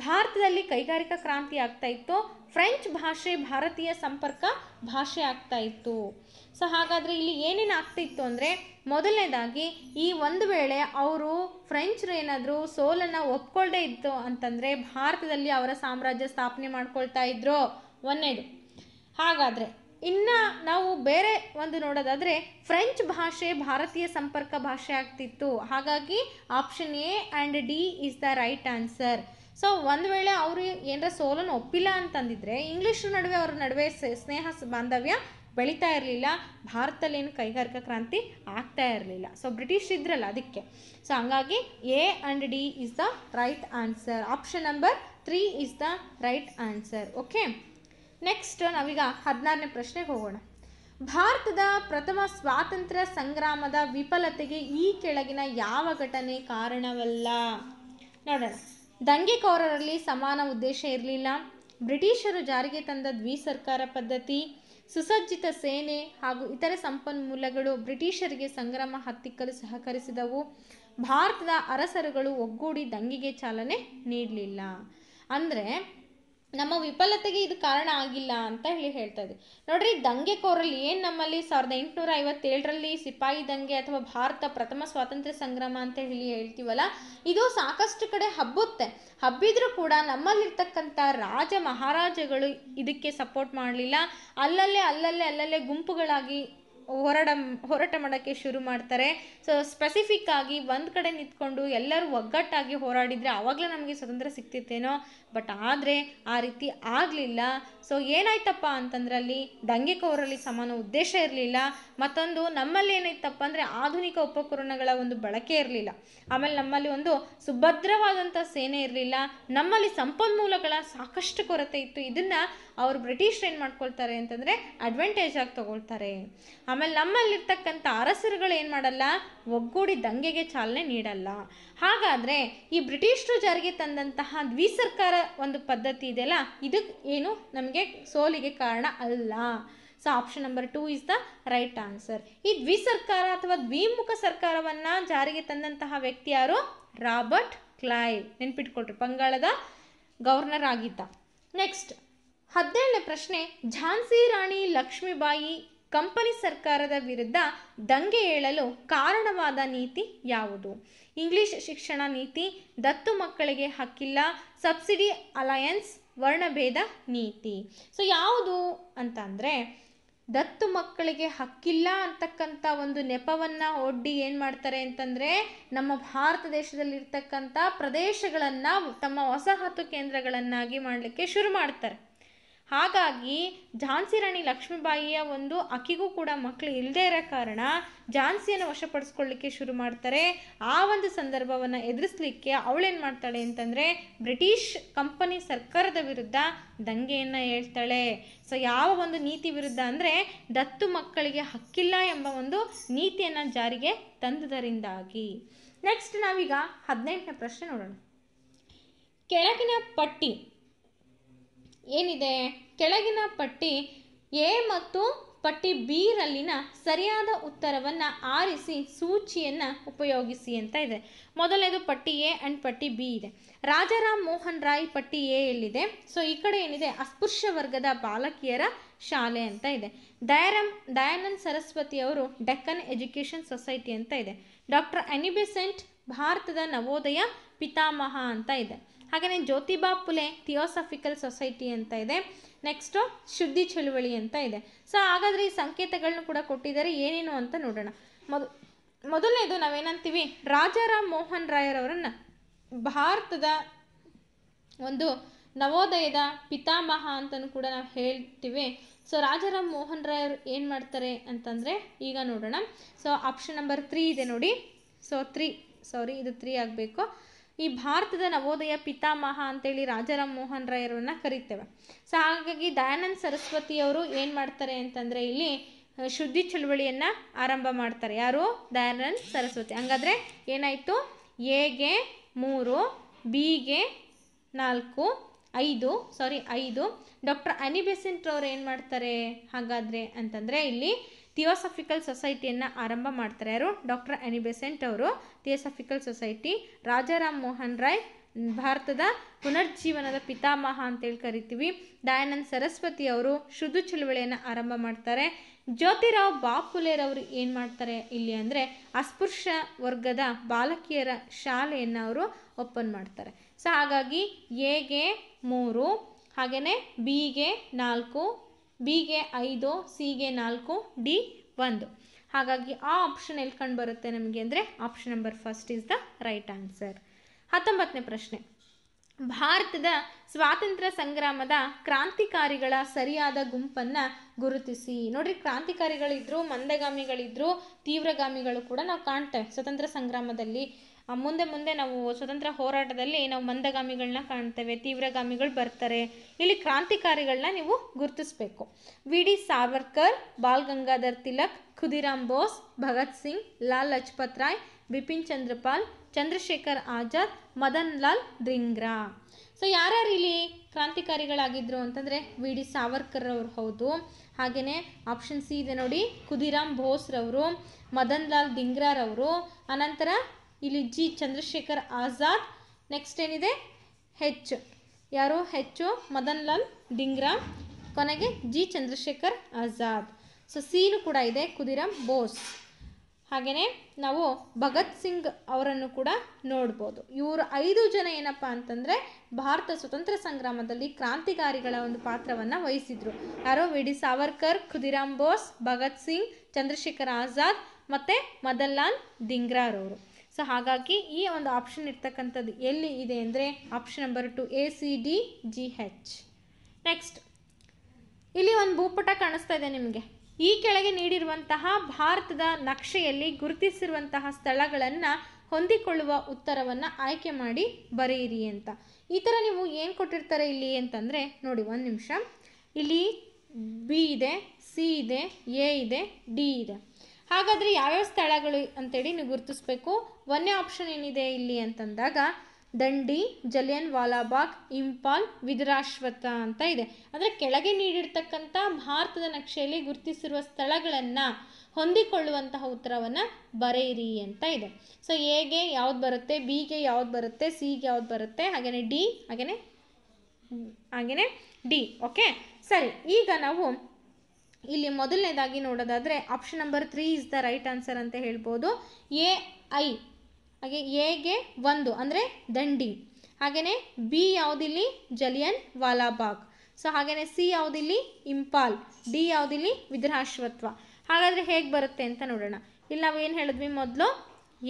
ಭಾರತದಲ್ಲಿ ಕೈಗಾರಿಕಾ ಕ್ರಾಂತಿ ಆಗ್ತಾ ಇತ್ತು ಫ್ರೆಂಚ್ ಭಾಷೆ ಭಾರತೀಯ ಸಂಪರ್ಕ ಭಾಷೆ ಆಗ್ತಾ ಇತ್ತು ಸೊ ಹಾಗಾದರೆ ಇಲ್ಲಿ ಏನೇನು ಆಗ್ತಿತ್ತು ಅಂದರೆ ಮೊದಲನೇದಾಗಿ ಈ ಒಂದು ವೇಳೆ ಅವರು ಫ್ರೆಂಚ್ರು ಏನಾದರೂ ಸೋಲನ್ನು ಒಪ್ಕೊಳ್ಳದೇ ಇತ್ತು ಅಂತಂದರೆ ಭಾರತದಲ್ಲಿ ಅವರ ಸಾಮ್ರಾಜ್ಯ ಸ್ಥಾಪನೆ ಮಾಡ್ಕೊಳ್ತಾ ಇದ್ರು ಒಂದೇದು ಹಾಗಾದರೆ ಇನ್ನು ನಾವು ಬೇರೆ ಒಂದು ನೋಡೋದಾದರೆ ಫ್ರೆಂಚ್ ಭಾಷೆ ಭಾರತೀಯ ಸಂಪರ್ಕ ಭಾಷೆ ಆಗ್ತಿತ್ತು ಹಾಗಾಗಿ option A and D is the right answer so ಒಂದು ವೇಳೆ ಅವರು ಏನಾರ ಸೋಲನ್ನು ಒಪ್ಪಿಲ್ಲ ಅಂತಂದಿದ್ರೆ ಇಂಗ್ಲೀಷ್ ನಡುವೆ ಅವ್ರ ನಡುವೆ ಸ್ನೇಹ ಬಾಂಧವ್ಯ ಬೆಳೀತಾ ಇರಲಿಲ್ಲ ಭಾರತದಲ್ಲಿ ಏನು ಕೈಗಾರಿಕಾ ಕ್ರಾಂತಿ ಆಗ್ತಾ ಇರಲಿಲ್ಲ ಸೊ ಬ್ರಿಟಿಷ್ ಇದ್ರಲ್ಲ ಅದಕ್ಕೆ ಸೊ ಹಂಗಾಗಿ A and D is the right answer option number three is the right answer okay next ನಾವೀಗ ಹದಿನಾರನೇ ಪ್ರಶ್ನೆಗೆ ಹೋಗೋಣ ಭಾರತದ ಪ್ರಥಮ ಸ್ವಾತಂತ್ರ್ಯ ಸಂಗ್ರಾಮದ ವಿಫಲತೆಗೆ ಈ ಕೆಳಗಿನ ಯಾವ ಘಟನೆ ಕಾರಣವಲ್ಲ ನೋಡೋಣ ದಂಗೆಕೋರರಲ್ಲಿ ಸಮಾನ ಉದ್ದೇಶ ಇರಲಿಲ್ಲ ಬ್ರಿಟಿಷರು ಜಾರಿಗೆ ತಂದ ದ್ವಿಸರ್ಕಾರ ಪದ್ಧತಿ ಸುಸಜ್ಜಿತ ಸೇನೆ ಹಾಗೂ ಇತರೆ ಸಂಪನ್ಮೂಲಗಳು ಬ್ರಿಟಿಷರಿಗೆ ಸಂಗ್ರಾಮ ಹತ್ತಿಕ್ಕಲು ಸಹಕರಿಸಿದವು ಭಾರತದ ಅರಸರುಗಳು ಒಗ್ಗೂಡಿ ದಂಗೆಗೆ ಚಾಲನೆ ನೀಡಲಿಲ್ಲ ಅಂದರೆ ನಮ್ಮ ವಿಫಲತೆಗೆ ಇದು ಕಾರಣ ಆಗಿಲ್ಲ ಅಂತ ಹೇಳಿ ಹೇಳ್ತಾ ಇದೆ ನೋಡ್ರಿ ಕೋರಲ್ಲಿ ಏನು ನಮ್ಮಲ್ಲಿ ಸಾವಿರದ ಎಂಟುನೂರ ಐವತ್ತೇಳರಲ್ಲಿ ಸಿಪಾಯಿ ದಂಗೆ ಅಥವಾ ಭಾರತ ಪ್ರಥಮ ಸ್ವಾತಂತ್ರ್ಯ ಸಂಗ್ರಾಮ ಅಂತ ಹೇಳಿ ಹೇಳ್ತೀವಲ್ಲ ಇದು ಸಾಕಷ್ಟು ಕಡೆ ಹಬ್ಬುತ್ತೆ ಹಬ್ಬಿದ್ರೂ ಕೂಡ ನಮ್ಮಲ್ಲಿರ್ತಕ್ಕಂಥ ರಾಜ ಮಹಾರಾಜಗಳು ಇದಕ್ಕೆ ಸಪೋರ್ಟ್ ಮಾಡಲಿಲ್ಲ ಅಲ್ಲಲ್ಲೇ ಅಲ್ಲಲ್ಲೇ ಅಲ್ಲಲ್ಲೇ ಗುಂಪುಗಳಾಗಿ ಹೊರಡ ಹೋರಾಟ ಮಾಡೋಕ್ಕೆ ಶುರು ಮಾಡ್ತಾರೆ ಸೊ ಸ್ಪೆಸಿಫಿಕ್ ಆಗಿ ಒಂದು ಕಡೆ ನಿಂತ್ಕೊಂಡು ಎಲ್ಲರೂ ಒಗ್ಗಟ್ಟಾಗಿ ಹೋರಾಡಿದರೆ ಆವಾಗಲೇ ನಮಗೆ ಸ್ವತಂತ್ರ ಸಿಗ್ತಿತ್ತೇನೋ ಬಟ್ ಆದರೆ ಆ ರೀತಿ ಆಗಲಿಲ್ಲ ಸೊ ಏನಾಯ್ತಪ್ಪ ಅಂತಂದ್ರೆ ಅಲ್ಲಿ ದಂಗೆಕೋರರಲ್ಲಿ ಸಮಾನ ಉದ್ದೇಶ ಇರಲಿಲ್ಲ ಮತ್ತೊಂದು ನಮ್ಮಲ್ಲಿ ಏನಾಯ್ತಪ್ಪ ಅಂದರೆ ಆಧುನಿಕ ಉಪಕರಣಗಳ ಒಂದು ಬಳಕೆ ಇರಲಿಲ್ಲ ಆಮೇಲೆ ನಮ್ಮಲ್ಲಿ ಒಂದು ಸುಭದ್ರವಾದಂಥ ಸೇನೆ ಇರಲಿಲ್ಲ ನಮ್ಮಲ್ಲಿ ಸಂಪನ್ಮೂಲಗಳ ಸಾಕಷ್ಟು ಕೊರತೆ ಇತ್ತು ಇದನ್ನು ಅವರು ಬ್ರಿಟಿಷ್ ಏನು ಮಾಡ್ಕೊಳ್ತಾರೆ ಅಂತಂದರೆ ಅಡ್ವಾಂಟೇಜ್ ಆಗಿ ತಗೊಳ್ತಾರೆ ಆಮೇಲೆ ನಮ್ಮಲ್ಲಿರ್ತಕ್ಕಂಥ ಅರಸರುಗಳು ಏನು ಮಾಡಲ್ಲ ಒಗ್ಗೂಡಿ ದಂಗೆಗೆ ಚಾಲನೆ ನೀಡಲ್ಲ ಹಾಗಾದರೆ ಈ ಬ್ರಿಟಿಷರು ಜಾರಿಗೆ ತಂದಂತಹ ದ್ವಿಸರ್ಕಾರ ಒಂದು ಪದ್ಧತಿ ಇದೆಯಲ್ಲ ಇದಕ್ಕೆ ಏನು ನಮಗೆ ಸೋಲಿಗೆ ಕಾರಣ ಅಲ್ಲ so option number two is the right answer ಈ ದ್ವಿಸರ್ಕಾರ ಅಥವಾ ದ್ವಿಮುಖ ಸರ್ಕಾರವನ್ನು ಜಾರಿಗೆ ತಂದಂತಹ ವ್ಯಕ್ತಿ ಯಾರು ರಾಬರ್ಟ್ ಕ್ಲಾಯ್ ನೆನ್ಪಿಟ್ಕೊಳ್ರಿ ಬಂಗಾಳದ ಗವರ್ನರ್ ಆಗಿದ್ದ ನೆಕ್ಸ್ಟ್ ಹದಿನೇಳನೇ ಪ್ರಶ್ನೆ ಝಾನ್ಸಿ ರಾಣಿ ಲಕ್ಷ್ಮೀಬಾಯಿ ಕಂಪನಿ ಸರ್ಕಾರದ ವಿರುದ್ಧ ದಂಗೆ ಏಳಲು ಕಾರಣವಾದ ನೀತಿ ಯಾವುದು ಇಂಗ್ಲಿಷ್ ಶಿಕ್ಷಣ ನೀತಿ ದತ್ತು ಮಕ್ಕಳಿಗೆ ಹಕ್ಕಿಲ್ಲ ಸಬ್ಸಿಡಿ ಅಲಯನ್ಸ್ ವರ್ಣಭೇದ ನೀತಿ ಸೊ ಯಾವುದು ಅಂತಂದರೆ ದತ್ತು ಮಕ್ಕಳಿಗೆ ಹಕ್ಕಿಲ್ಲ ಅಂತಕ್ಕಂಥ ಒಂದು ನೆಪವನ್ನು ಒಡ್ಡಿ ಏನು ಮಾಡ್ತಾರೆ ಅಂತಂದರೆ ನಮ್ಮ ಭಾರತ ದೇಶದಲ್ಲಿರ್ತಕ್ಕಂಥ ಪ್ರದೇಶಗಳನ್ನು ತಮ್ಮ ವಸಾಹತು ಕೇಂದ್ರಗಳನ್ನಾಗಿ ಮಾಡಲಿಕ್ಕೆ ಶುರು ಮಾಡ್ತಾರೆ ಹಾಗಾಗಿ ಝಾನ್ಸಿ ರಾಣಿ ಲಕ್ಷ್ಮೀಬಾಯಿಯ ಒಂದು ಅಕ್ಕಿಗೂ ಕೂಡ ಮಕ್ಕಳು ಇಲ್ಲದೇ ಇರೋ ಕಾರಣ ಝಾನ್ಸಿಯನ್ನು ವಶಪಡಿಸ್ಕೊಳ್ಳಿಕ್ಕೆ ಶುರು ಮಾಡ್ತಾರೆ ಆ ಒಂದು ಸಂದರ್ಭವನ್ನು ಎದುರಿಸಲಿಕ್ಕೆ ಅವಳೇನು ಮಾಡ್ತಾಳೆ ಅಂತಂದರೆ ಬ್ರಿಟಿಷ್ ಕಂಪನಿ ಸರ್ಕಾರದ ವಿರುದ್ಧ ದಂಗೆಯನ್ನು ಹೇಳ್ತಾಳೆ ಸೊ ಯಾವ ಒಂದು ನೀತಿ ವಿರುದ್ಧ ಅಂದರೆ ದತ್ತು ಮಕ್ಕಳಿಗೆ ಹಕ್ಕಿಲ್ಲ ಎಂಬ ಒಂದು ನೀತಿಯನ್ನು ಜಾರಿಗೆ ತಂದುದರಿಂದಾಗಿ ನೆಕ್ಸ್ಟ್ ನಾವೀಗ ಹದಿನೆಂಟನೇ ಪ್ರಶ್ನೆ ನೋಡೋಣ ಕೆಳಗಿನ ಪಟ್ಟಿ ಏನಿದೆ ಕೆಳಗಿನ ಪಟ್ಟಿ ಎ ಮತ್ತು ಪಟ್ಟಿ ಬಿ ರಲ್ಲಿನ ಸರಿಯಾದ ಉತ್ತರವನ್ನು ಆರಿಸಿ ಸೂಚಿಯನ್ನು ಉಪಯೋಗಿಸಿ ಅಂತ ಇದೆ ಮೊದಲನೇದು ಪಟ್ಟಿ ಎ ಆ್ಯಂಡ್ ಪಟ್ಟಿ ಬಿ ಇದೆ ರಾಜಾರಾಮ್ ಮೋಹನ್ ರಾಯ್ ಪಟ್ಟಿ ಎ ಎಲ್ಲಿದೆ ಸೊ ಈ ಕಡೆ ಏನಿದೆ ಅಸ್ಪೃಶ್ಯ ವರ್ಗದ ಬಾಲಕಿಯರ ಶಾಲೆ ಅಂತ ಇದೆ ದಯಾರಾಮ್ ದಯಾನಂದ್ ಸರಸ್ವತಿ ಅವರು ಡೆಕ್ಕನ್ ಎಜುಕೇಷನ್ ಸೊಸೈಟಿ ಅಂತ ಇದೆ ಡಾಕ್ಟರ್ ಅನಿಬೆಸೆಂಟ್ ಭಾರತದ ನವೋದಯ ಪಿತಾಮಹ ಅಂತ ಇದೆ ಹಾಗೆಯೇ ಜ್ಯೋತಿಬಾ ಪುಲೆ ಥಿಯೋಸಫಿಕಲ್ ಸೊಸೈಟಿ ಅಂತ ಇದೆ ನೆಕ್ಸ್ಟು ಶುದ್ಧಿ ಚಳುವಳಿ ಅಂತ ಇದೆ ಸೊ ಹಾಗಾದರೆ ಈ ಸಂಕೇತಗಳನ್ನು ಕೂಡ ಕೊಟ್ಟಿದ್ದಾರೆ ಏನೇನು ಅಂತ ನೋಡೋಣ ಮೊದ ಮೊದಲನೇದು ನಾವೇನಂತೀವಿ ರಾಜಾರಾಮ್ ಮೋಹನ್ ರಾಯರವರನ್ನು ಭಾರತದ ಒಂದು ನವೋದಯದ ಪಿತಾಮಹ ಅಂತಲೂ ಕೂಡ ನಾವು ಹೇಳ್ತೀವಿ ಸೊ ರಾಜಾರಾಮ್ ಮೋಹನ್ ರಾಯರು ಏನು ಮಾಡ್ತಾರೆ ಅಂತಂದರೆ ಈಗ ನೋಡೋಣ ಸೊ ಆಪ್ಷನ್ ನಂಬರ್ ತ್ರೀ ಇದೆ ನೋಡಿ ಸೊ ತ್ರೀ ಸಾರಿ ಇದು ತ್ರೀ ಆಗಬೇಕು ಈ ಭಾರತದ ನವೋದಯ ಪಿತಾಮಹ ಅಂತೇಳಿ ರಾಜಾರಾಮ್ ಮೋಹನ್ ರಾಯರನ್ನ ಕರಿತೇವೆ ಸೊ ಹಾಗಾಗಿ ದಯಾನಂದ ಸರಸ್ವತಿಯವರು ಏನು ಮಾಡ್ತಾರೆ ಅಂತಂದ್ರೆ ಇಲ್ಲಿ ಶುದ್ಧಿ ಚಳುವಳಿಯನ್ನು ಆರಂಭ ಮಾಡ್ತಾರೆ ಯಾರು ದಯಾನಂದ್ ಸರಸ್ವತಿ ಹಂಗಾದ್ರೆ ಏನಾಯ್ತು ಎಗೆ ಮೂರು ಬಿಗೆ ನಾಲ್ಕು ಐದು ಸಾರಿ ಐದು ಡಾಕ್ಟರ್ ಅವ್ರು ಏನು ಮಾಡ್ತಾರೆ ಹಾಗಾದ್ರೆ ಅಂತಂದ್ರೆ ಇಲ್ಲಿ ಥಿಯೋಸಫಿಕಲ್ ಸೊಸೈಟಿಯನ್ನು ಆರಂಭ ಮಾಡ್ತಾರೆ ಯಾರು ಡಾಕ್ಟರ್ ಅನಿಬೆಸೆಂಟ್ ಅವರು ಥಿಯೋಸಫಿಕಲ್ ಸೊಸೈಟಿ ರಾಜಾರಾಮ್ ಮೋಹನ್ ರಾಯ್ ಭಾರತದ ಪುನರ್ಜೀವನದ ಪಿತಾಮಹ ಅಂತೇಳಿ ಕರಿತೀವಿ ದಯಾನಂದ್ ಸರಸ್ವತಿ ಅವರು ಶುದ್ಧ ಚಳುವಳಿಯನ್ನು ಆರಂಭ ಮಾಡ್ತಾರೆ ಜ್ಯೋತಿರಾವ್ ಬಾಪುಲೇರವರು ಏನು ಮಾಡ್ತಾರೆ ಇಲ್ಲಿ ಅಂದರೆ ಅಸ್ಪೃಶ್ಯ ವರ್ಗದ ಬಾಲಕಿಯರ ಶಾಲೆಯನ್ನು ಅವರು ಓಪನ್ ಮಾಡ್ತಾರೆ ಸೊ ಹಾಗಾಗಿ ಎಗೆ ಮೂರು ಹಾಗೆಯೇ ಬಿಗೆ ನಾಲ್ಕು ಬಿಗೆ ಐದು ಸಿಗೆ ನಾಲ್ಕು ಡಿ ಒಂದು ಹಾಗಾಗಿ ಆ ಆಪ್ಷನ್ ಎಲ್ಲಿ ಕಂಡು ಬರುತ್ತೆ ನಮಗೆ ಅಂದರೆ option number first is the right answer ಹತ್ತೊಂಬತ್ತನೇ ಪ್ರಶ್ನೆ ಭಾರತದ ಸ್ವಾತಂತ್ರ್ಯ ಸಂಗ್ರಾಮದ ಕ್ರಾಂತಿಕಾರಿಗಳ ಸರಿಯಾದ ಗುಂಪನ್ನು ಗುರುತಿಸಿ ನೋಡ್ರಿ ಕ್ರಾಂತಿಕಾರಿಗಳಿದ್ರು ಮಂದಗಾಮಿಗಳಿದ್ರು ತೀವ್ರಗಾಮಿಗಳು ಕೂಡ ನಾವು ಕಾಣ್ತೇವೆ ಸ್ವತಂತ್ರ ಸಂಗ್ರಾಮದಲ್ಲಿ ಮುಂದೆ ಮುಂದೆ ನಾವು ಸ್ವತಂತ್ರ ಹೋರಾಟದಲ್ಲಿ ನಾವು ಮಂದಗಾಮಿಗಳನ್ನ ಕಾಣ್ತೇವೆ ತೀವ್ರಗಾಮಿಗಳು ಬರ್ತಾರೆ ಇಲ್ಲಿ ಕ್ರಾಂತಿಕಾರಿಗಳನ್ನ ನೀವು ಗುರುತಿಸಬೇಕು V D Savarkar Bal Gangadhar Tilak Khudiram Bose Bhagat Singh Lal Lajpat Rai Bipin Chandrapal Chandrashekhar Azad Madan Lal Dhingra so ಯಾರ್ಯಾರು ಇಲ್ಲಿ ಕ್ರಾಂತಿಕಾರಿಗಳಾಗಿದ್ರು ಅಂತಂದರೆ ವಿ ಡಿ ಸಾವರ್ಕರ್ ಅವರು ಹೌದು ಹಾಗೆಯೇ ಆಪ್ಷನ್ ಸಿ ಇದೆ ನೋಡಿ ಖುದಿರಾಮ್ ಬೋಸ್ರವರು ಮದನ್ ಲಾಲ್ ದಿಂಗ್ರಾರವರು ಅನಂತರ ಇಲ್ಲಿ ಜಿ ಚಂದ್ರಶೇಖರ್ ಆಜಾದ್ ನೆಕ್ಸ್ಟ್ ಏನಿದೆ ಹೆಚ್ ಯಾರು ಹೆಚ್ಚು ಮದನ್ ಲಾಲ್ ಡಿಂಗ್ರಾ ಕೊನೆಗೆ G Chandrashekhar Azad so scene ಕೂಡ ಇದೆ ಕುದಿರಾಮ್ ಬೋಸ್ ಹಾಗೆಯೇ ನಾವು ಭಗತ್ ಸಿಂಗ್ ಅವರನ್ನು ಕೂಡ ನೋಡ್ಬೋದು ಇವರು ಐದು ಜನ ಏನಪ್ಪ ಅಂತಂದರೆ ಭಾರತ ಸ್ವತಂತ್ರ ಸಂಗ್ರಾಮದಲ್ಲಿ ಕ್ರಾಂತಿಕಾರಿಗಳ ಒಂದು ಪಾತ್ರವನ್ನು ವಹಿಸಿದರು ಯಾರೋ ವಿ ಡಿ ಸಾವರ್ಕರ್ ಖುದಿರಾಮ್ ಬೋಸ್ ಭಗತ್ ಸಿಂಗ್ ಚಂದ್ರಶೇಖರ್ ಆಜಾದ್ ಮತ್ತು ಮದನ್ಲಾಲ್ ಡಿಂಗ್ರಾರವರು ಸೊ ಹಾಗಾಗಿ ಈ ಒಂದು ಆಪ್ಷನ್ ಇರ್ತಕ್ಕಂಥದ್ದು ಎಲ್ಲಿ ಇದೆ ಅಂದರೆ option number two A C D G H next ಇಲ್ಲಿ ಒಂದು ಭೂಪಟ ಕಾಣಿಸ್ತಾ ಇದೆ ನಿಮಗೆ ಈ ಕೆಳಗೆ ನೀಡಿರುವಂತಹ ಭಾರತದ ನಕ್ಷೆಯಲ್ಲಿ ಗುರುತಿಸಿರುವಂತಹ ಸ್ಥಳಗಳನ್ನು ಹೊಂದಿಕೊಳ್ಳುವ ಉತ್ತರವನ್ನು ಆಯ್ಕೆ ಮಾಡಿ ಬರೆಯಿರಿ ಅಂತ ಈ ಥರ ನೀವು ಏನು ಕೊಟ್ಟಿರ್ತಾರೆ ಇಲ್ಲಿ ಅಂತಂದರೆ ನೋಡಿ ಒಂದು ನಿಮಿಷ ಇಲ್ಲಿ ಬಿ ಇದೆ ಸಿ ಇದೆ ಎ ಇದೆ ಡಿ ಇದೆ ಹಾಗಾದರೆ ಯಾವ್ಯಾವ ಸ್ಥಳಗಳು ಅಂತೇಳಿ ನೀವು ಗುರುತಿಸ್ಬೇಕು ಒಂದೇ ಆಪ್ಷನ್ ಏನಿದೆ ಇಲ್ಲಿ ಅಂತಂದಾಗ ದಂಡಿ ಜಲಿಯನ್ ವಾಲಾಬಾಗ್ ಇಂಪಾಲ್ ವಿದುರಾಶ್ವತ ಅಂತ ಇದೆ ಅಂದರೆ ಕೆಳಗೆ ನೀಡಿರ್ತಕ್ಕಂಥ ಭಾರತದ ನಕ್ಷೆಯಲ್ಲಿ ಗುರುತಿಸಿರುವ ಸ್ಥಳಗಳನ್ನು ಹೊಂದಿಕೊಳ್ಳುವಂತಹ ಉತ್ತರವನ್ನು ಬರೆಯಿರಿ ಅಂತ ಇದೆ ಸೊ ಎಗೆ ಯಾವ್ದು ಬರುತ್ತೆ ಬಿಗೆ ಯಾವ್ದು ಬರುತ್ತೆ ಸಿಗೆ ಯಾವ್ದು ಬರುತ್ತೆ ಹಾಗೆಯೇ ಡಿ ಹಾಗೆಯೇ ಹಾಗೆಯೇ ಡಿ ಓಕೆ ಸರಿ ಈಗ ನಾವು ಇಲ್ಲಿ ಮೊದಲನೇದಾಗಿ ನೋಡೋದಾದರೆ option number three is the right answer ಅಂತ ಹೇಳ್ಬೋದು ಎ ಐ ಹಾಗೆ ಎಗೆ ಒಂದು ಅಂದರೆ ದಂಡಿ ಹಾಗೆಯೇ ಬಿ ಯಾವುದಿಲ್ಲಿ ಜಲಿಯನ್ ವಾಲಾಬಾಗ್ ಸೊ ಹಾಗೆಯೇ ಸಿ ಯಾವುದಿಲ್ಲಿ ಇಂಪಾಲ್ ಡಿ ಯಾವುದಿಲ್ಲಿ ವಿದ್ರಾಶ್ವತ್ವ ಹಾಗಾದರೆ ಹೇಗೆ ಬರುತ್ತೆ ಅಂತ ನೋಡೋಣ ಇಲ್ಲಿ ನಾವು ಏನು ಹೇಳಿದ್ವಿ ಮೊದಲು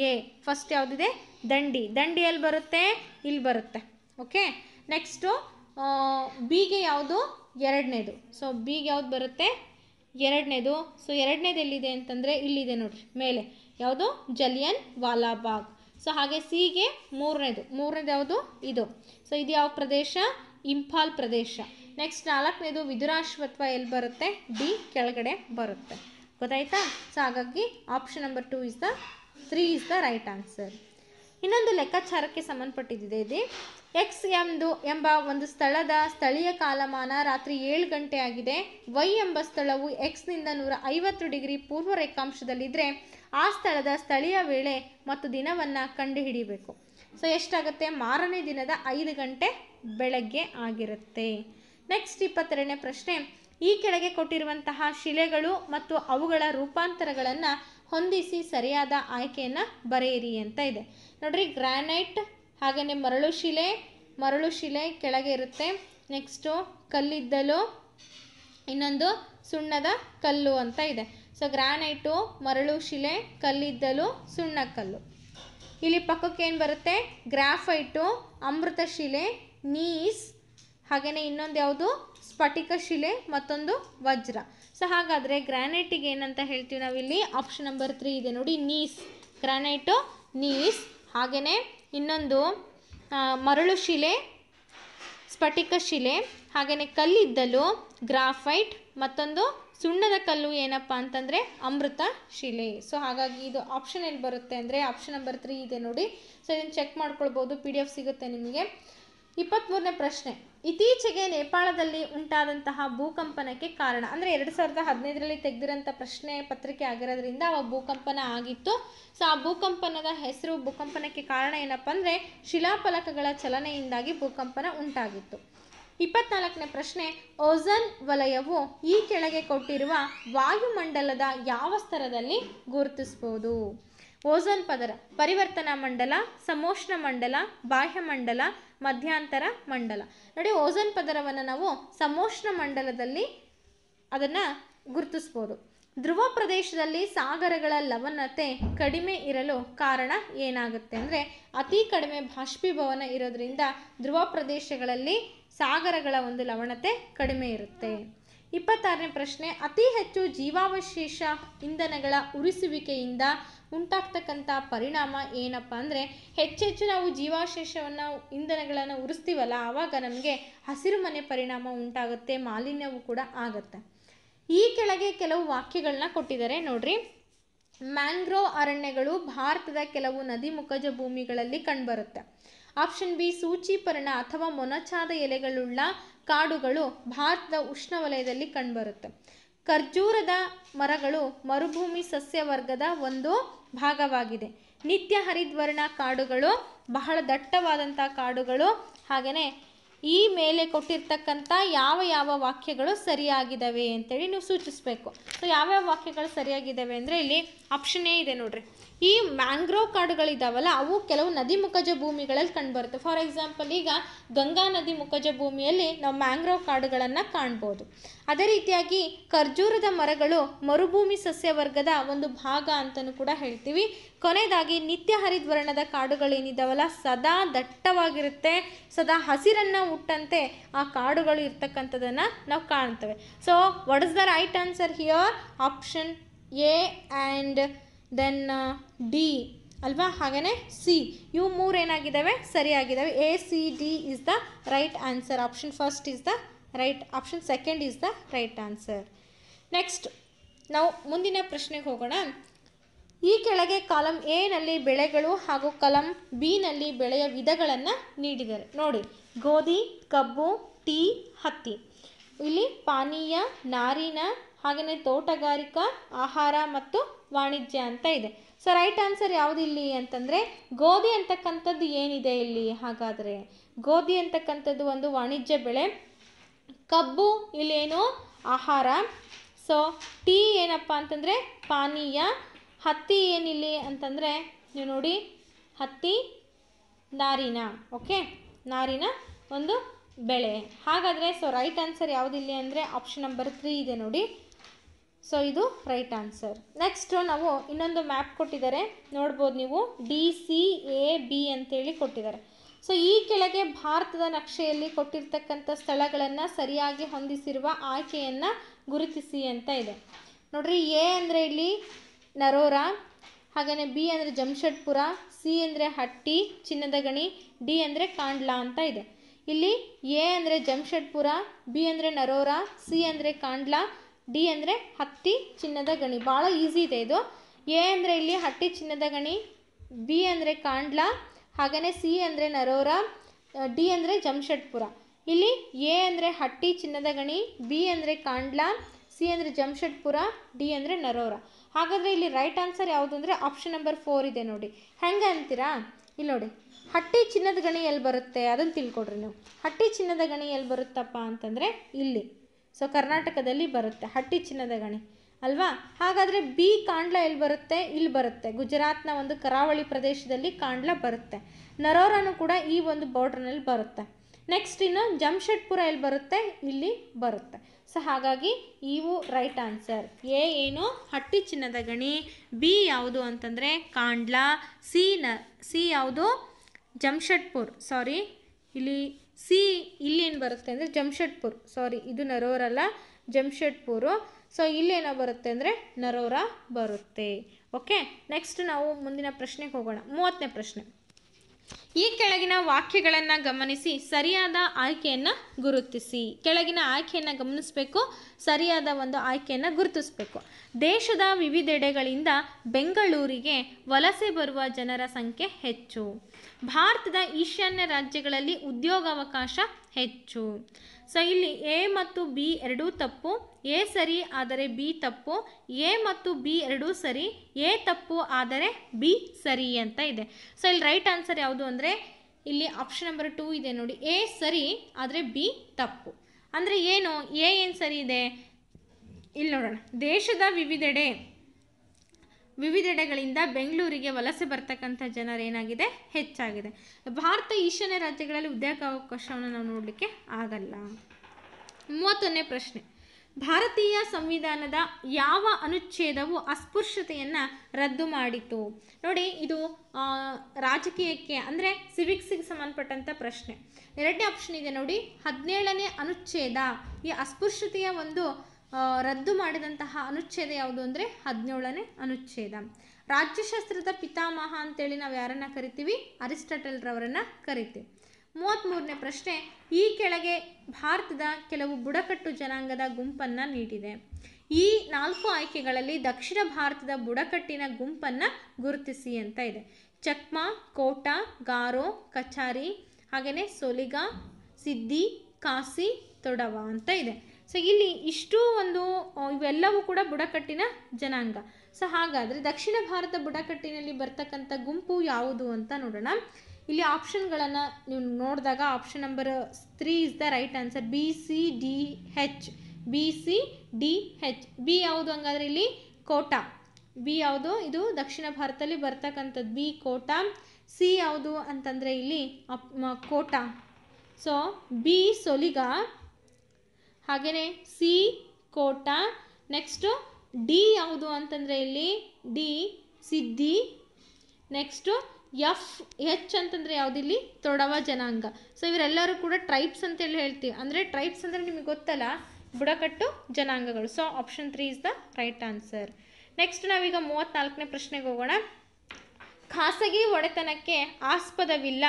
ಎ ಫಸ್ಟ್ ಯಾವುದಿದೆ ದಂಡಿ ದಂಡಿ ಎಲ್ಲಿ ಬರುತ್ತೆ ಇಲ್ಲಿ ಬರುತ್ತೆ ಓಕೆ ನೆಕ್ಸ್ಟು ಬಿಗೆ ಯಾವುದು ಎರಡನೇದು ಸೊ ಬಿಗೆ ಯಾವುದು ಬರುತ್ತೆ ಎರಡನೇದು ಸೊ ಎರಡನೇದು ಎಲ್ಲಿದೆ ಅಂತಂದರೆ ಇಲ್ಲಿದೆ ನೋಡ್ರಿ ಮೇಲೆ ಯಾವುದು ಜಲಿಯನ್ ವಾಲಾಬಾಗ್ ಸೊ ಹಾಗೆ ಸಿಗೆ ಮೂರನೇದು ಮೂರನೇದು ಯಾವುದು ಇದು ಸೊ ಇದು ಯಾವ ಪ್ರದೇಶ ಇಂಫಾಲ್ ಪ್ರದೇಶ ನೆಕ್ಸ್ಟ್ ನಾಲ್ಕನೇದು ವಿದುರಾಶ್ವತ್ವ ಎಲ್ಲಿ ಬರುತ್ತೆ ಡಿ ಕೆಳಗಡೆ ಬರುತ್ತೆ ಗೊತ್ತಾಯ್ತಾ ಸೊ ಹಾಗಾಗಿ option number two is the three is the right answer ಇನ್ನೊಂದು ಲೆಕ್ಕಾಚಾರಕ್ಕೆ ಸಂಬಂಧಪಟ್ಟಿದ್ದಿದೆ ಇದು ಎಕ್ಸ್ ಎಂದು ಎಂಬ ಒಂದು ಸ್ಥಳದ ಸ್ಥಳೀಯ ಕಾಲಮಾನ ರಾತ್ರಿ ಏಳು ಗಂಟೆ ಆಗಿದೆ ವೈ ಎಂಬ ಸ್ಥಳವು ಎಕ್ಸ್ನಿಂದ ನೂರ ಐವತ್ತು ಡಿಗ್ರಿ ಪೂರ್ವ ರೇಖಾಂಶದಲ್ಲಿದ್ದರೆ ಆ ಸ್ಥಳದ ಸ್ಥಳೀಯ ವೇಳೆ ಮತ್ತು ದಿನವನ್ನು ಕಂಡುಹಿಡಿಯಬೇಕು ಸೊ ಎಷ್ಟಾಗುತ್ತೆ ಮಾರನೇ ದಿನದ ಐದು ಗಂಟೆ ಬೆಳಗ್ಗೆ ಆಗಿರುತ್ತೆ ನೆಕ್ಸ್ಟ್ ಇಪ್ಪತ್ತೆರಡನೇ ಪ್ರಶ್ನೆ ಈ ಕೆಳಗೆ ಕೊಟ್ಟಿರುವಂತಹ ಶಿಲೆಗಳು ಮತ್ತು ಅವುಗಳ ರೂಪಾಂತರಗಳನ್ನು ಹೊಂದಿಸಿ ಸರಿಯಾದ ಆಯ್ಕೆಯನ್ನು ಬರೆಯಿರಿ ಅಂತ ಇದೆ ನೋಡ್ರಿ ಗ್ರಾನೈಟ್ ಹಾಗೆಯೇ ಮರಳು ಶಿಲೆ ಮರಳು ಶಿಲೆ ಕೆಳಗೆ ಇರುತ್ತೆ ನೆಕ್ಸ್ಟು ಕಲ್ಲಿದ್ದಲು ಇನ್ನೊಂದು ಸುಣ್ಣದ ಕಲ್ಲು ಅಂತ ಇದೆ ಸೊ ಗ್ರಾನೈಟು ಮರಳು ಶಿಲೆ ಕಲ್ಲಿದ್ದಲು ಸುಣ್ಣಕಲ್ಲು ಇಲ್ಲಿ ಪಕ್ಕಕ್ಕೆ ಏನು ಬರುತ್ತೆ ಗ್ರಾಫೈಟು ಅಮೃತ ಶಿಲೆ ನೀಸ್ ಹಾಗೆಯೇ ಇನ್ನೊಂದು ಯಾವುದು ಸ್ಫಟಿಕ ಶಿಲೆ ಮತ್ತೊಂದು ವಜ್ರ ಸೊ ಹಾಗಾದರೆ ಗ್ರಾನೈಟಿಗೆ ಏನಂತ ಹೇಳ್ತೀವಿ ನಾವಿಲ್ಲಿ ಆಪ್ಷನ್ ನಂಬರ್ ತ್ರೀ ಇದೆ ನೋಡಿ ನೀಸ್ ಗ್ರಾನೈಟು ನೀಸ್ ಹಾಗೆಯೇ ಇನ್ನೊಂದು ಮರಳು ಶಿಲೆ ಸ್ಫಟಿಕ ಶಿಲೆ ಹಾಗೆಯೇ ಕಲ್ಲಿದ್ದಲು ಗ್ರಾಫೈಟ್ ಮತ್ತೊಂದು ಸುಣ್ಣದ ಕಲ್ಲು ಏನಪ್ಪ ಅಂತಂದರೆ ಅಮೃತ ಶಿಲೆ ಸೊ ಹಾಗಾಗಿ ಇದು ಆಪ್ಷನ್ ಎಲ್ಲಿ ಬರುತ್ತೆ ಅಂದರೆ ಆಪ್ಷನ್ ನಂಬರ್ ತ್ರೀ ಇದೆ ನೋಡಿ ಸೊ ಇದನ್ನು ಚೆಕ್ ಮಾಡ್ಕೊಳ್ಬೋದು ಪಿ ಡಿ ಎಫ್ ಸಿಗುತ್ತೆ ನಿಮಗೆ ಇಪ್ಪತ್ತ್ಮೂರನೇ ಪ್ರಶ್ನೆ ಇತ್ತೀಚೆಗೆ ನೇಪಾಳದಲ್ಲಿ ಉಂಟಾದಂತಹ ಭೂಕಂಪನಕ್ಕೆ ಕಾರಣ ಅಂದರೆ ಎರಡು ಸಾವಿರದ ಹದಿನೈದರಲ್ಲಿ ತೆಗೆದಿರೋಂಥ ಪ್ರಶ್ನೆ ಪತ್ರಿಕೆ ಆಗಿರೋದ್ರಿಂದ ಆ ಭೂಕಂಪನ ಆಗಿತ್ತು ಸೊ ಆ ಭೂಕಂಪನದ ಹೆಸರು ಭೂಕಂಪನಕ್ಕೆ ಕಾರಣ ಏನಪ್ಪ ಅಂದರೆ ಶಿಲಾಫಲಕಗಳ ಚಲನೆಯಿಂದಾಗಿ ಭೂಕಂಪನ ಉಂಟಾಗಿತ್ತು ಇಪ್ಪತ್ನಾಲ್ಕನೇ ಪ್ರಶ್ನೆ ಓಝನ್ ವಲಯವು ಈ ಕೆಳಗೆ ಕೊಟ್ಟಿರುವ ವಾಯುಮಂಡಲದ ಯಾವ ಸ್ತರದಲ್ಲಿ ಗುರುತಿಸ್ಬೋದು ಓಝೋನ್ ಪದರ ಪರಿವರ್ತನಾ ಮಂಡಲ ಸಮೋಷ್ಣ ಮಂಡಲ ಬಾಹ್ಯ ಮಂಡಲ ಮಧ್ಯಾಂತರ ಮಂಡಲ ನೋಡಿ ಓಝೋನ್ ಪದರವನ್ನು ನಾವು ಸಮೋಷ್ಣ ಮಂಡಲದಲ್ಲಿ ಅದನ್ನು ಗುರುತಿಸ್ಬೋದು ಧ್ರುವ ಪ್ರದೇಶದಲ್ಲಿ ಸಾಗರಗಳ ಲವಣತೆ ಕಡಿಮೆ ಇರಲು ಕಾರಣ ಏನಾಗುತ್ತೆ ಅಂದರೆ ಅತಿ ಕಡಿಮೆ ಬಾಷ್ಪೀಭವನ ಇರೋದ್ರಿಂದ ಧ್ರುವ ಪ್ರದೇಶಗಳಲ್ಲಿ ಸಾಗರಗಳ ಒಂದು ಲವಣತೆ ಕಡಿಮೆ ಇರುತ್ತೆ ಇಪ್ಪತ್ತಾರನೇ ಪ್ರಶ್ನೆ ಅತಿ ಹೆಚ್ಚು ಜೀವಾವಶೇಷ ಇಂಧನಗಳ ಉರಿಸುವಿಕೆಯಿಂದ ಉಂಟಾಗ್ತಕ್ಕಂಥ ಪರಿಣಾಮ ಏನಪ್ಪ ಅಂದರೆ ಹೆಚ್ಚೆಚ್ಚು ನಾವು ಜೀವಾವಶೇಷವನ್ನು ಇಂಧನಗಳನ್ನು ಉರಿಸ್ತೀವಲ್ಲ ಆವಾಗ ನಮಗೆ ಹಸಿರು ಮನೆ ಪರಿಣಾಮ ಉಂಟಾಗುತ್ತೆ ಮಾಲಿನ್ಯವೂ ಕೂಡ ಆಗುತ್ತೆ ಈ ಕೆಳಗೆ ಕೆಲವು ವಾಕ್ಯಗಳನ್ನ ಕೊಟ್ಟಿದ್ದಾರೆ ನೋಡ್ರಿ ಮ್ಯಾಂಗ್ರೋವ್ ಅರಣ್ಯಗಳು ಭಾರತದ ಕೆಲವು ನದಿ ಮುಖಜ ಭೂಮಿಗಳಲ್ಲಿ ಕಂಡುಬರುತ್ತೆ ಆಪ್ಷನ್ ಬಿ ಸೂಚಿಪರ್ಣ ಅಥವಾ ಮೊನಚಾದ ಎಲೆಗಳುಳ್ಳ ಕಾಡುಗಳು ಭಾರತದ ಉಷ್ಣವಲಯದಲ್ಲಿ ಕಂಡುಬರುತ್ತೆ ಖರ್ಜೂರದ ಮರಗಳು ಮರುಭೂಮಿ ಸಸ್ಯವರ್ಗದ ಒಂದು ಭಾಗವಾಗಿದೆ ನಿತ್ಯ ಹರಿದ್ವರ್ಣ ಕಾಡುಗಳು ಬಹಳ ದಟ್ಟವಾದಂಥ ಕಾಡುಗಳು ಹಾಗೆಯೇ ಈ ಮೇಲೆ ಕೊಟ್ಟಿರ್ತಕ್ಕಂಥ ಯಾವ ಯಾವ ವಾಕ್ಯಗಳು ಸರಿಯಾಗಿದ್ದಾವೆ ಅಂತೇಳಿ ನೀವು ಸೂಚಿಸಬೇಕು ಸೊ ಯಾವ್ಯಾವ ವಾಕ್ಯಗಳು ಸರಿಯಾಗಿದ್ದಾವೆ ಅಂದರೆ ಇಲ್ಲಿ ಆಪ್ಷನ್ನೇ ಇದೆ ನೋಡ್ರಿ ಈ ಮ್ಯಾಂಗ್ರೋವ್ ಕಾಡುಗಳಿದಾವಲ್ಲ ಅವು ಕೆಲವು ನದಿ ಮುಖಜ ಭೂಮಿಗಳಲ್ಲಿ ಕಂಡುಬರುತ್ತೆ ಫಾರ್ ಎಕ್ಸಾಂಪಲ್ ಈಗ ಗಂಗಾ ನದಿ ಮುಖಜ ಭೂಮಿಯಲ್ಲಿ ನಾವು ಮ್ಯಾಂಗ್ರೋವ್ ಕಾಡುಗಳನ್ನು ಕಾಣ್ಬೋದು ಅದೇ ರೀತಿಯಾಗಿ ಖರ್ಜೂರದ ಮರಗಳು ಮರುಭೂಮಿ ಸಸ್ಯವರ್ಗದ ಒಂದು ಭಾಗ ಅಂತಲೂ ಕೂಡ ಹೇಳ್ತೀವಿ ಕೊನೆಯದಾಗಿ ನಿತ್ಯ ಹರಿದ್ವರ್ಣದ ಕಾಡುಗಳೇನಿದ್ದಾವಲ್ಲ ಸದಾ ದಟ್ಟವಾಗಿರುತ್ತೆ ಸದಾ ಹಸಿರನ್ನು ಹುಟ್ಟಂತೆ ಆ ಕಾಡುಗಳು ಇರ್ತಕ್ಕಂಥದ್ದನ್ನು ನಾವು ಕಾಣ್ತೇವೆ so what is the right answer here option A and then D ಅಲ್ವಾ ಹಾಗೆಯೇ ಸಿ ಇವು ಮೂರು ಏನಾಗಿದ್ದಾವೆ ಸರಿಯಾಗಿದ್ದಾವೆ A C D is the right answer option first is the right option second is the right answer next ನಾವು ಮುಂದಿನ ಪ್ರಶ್ನೆಗೆ ಹೋಗೋಣ ಈ ಕೆಳಗೆ ಕಾಲಮ್ ನಲ್ಲಿ ಬೆಳೆಗಳು ಹಾಗೂ ಕಲಂ ನಲ್ಲಿ ಬೆಳೆಯ ವಿಧಗಳನ್ನು ನೀಡಿದ್ದಾರೆ ನೋಡಿ ಗೋಧಿ ಕಬ್ಬು ಟೀ ಹತ್ತಿ ಇಲ್ಲಿ ಪಾನೀಯ ನಾರಿನ ಹಾಗೆಯೇ ತೋಟಗಾರಿಕಾ ಆಹಾರ ಮತ್ತು ವಾಣಿಜ್ಯ ಅಂತ ಇದೆ ಸೊ ರೈಟ್ ಆನ್ಸರ್ ಯಾವುದು ಇಲ್ಲಿ ಅಂತಂದರೆ ಗೋಧಿ ಅಂತಕ್ಕಂಥದ್ದು ಏನಿದೆ ಇಲ್ಲಿ ಹಾಗಾದರೆ ಗೋಧಿ ಅಂತಕ್ಕಂಥದ್ದು ಒಂದು ವಾಣಿಜ್ಯ ಬೆಳೆ ಕಬ್ಬು ಇಲ್ಲೇನು ಆಹಾರ ಸೊ ಟೀ ಏನಪ್ಪ ಅಂತಂದರೆ ಪಾನೀಯ ಹತ್ತಿ ಏನಿಲ್ಲಿ ಅಂತಂದರೆ ನೀವು ನೋಡಿ ಹತ್ತಿ ನಾರಿನ ಓಕೆ ನಾರಿನ ಒಂದು ಬೆಳೆ ಹಾಗಾದರೆ ಸೊ ರೈಟ್ ಆನ್ಸರ್ ಯಾವುದಿಲ್ಲ ಅಂದರೆ ಆಪ್ಷನ್ ನಂಬರ್ ತ್ರೀ ಇದೆ ನೋಡಿ ಸೊ ಇದು ರೈಟ್ ಆನ್ಸರ್ ನೆಕ್ಸ್ಟು ನಾವು ಇನ್ನೊಂದು ಮ್ಯಾಪ್ ಕೊಟ್ಟಿದ್ದಾರೆ ನೋಡ್ಬೋದು ನೀವು ಡಿ ಸಿ ಎ ಬಿ ಅಂತೇಳಿ ಕೊಟ್ಟಿದ್ದಾರೆ ಸೊ ಈ ಕೆಳಗೆ ಭಾರತದ ನಕ್ಷೆಯಲ್ಲಿ ಕೊಟ್ಟಿರ್ತಕ್ಕಂಥ ಸ್ಥಳಗಳನ್ನು ಸರಿಯಾಗಿ ಹೊಂದಿಸಿರುವ ಆಯ್ಕೆಯನ್ನು ಗುರುತಿಸಿ ಅಂತ ಇದೆ ನೋಡ್ರಿ ಎ ಅಂದರೆ ಇಲ್ಲಿ ನರೋರಾ ಹಾಗೆಯೇ ಬಿ ಅಂದರೆ ಜಮ್ಶೆಡ್ಪುರ ಸಿ ಅಂದರೆ ಹಟ್ಟಿ ಚಿನ್ನದ ಗಣಿ ಡಿ ಅಂದರೆ ಕಾಂಡ್ಲಾ ಅಂತ ಇದೆ ಇಲ್ಲಿ ಎ ಅಂದರೆ ಜಮ್ಶೆಡ್ಪುರ ಬಿ ಅಂದರೆ ನರೋರಾ ಸಿ ಅಂದರೆ ಕಾಂಡ್ಲಾ ಡಿ ಅಂದರೆ ಹತ್ತಿ ಚಿನ್ನದ ಗಣಿ ಭಾಳ ಈಸಿ ಇದೆ ಇದು ಎ ಅಂದರೆ ಇಲ್ಲಿ ಹಟ್ಟಿ ಚಿನ್ನದ ಗಣಿ ಬಿ ಅಂದರೆ ಕಾಂಡ್ಲ ಹಾಗೆಯೇ ಸಿ ಅಂದರೆ ನರೋರ ಡಿ ಅಂದರೆ ಜಮ್ಶೆಡ್ಪುರ ಇಲ್ಲಿ ಎ ಅಂದರೆ ಹಟ್ಟಿ ಚಿನ್ನದ ಗಣಿ ಬಿ ಅಂದರೆ ಕಾಂಡ್ಲ ಸಿ ಅಂದರೆ ಜಮ್ಶೆಡ್ಪುರ ಡಿ ಅಂದರೆ ನರೋರ ಹಾಗಾದರೆ ಇಲ್ಲಿ ರೈಟ್ ಆನ್ಸರ್ ಯಾವುದು ಅಂದರೆ ಆಪ್ಷನ್ ನಂಬರ್ ಫೋರ್ ಇದೆ ನೋಡಿ ಹೆಂಗೆ ಅಂತೀರಾ ಇಲ್ಲಿ ನೋಡಿ ಹಟ್ಟಿ ಚಿನ್ನದ ಗಣಿ ಎಲ್ಲಿ ಬರುತ್ತೆ ಅದನ್ನು ತಿಳ್ಕೊಡ್ರಿ ನೀವು ಹಟ್ಟಿ ಚಿನ್ನದ ಗಣಿ ಎಲ್ಲಿ ಬರುತ್ತಪ್ಪ ಅಂತಂದರೆ ಇಲ್ಲಿ ಸೊ ಕರ್ನಾಟಕದಲ್ಲಿ ಬರುತ್ತೆ ಹಟ್ಟಿ ಚಿನ್ನದ ಗಣಿ ಅಲ್ವಾ ಹಾಗಾದರೆ ಬಿ ಕಾಂಡ್ಲ ಎಲ್ಲಿ ಬರುತ್ತೆ ಇಲ್ಲಿ ಬರುತ್ತೆ ಗುಜರಾತ್ನ ಒಂದು ಕರಾವಳಿ ಪ್ರದೇಶದಲ್ಲಿ ಕಾಂಡ್ಲ ಬರುತ್ತೆ ನರೋರನು ಕೂಡ ಈ ಒಂದು ಬಾರ್ಡ್ರ್ನಲ್ಲಿ ಬರುತ್ತೆ ನೆಕ್ಸ್ಟ್ ಇನ್ನು ಜಮ್ಶೆಡ್ಪುರ ಎಲ್ಲಿ ಬರುತ್ತೆ ಇಲ್ಲಿ ಬರುತ್ತೆ ಸೊ ಹಾಗಾಗಿ ಇವು ರೈಟ್ ಆನ್ಸರ್ ಎ ಏನು ಹಟ್ಟಿ ಚಿನ್ನದ ಗಣಿ ಬಿ ಯಾವುದು ಅಂತಂದರೆ ಕಾಂಡ್ಲ ಸಿ ನ ಸಿ ಯಾವುದು ಜಮ್ಶೆಡ್ಪುರ್ ಸಾರಿ ಇಲ್ಲಿ ಸಿ ಇಲ್ಲಿ ಏನು ಬರುತ್ತೆ ಅಂದರೆ ಜಮ್ಶೆಡ್ಪುರ್ ಸಾರಿ ಇದು ನರೋರಲ್ಲ ಜಮ್ಷೆಡ್ಪುರು ಸೊ ಇಲ್ಲಿ ಏನೋ ಬರುತ್ತೆ ಅಂದರೆ ನರೋರ ಬರುತ್ತೆ ಓಕೆ ನೆಕ್ಸ್ಟ್ ನಾವು ಮುಂದಿನ ಪ್ರಶ್ನೆಗೆ ಹೋಗೋಣ ಮೂವತ್ತನೇ ಪ್ರಶ್ನೆ ಈ ಕೆಳಗಿನ ವಾಕ್ಯಗಳನ್ನು ಗಮನಿಸಿ ಸರಿಯಾದ ಆಯ್ಕೆಯನ್ನು ಗುರುತಿಸಿ ಕೆಳಗಿನ ಆಯ್ಕೆಯನ್ನು ಗಮನಿಸಬೇಕು ಸರಿಯಾದ ಒಂದು ಆಯ್ಕೆಯನ್ನು ಗುರುತಿಸಬೇಕು ದೇಶದ ವಿವಿಧೆಡೆಗಳಿಂದ ಬೆಂಗಳೂರಿಗೆ ವಲಸೆ ಬರುವ ಜನರ ಸಂಖ್ಯೆ ಹೆಚ್ಚು ಭಾರತದ ಈಶಾನ್ಯ ರಾಜ್ಯಗಳಲ್ಲಿ ಉದ್ಯೋಗಾವಕಾಶ ಹೆಚ್ಚು ಸೊ ಇಲ್ಲಿ ಎ ಮತ್ತು ಬಿ ಎರಡೂ ತಪ್ಪು ಎ ಸರಿ ಆದರೆ ಬಿ ತಪ್ಪು ಎ ಮತ್ತು ಬಿ ಎರಡೂ ಸರಿ ಎ ತಪ್ಪು ಆದರೆ ಬಿ ಸರಿ ಅಂತ ಇದೆ ಸೊ ಇಲ್ಲಿ ರೈಟ್ ಆನ್ಸರ್ ಯಾವುದು ಅಂದರೆ ಇಲ್ಲಿ ಆಪ್ಷನ್ ನಂಬರ್ ಟೂ ಇದೆ ನೋಡಿ ಎ ಸರಿ ಆದರೆ ಬಿ ತಪ್ಪು ಅಂದರೆ ಏನು ಎ ಏನು ಸರಿ ಇದೆ ಇಲ್ಲಿ ನೋಡೋಣ ದೇಶದ ವಿವಿಧೆಡೆ ವಿವಿಧೆಡೆಗಳಿಂದ ಬೆಂಗಳೂರಿಗೆ ವಲಸೆ ಬರ್ತಕ್ಕಂಥ ಜನರೇನಾಗಿದೆ ಹೆಚ್ಚಾಗಿದೆ ಭಾರತ ಈಶಾನ್ಯ ರಾಜ್ಯಗಳಲ್ಲಿ ಉದ್ಯೋಗಾವಕಾಶವನ್ನು ನಾವು ನೋಡಲಿಕ್ಕೆ ಆಗಲ್ಲ ಮೂವತ್ತೊಂದನೇ ಪ್ರಶ್ನೆ ಭಾರತೀಯ ಸಂವಿಧಾನದ ಯಾವ ಅನುಚ್ಛೇದವು ಅಸ್ಪೃಶ್ಯತೆಯನ್ನು ರದ್ದು ಮಾಡಿತು ನೋಡಿ ಇದು ರಾಜಕೀಯಕ್ಕೆ ಅಂದರೆ ಸಿವಿಕ್ಸಿಗೆ ಸಂಬಂಧಪಟ್ಟಂಥ ಪ್ರಶ್ನೆ ಎರಡನೇ ಆಪ್ಷನ್ ಇದೆ ನೋಡಿ ಹದಿನೇಳನೇ ಅನುಚ್ಛೇದ ಈ ಅಸ್ಪೃಶ್ಯತೆಯ ಒಂದು ರದ್ದು ಮಾಡಿದಂತಹ ಅನುಚ್ಛೇದ ಯಾವುದು ಅಂದರೆ ಹದಿನೇಳನೇ ಅನುಚ್ಛೇದ ರಾಜ್ಯಶಾಸ್ತ್ರದ ಪಿತಾಮಹ ಅಂತೇಳಿ ನಾವು ಯಾರನ್ನು ಕರಿತೀವಿ ಅರಿಸ್ಟಟಲ್ರವರನ್ನು ಕರಿತೀವಿ ಮೂವತ್ತ್ಮೂರನೇ ಪ್ರಶ್ನೆ ಈ ಕೆಳಗೆ ಭಾರತದ ಕೆಲವು ಬುಡಕಟ್ಟು ಜನಾಂಗದ ಗುಂಪನ್ನು ನೀಡಿದೆ ಈ ನಾಲ್ಕು ಆಯ್ಕೆಗಳಲ್ಲಿ ದಕ್ಷಿಣ ಭಾರತದ ಬುಡಕಟ್ಟಿನ ಗುಂಪನ್ನು ಗುರುತಿಸಿ ಅಂತ ಇದೆ ಚಕ್ಮಾ ಕೋಟ ಗಾರೋ ಕಚಾರಿ ಹಾಗೆಯೇ ಸೊಲಿಗ ಸಿದ್ದಿ ಕಾಸಿ ತೊಡವ ಅಂತ ಇದೆ ಸೊ ಇಲ್ಲಿ ಇಷ್ಟು ಒಂದು ಇವೆಲ್ಲವೂ ಕೂಡ ಬುಡಕಟ್ಟಿನ ಜನಾಂಗ ಸೊ ಹಾಗಾದರೆ ದಕ್ಷಿಣ ಭಾರತ ಬುಡಕಟ್ಟಿನಲ್ಲಿ ಬರ್ತಕ್ಕಂಥ ಗುಂಪು ಯಾವುದು ಅಂತ ನೋಡೋಣ ಇಲ್ಲಿ ಆಪ್ಷನ್ಗಳನ್ನು ನೀವು ನೋಡಿದಾಗ option number three is the right answer B C D H B C D H B ಯಾವುದು ಹಂಗಾದ್ರೆ ಇಲ್ಲಿ ಕೋಟಾ ಬಿ ಯಾವುದು ಇದು ದಕ್ಷಿಣ ಭಾರತದಲ್ಲಿ ಬರ್ತಕ್ಕಂಥದ್ದು ಬಿ ಕೋಟಾ ಸಿ ಯಾವುದು ಅಂತಂದರೆ ಇಲ್ಲಿ ಅಪ್ ಕೋಟಾ ಸೊ ಬಿ ಸೊಲಿಗ ಹಾಗೆಯೇ ಸಿ ಕೋಟ ನೆಕ್ಸ್ಟು ಡಿ ಯಾವುದು ಅಂತಂದರೆ ಇಲ್ಲಿ ಡಿ ಸಿದ್ಧಿ ನೆಕ್ಸ್ಟು ಎಫ್ ಎಚ್ ಅಂತಂದರೆ ಯಾವುದಿಲ್ಲಿ ತೊಡವ ಜನಾಂಗ ಸೊ ಇವರೆಲ್ಲರೂ ಕೂಡ ಟ್ರೈಬ್ಸ್ ಅಂತೇಳಿ ಹೇಳ್ತೀವಿ ಅಂದರೆ ಟ್ರೈಬ್ಸ್ ಅಂದರೆ ನಿಮಗೆ ಗೊತ್ತಲ್ಲ ಬುಡಕಟ್ಟು ಜನಾಂಗಗಳು so option three is the right answer next ನಾವೀಗ ಮೂವತ್ತ್ನಾಲ್ಕನೇ ಪ್ರಶ್ನೆಗೆ ಹೋಗೋಣ ಖಾಸಗಿ ಒಡೆತನಕ್ಕೆ ಆಸ್ಪದವಿಲ್ಲ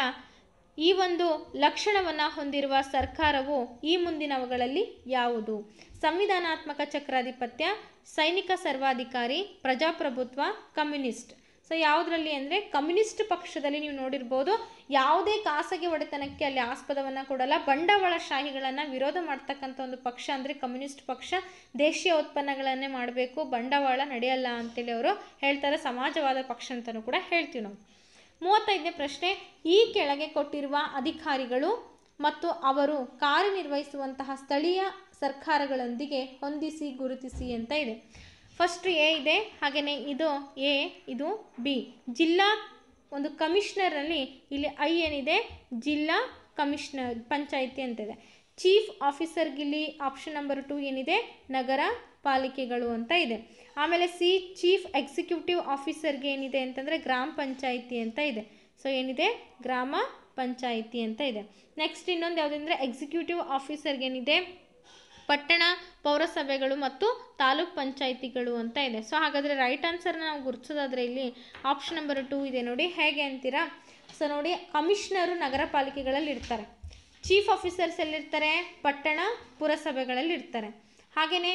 ಈ ಒಂದು ಲಕ್ಷಣವನ್ನು ಹೊಂದಿರುವ ಸರ್ಕಾರವು ಈ ಮುಂದಿನವುಗಳಲ್ಲಿ ಯಾವುದು ಸಂವಿಧಾನಾತ್ಮಕ ಚಕ್ರಾಧಿಪತ್ಯ ಸೈನಿಕ ಸರ್ವಾಧಿಕಾರಿ ಪ್ರಜಾಪ್ರಭುತ್ವ ಕಮ್ಯುನಿಸ್ಟ್ ಸೊ ಯಾವುದರಲ್ಲಿ ಅಂದರೆ ಕಮ್ಯುನಿಸ್ಟ್ ಪಕ್ಷದಲ್ಲಿ ನೀವು ನೋಡಿರ್ಬೋದು ಯಾವುದೇ ಖಾಸಗಿ ಒಡೆತನಕ್ಕೆ ಅಲ್ಲಿ ಆಸ್ಪದವನ್ನು ಕೊಡಲ್ಲ ಬಂಡವಾಳಶಾಹಿಗಳನ್ನು ವಿರೋಧ ಮಾಡ್ತಕ್ಕಂಥ ಒಂದು ಪಕ್ಷ ಅಂದರೆ ಕಮ್ಯುನಿಸ್ಟ್ ಪಕ್ಷ ದೇಶೀಯ ಉತ್ಪನ್ನಗಳನ್ನೇ ಮಾಡಬೇಕು ಬಂಡವಾಳ ನಡೆಯಲ್ಲ ಅಂತೇಳಿ ಅವರು ಹೇಳ್ತಾರೆ ಸಮಾಜವಾದ ಪಕ್ಷ ಅಂತಲೂ ಕೂಡ ಹೇಳ್ತೀವಿ ನಾವು ಮೂವತ್ತೈದನೇ ಪ್ರಶ್ನೆ ಈ ಕೆಳಗೆ ಕೊಟ್ಟಿರುವ ಅಧಿಕಾರಿಗಳು ಮತ್ತು ಅವರು ಕಾರ್ಯನಿರ್ವಹಿಸುವಂತಹ ಸ್ಥಳೀಯ ಸರ್ಕಾರಗಳೊಂದಿಗೆ ಹೊಂದಿಸಿ ಗುರುತಿಸಿ ಅಂತ ಇದೆ ಫಸ್ಟ್ ಎ ಇದೆ ಹಾಗೆಯೇ ಇದು ಎ ಇದು ಬಿ ಜಿಲ್ಲಾ ಒಂದು ಕಮಿಷನರಲ್ಲಿ ಇಲ್ಲಿ ಐ ಏನಿದೆ ಜಿಲ್ಲಾ ಕಮಿಷನರ್ ಪಂಚಾಯಿತಿ ಅಂತ ಇದೆ ಚೀಫ್ ಆಫೀಸರ್ಗಿಲ್ಲಿ ಆಪ್ಷನ್ ನಂಬರ್ ಟು ಏನಿದೆ ನಗರ ಪಾಲಿಕೆಗಳು ಅಂತ ಇದೆ ಆಮೇಲೆ ಸಿ ಚೀಫ್ ಎಕ್ಸಿಕ್ಯೂಟಿವ್ ಆಫೀಸರ್ಗೆ ಏನಿದೆ ಅಂತಂದರೆ ಗ್ರಾಮ ಪಂಚಾಯಿತಿ ಅಂತ ಇದೆ ಸೊ ಏನಿದೆ ಗ್ರಾಮ ಪಂಚಾಯಿತಿ ಅಂತ ಇದೆ ನೆಕ್ಸ್ಟ್ ಇನ್ನೊಂದು ಯಾವುದಂದರೆ ಎಕ್ಸಿಕ್ಯೂಟಿವ್ ಆಫೀಸರ್ಗೇನಿದೆ ಏನಿದೆ ಪಟ್ಟಣ ಪೌರಸಭೆಗಳು ಮತ್ತು ತಾಲೂಕ್ ಪಂಚಾಯಿತಿಗಳು ಅಂತ ಇದೆ ಸೊ ಹಾಗಾದರೆ ರೈಟ್ ಆನ್ಸರ್ನ ನಾವು ಗುರುತಿಸೋದಾದರೆ ಇಲ್ಲಿ ಆಪ್ಷನ್ ನಂಬರ್ ಟೂ ಇದೆ ನೋಡಿ ಹೇಗೆ ಅಂತೀರಾ ಸೊ ನೋಡಿ ಕಮಿಷ್ನರು ನಗರ ಪಾಲಿಕೆಗಳಲ್ಲಿರ್ತಾರೆ ಇರ್ತಾರೆ ಚೀಫ್ ಆಫೀಸರ್ಸ್ ಎಲ್ಲಿರ್ತಾರೆ ಪಟ್ಟಣ ಪುರಸಭೆಗಳಲ್ಲಿ ಇರ್ತಾರೆ ಹಾಗೆಯೇ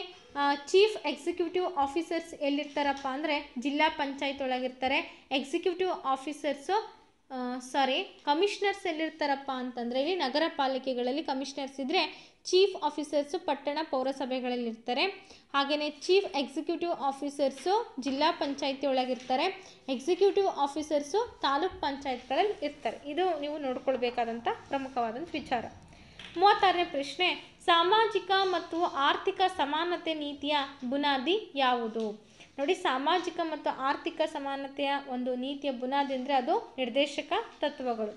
ಚೀಫ್ ಎಕ್ಸಿಕ್ಯೂಟಿವ್ ಆಫೀಸರ್ಸ್ ಎಲ್ಲಿರ್ತಾರಪ್ಪ ಅಂದರೆ ಜಿಲ್ಲಾ ಪಂಚಾಯತ್ ಒಳಗಿರ್ತಾರೆ ಎಕ್ಸಿಕ್ಯೂಟಿವ್ ಆಫೀಸರ್ಸು ಸಾರಿ ಕಮಿಷ್ನರ್ಸ್ ಎಲ್ಲಿರ್ತಾರಪ್ಪ ಅಂತಂದರೆ ಇಲ್ಲಿ ನಗರ ಪಾಲಿಕೆಗಳಲ್ಲಿ ಕಮಿಷ್ನರ್ಸ್ ಇದ್ದರೆ ಚೀಫ್ ಆಫೀಸರ್ಸು ಪಟ್ಟಣ ಪೌರಸಭೆಗಳಲ್ಲಿರ್ತಾರೆ ಹಾಗೆಯೇ ಚೀಫ್ ಎಕ್ಸಿಕ್ಯೂಟಿವ್ ಆಫೀಸರ್ಸು ಜಿಲ್ಲಾ ಪಂಚಾಯತಿ ಒಳಗಿರ್ತಾರೆ ಎಕ್ಸಿಕ್ಯೂಟಿವ್ ಆಫೀಸರ್ಸು ತಾಲೂಕ್ ಪಂಚಾಯತ್ಗಳಲ್ಲಿ ಇರ್ತಾರೆ ಇದು ನೀವು ನೋಡ್ಕೊಳ್ಬೇಕಾದಂಥ ಪ್ರಮುಖವಾದಂಥ ವಿಚಾರ ಮೂವತ್ತಾರನೇ ಪ್ರಶ್ನೆ ಸಾಮಾಜಿಕ ಮತ್ತು ಆರ್ಥಿಕ ಸಮಾನತೆ ನೀತಿಯ ಬುನಾದಿ ಯಾವುದು ನೋಡಿ ಸಾಮಾಜಿಕ ಮತ್ತು ಆರ್ಥಿಕ ಸಮಾನತೆಯ ಒಂದು ನೀತಿಯ ಬುನಾದಿ ಅಂದರೆ ಅದು ನಿರ್ದೇಶಕ ತತ್ವಗಳು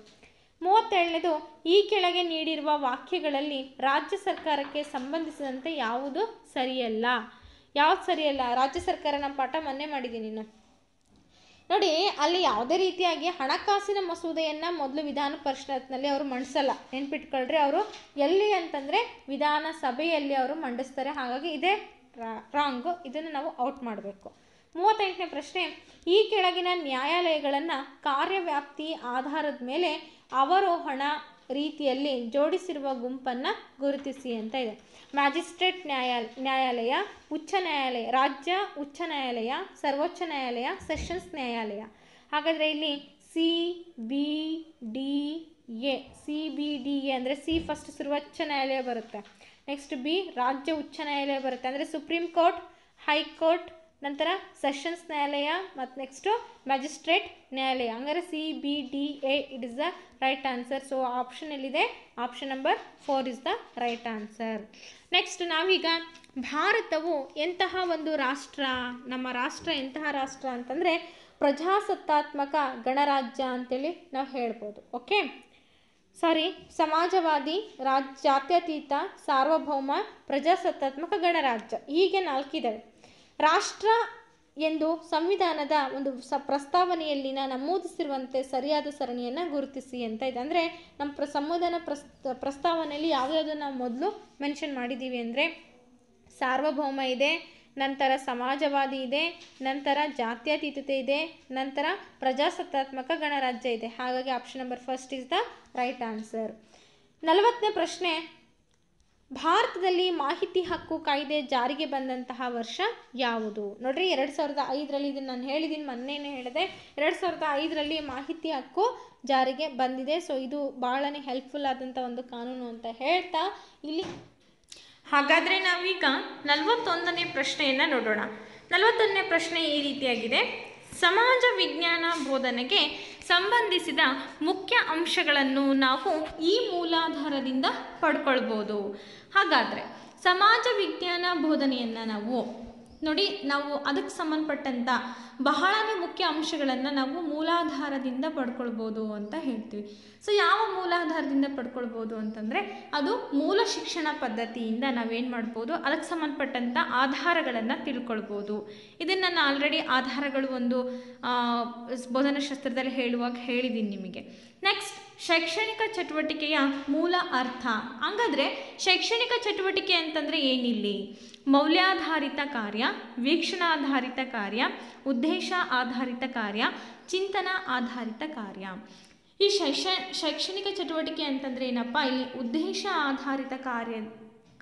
ಮೂವತ್ತೇಳನೇದು ಈ ಕೆಳಗೆ ನೀಡಿರುವ ವಾಕ್ಯಗಳಲ್ಲಿ ರಾಜ್ಯ ಸರ್ಕಾರಕ್ಕೆ ಸಂಬಂಧಿಸಿದಂತೆ ಯಾವುದು ಸರಿಯಲ್ಲ ಯಾವ್ದು ಸರಿಯಲ್ಲ ರಾಜ್ಯ ಸರ್ಕಾರನ ಪಾಠ ಮೊನ್ನೆ ಮಾಡಿದ್ದೀನಿ ನಾನು ನೋಡಿ ಅಲ್ಲಿ ಯಾವುದೇ ರೀತಿಯಾಗಿ ಹಣಕಾಸಿನ ಮಸೂದೆಯನ್ನು ಮೊದಲು ವಿಧಾನ ಪರಿಷತ್ನಲ್ಲಿ ಅವರು ಮಂಡಿಸಲ್ಲ ನೆನ್ಪಿಟ್ಕೊಳ್ರಿ ಅವರು ಎಲ್ಲಿ ಅಂತಂದರೆ ವಿಧಾನಸಭೆಯಲ್ಲಿ ಅವರು ಮಂಡಿಸ್ತಾರೆ ಹಾಗಾಗಿ ಇದೇ ರಾಂಗು ಇದನ್ನು ನಾವು ಔಟ್ ಮಾಡಬೇಕು ಮೂವತ್ತೆಂಟನೇ ಪ್ರಶ್ನೆ ಈ ಕೆಳಗಿನ ನ್ಯಾಯಾಲಯಗಳನ್ನು ಕಾರ್ಯವ್ಯಾಪ್ತಿ ಆಧಾರದ ಮೇಲೆ ಅವರೋಹಣ ರೀತಿಯಲ್ಲಿ ಜೋಡಿಸಿರುವ ಗುಂಪನ್ನು ಗುರುತಿಸಿ ಅಂತ ಇದೆ ಮ್ಯಾಜಿಸ್ಟ್ರೇಟ್ ನ್ಯಾಯಾಲ ನ್ಯಾಯಾಲಯ ಉಚ್ಚ ನ್ಯಾಯಾಲಯ ರಾಜ್ಯ ಉಚ್ಚ ನ್ಯಾಯಾಲಯ ಸರ್ವೋಚ್ಚ ನ್ಯಾಯಾಲಯ ಸೆಷನ್ಸ್ ನ್ಯಾಯಾಲಯ ಹಾಗಾದರೆ ಇಲ್ಲಿ C B D A C B D A ಅಂದರೆ ಸಿ ಫಸ್ಟ್ ಸರ್ವೋಚ್ಚ ನ್ಯಾಯಾಲಯ ಬರುತ್ತೆ ನೆಕ್ಸ್ಟ್ ಬಿ ರಾಜ್ಯ ಉಚ್ಚ ನ್ಯಾಯಾಲಯ ಬರುತ್ತೆ ಅಂದರೆ ಸುಪ್ರೀಂ ಕೋರ್ಟ್ ಹೈಕೋರ್ಟ್ ನಂತರ ಸೆಷನ್ಸ್ ನ್ಯಾಯಾಲಯ ಮತ್ತು ನೆಕ್ಸ್ಟು ಮ್ಯಾಜಿಸ್ಟ್ರೇಟ್ ನ್ಯಾಯಾಲಯ ಹಂಗಾರೆ C B D A it is the right answer so option ಎಲ್ಲಿದೆ option number four is the right answer next ನಾವೀಗ ಭಾರತವು ಎಂತಹ ಒಂದು ರಾಷ್ಟ್ರ ನಮ್ಮ ರಾಷ್ಟ್ರ ಎಂತಹ ರಾಷ್ಟ್ರ ಅಂತಂದರೆ ಪ್ರಜಾಸತ್ತಾತ್ಮಕ ಗಣರಾಜ್ಯ ಅಂತೇಳಿ ನಾವು ಹೇಳ್ಬೋದು ಓಕೆ ಸಾರಿ ಸಮಾಜವಾದಿ ರಾಜ್ ಜಾತ್ಯತೀತ ಸಾರ್ವಭೌಮ ಪ್ರಜಾಸತ್ತಾತ್ಮಕ ಗಣರಾಜ್ಯ ಹೀಗೆ ನಾಲ್ಕಿದ್ದಾವೆ ರಾಷ್ಟ್ರ ಎಂದು ಸಂವಿಧಾನದ ಒಂದು ಸ ಪ್ರಸ್ತಾವನೆಯಲ್ಲಿನ ನಮೂದಿಸಿರುವಂತೆ ಸರಿಯಾದ ಸರಣಿಯನ್ನು ಗುರುತಿಸಿ ಅಂತ ಇದೆ ಅಂದರೆ ನಮ್ಮ ಪ್ರ ಸಂವಿಧಾನ ಪ್ರಸ್ತ ಪ್ರಸ್ತಾವನೆಯಲ್ಲಿ ಯಾವ್ಯಾವುದನ್ನು ನಾವು ಮೊದಲು ಮೆನ್ಷನ್ ಮಾಡಿದ್ದೀವಿ ಅಂದರೆ ಸಾರ್ವಭೌಮ ಇದೆ ನಂತರ ಸಮಾಜವಾದಿ ಇದೆ ನಂತರ ಜಾತ್ಯತೀತತೆ ಇದೆ ನಂತರ ಪ್ರಜಾಸತ್ತಾತ್ಮಕ ಗಣರಾಜ್ಯ ಇದೆ ಹಾಗಾಗಿ option number first is the right answer ನಲವತ್ತನೇ ಪ್ರಶ್ನೆ ಭಾರತದಲ್ಲಿ ಮಾಹಿತಿ ಹಕ್ಕು ಕಾಯ್ದೆ ಜಾರಿಗೆ ಬಂದಂತಹ ವರ್ಷ ಯಾವುದು ನೋಡ್ರಿ ಎರಡ್ ಸಾವಿರದ ಐದರಲ್ಲಿ ಇದನ್ನ ನಾನು ಹೇಳಿದ್ದೀನಿ ಮೊನ್ನೆನೇ ಹೇಳಿದೆ ಎರಡ್ ಸಾವಿರದ ಐದರಲ್ಲಿ ಮಾಹಿತಿ ಹಕ್ಕು ಜಾರಿಗೆ ಬಂದಿದೆ ಸೊ ಇದು ಬಹಳನೇ ಹೆಲ್ಪ್ಫುಲ್ ಆದಂತ ಒಂದು ಕಾನೂನು ಅಂತ ಹೇಳ್ತಾ ಇಲ್ಲಿ ಹಾಗಾದ್ರೆ ನಾವೀಗ ನಲವತ್ತೊಂದನೇ ಪ್ರಶ್ನೆಯನ್ನ ನೋಡೋಣ ನಲವತ್ತೊಂದನೇ ಪ್ರಶ್ನೆ ಈ ರೀತಿಯಾಗಿದೆ ಸಮಾಜ ವಿಜ್ಞಾನ ಬೋಧನೆಗೆ ಸಂಬಂಧಿಸಿದ ಮುಖ್ಯ ಅಂಶಗಳನ್ನು ನಾವು ಈ ಮೂಲಾಧಾರದಿಂದ ಪಡ್ಕೊಳ್ಬೋದು ಹಾಗಾದರೆ ಸಮಾಜ ವಿಜ್ಞಾನ ಬೋಧನೆಯನ್ನು ನಾವು ನೋಡಿ ನಾವು ಅದಕ್ಕೆ ಸಂಬಂಧಪಟ್ಟಂಥ ಬಹಳನೇ ಮುಖ್ಯ ಅಂಶಗಳನ್ನು ನಾವು ಮೂಲಾಧಾರದಿಂದ ಪಡ್ಕೊಳ್ಬೋದು ಅಂತ ಹೇಳ್ತೀವಿ ಸೊ ಯಾವ ಮೂಲಾಧಾರದಿಂದ ಪಡ್ಕೊಳ್ಬೋದು ಅಂತಂದರೆ ಅದು ಮೂಲ ಶಿಕ್ಷಣ ಪದ್ಧತಿಯಿಂದ ನಾವೇನು ಮಾಡ್ಬೋದು ಅದಕ್ಕೆ ಸಂಬಂಧಪಟ್ಟಂಥ ಆಧಾರಗಳನ್ನು ತಿಳ್ಕೊಳ್ಬೋದು ಇದನ್ನು ನಾನು ಆಲ್ರೆಡಿ ಆಧಾರಗಳು ಒಂದು ಬೋಧನಾಶಾಸ್ತ್ರದಲ್ಲಿ ಹೇಳುವಾಗ ಹೇಳಿದ್ದೀನಿ ನಿಮಗೆ ನೆಕ್ಸ್ಟ್ ಶೈಕ್ಷಣಿಕ ಚಟುವಟಿಕೆಯ ಮೂಲ ಅರ್ಥ ಹಂಗಾದ್ರೆ ಶೈಕ್ಷಣಿಕ ಚಟುವಟಿಕೆ ಅಂತಂದರೆ ಏನಿಲ್ಲಿ ಮೌಲ್ಯಾಧಾರಿತ ಕಾರ್ಯ ವೀಕ್ಷಣಾಧಾರಿತ ಕಾರ್ಯ ಉದ್ದೇಶ ಆಧಾರಿತ ಕಾರ್ಯ ಚಿಂತನ ಆಧಾರಿತ ಕಾರ್ಯ ಈ ಶೈಕ್ಷ ಶೈಕ್ಷಣಿಕ ಚಟುವಟಿಕೆ ಅಂತಂದ್ರೆ ಏನಪ್ಪ ಇಲ್ಲಿ ಉದ್ದೇಶ ಆಧಾರಿತ ಕಾರ್ಯ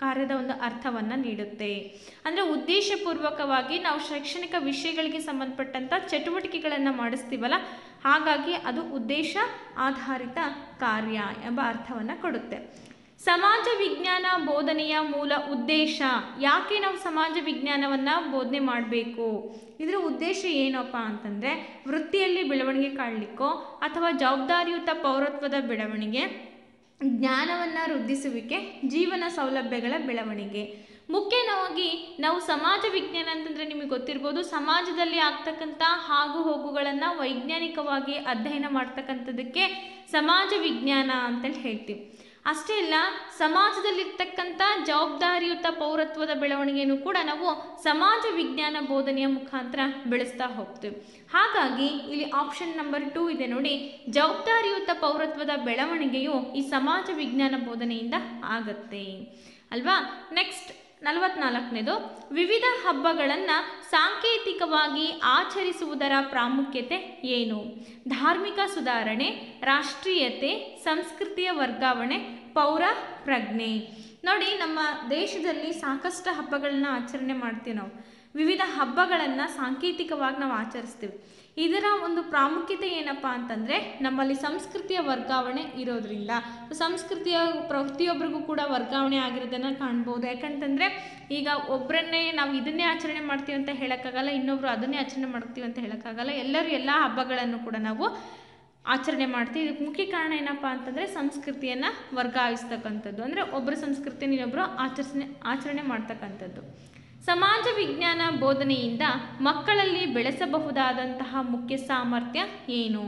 ಕಾರ್ಯದ ಒಂದು ಅರ್ಥವನ್ನು ನೀಡುತ್ತೆ ಅಂದರೆ ಉದ್ದೇಶಪೂರ್ವಕವಾಗಿ ನಾವು ಶೈಕ್ಷಣಿಕ ವಿಷಯಗಳಿಗೆ ಸಂಬಂಧಪಟ್ಟಂಥ ಚಟುವಟಿಕೆಗಳನ್ನು ಮಾಡಿಸ್ತೀವಲ್ಲ ಹಾಗಾಗಿ ಅದು ಉದ್ದೇಶ ಆಧಾರಿತ ಕಾರ್ಯ ಎಂಬ ಅರ್ಥವನ್ನು ಕೊಡುತ್ತೆ ಸಮಾಜ ವಿಜ್ಞಾನ ಬೋಧನೆಯ ಮೂಲ ಉದ್ದೇಶ ಯಾಕೆ ನಾವು ಸಮಾಜ ವಿಜ್ಞಾನವನ್ನು ಬೋಧನೆ ಮಾಡಬೇಕು ಇದರ ಉದ್ದೇಶ ಏನಪ್ಪ ಅಂತಂದರೆ ವೃತ್ತಿಯಲ್ಲಿ ಬೆಳವಣಿಗೆ ಕಾಣಲಿಕ್ಕೋ ಅಥವಾ ಜವಾಬ್ದಾರಿಯುತ ಪೌರತ್ವದ ಬೆಳವಣಿಗೆ ಜ್ಞಾನವನ್ನು ವೃದ್ಧಿಸುವಿಕೆ ಜೀವನ ಸೌಲಭ್ಯಗಳ ಬೆಳವಣಿಗೆ ಮುಖ್ಯವಾಗಿ ನಾವು ಸಮಾಜ ವಿಜ್ಞಾನ ಅಂತಂದರೆ ನಿಮಗೆ ಗೊತ್ತಿರ್ಬೋದು ಸಮಾಜದಲ್ಲಿ ಆಗ್ತಕ್ಕಂಥ ಹಾಗು ಹೋಗುಗಳನ್ನು ವೈಜ್ಞಾನಿಕವಾಗಿ ಅಧ್ಯಯನ ಮಾಡ್ತಕ್ಕಂಥದ್ದಕ್ಕೆ ಸಮಾಜ ವಿಜ್ಞಾನ ಅಂತೇಳಿ ಹೇಳ್ತೀವಿ ಅಷ್ಟೇ ಅಲ್ಲ ಸಮಾಜದಲ್ಲಿರ್ತಕ್ಕಂಥ ಜವಾಬ್ದಾರಿಯುತ ಪೌರತ್ವದ ಬೆಳವಣಿಗೆಯನ್ನು ಕೂಡ ನಾವು ಸಮಾಜ ವಿಜ್ಞಾನ ಬೋಧನೆಯ ಮುಖಾಂತರ ಬೆಳೆಸ್ತಾ ಹೋಗ್ತೀವಿ ಹಾಗಾಗಿ ಇಲ್ಲಿ ಆಪ್ಷನ್ ನಂಬರ್ ಟೂ ಇದೆ ನೋಡಿ ಜವಾಬ್ದಾರಿಯುತ ಪೌರತ್ವದ ಬೆಳವಣಿಗೆಯು ಈ ಸಮಾಜ ವಿಜ್ಞಾನ ಬೋಧನೆಯಿಂದ ಆಗತ್ತೆ ಅಲ್ವಾ ನೆಕ್ಸ್ಟ್ ನಲವತ್ನಾಲ್ಕನೇದು ವಿವಿಧ ಹಬ್ಬಗಳನ್ನು ಸಾಂಕೇತಿಕವಾಗಿ ಆಚರಿಸುವುದರ ಪ್ರಾಮುಖ್ಯತೆ ಏನು ಧಾರ್ಮಿಕ ಸುಧಾರಣೆ ರಾಷ್ಟ್ರೀಯತೆ ಸಂಸ್ಕೃತಿಯ ವರ್ಗಾವಣೆ ಪೌರ ಪ್ರಜ್ಞೆ ನೋಡಿ ನಮ್ಮ ದೇಶದಲ್ಲಿ ಸಾಕಷ್ಟು ಹಬ್ಬಗಳನ್ನ ಆಚರಣೆ ಮಾಡ್ತೀವಿ ನಾವು ವಿವಿಧ ಹಬ್ಬಗಳನ್ನು ಸಾಂಕೇತಿಕವಾಗಿ ನಾವು ಆಚರಿಸ್ತೀವಿ ಇದರ ಒಂದು ಪ್ರಾಮುಖ್ಯತೆ ಏನಪ್ಪ ಅಂತಂದರೆ ನಮ್ಮಲ್ಲಿ ಸಂಸ್ಕೃತಿಯ ವರ್ಗಾವಣೆ ಇರೋದ್ರಿಂದ ಸಂಸ್ಕೃತಿಯ ಪ್ರತಿಯೊಬ್ಬರಿಗೂ ಕೂಡ ವರ್ಗಾವಣೆ ಆಗಿರೋದನ್ನು ಕಾಣ್ಬೋದು ಯಾಕಂತಂದರೆ ಈಗ ಒಬ್ಬರನ್ನೇ ನಾವು ಇದನ್ನೇ ಆಚರಣೆ ಮಾಡ್ತೀವಿ ಅಂತ ಹೇಳೋಕ್ಕಾಗಲ್ಲ ಇನ್ನೊಬ್ಬರು ಅದನ್ನೇ ಆಚರಣೆ ಮಾಡ್ತೀವಿ ಅಂತ ಹೇಳೋಕ್ಕಾಗಲ್ಲ ಎಲ್ಲರೂ ಎಲ್ಲ ಹಬ್ಬಗಳನ್ನು ಕೂಡ ನಾವು ಆಚರಣೆ ಮಾಡ್ತೀವಿ ಇದಕ್ಕೆ ಮುಖ್ಯ ಕಾರಣ ಏನಪ್ಪ ಅಂತಂದರೆ ಸಂಸ್ಕೃತಿಯನ್ನು ವರ್ಗಾಯಿಸ್ತಕ್ಕಂಥದ್ದು ಅಂದರೆ ಒಬ್ಬರ ಸಂಸ್ಕೃತಿಯನ್ನು ಇನ್ನೊಬ್ಬರು ಆಚರಿಸನೆ ಆಚರಣೆ ಮಾಡ್ತಕ್ಕಂಥದ್ದು ಸಮಾಜ ವಿಜ್ಞಾನ ಬೋಧನೆಯಿಂದ ಮಕ್ಕಳಲ್ಲಿ ಬೆಳೆಸಬಹುದಾದಂತಹ ಮುಖ್ಯ ಸಾಮರ್ಥ್ಯ ಏನು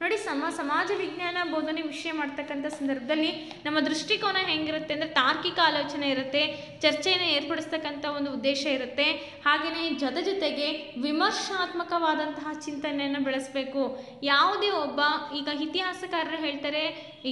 ನೋಡಿ ಸಮ ಸಮಾಜ ವಿಜ್ಞಾನ ಬೋಧನೆ ವಿಷಯ ಮಾಡ್ತಕ್ಕಂಥ ಸಂದರ್ಭದಲ್ಲಿ ನಮ್ಮ ದೃಷ್ಟಿಕೋನ ಹೆಂಗಿರುತ್ತೆ ಅಂದರೆ ತಾರ್ಕಿಕ ಆಲೋಚನೆ ಇರುತ್ತೆ ಚರ್ಚೆಯನ್ನು ಏರ್ಪಡಿಸ್ತಕ್ಕಂಥ ಒಂದು ಉದ್ದೇಶ ಇರುತ್ತೆ ಹಾಗೆಯೇ ಜೊತೆ ಜೊತೆಗೆ ವಿಮರ್ಶಾತ್ಮಕವಾದಂತಹ ಚಿಂತನೆಯನ್ನು ಬೆಳೆಸಬೇಕು ಯಾವುದೇ ಒಬ್ಬ ಈಗ ಇತಿಹಾಸಕಾರರು ಹೇಳ್ತಾರೆ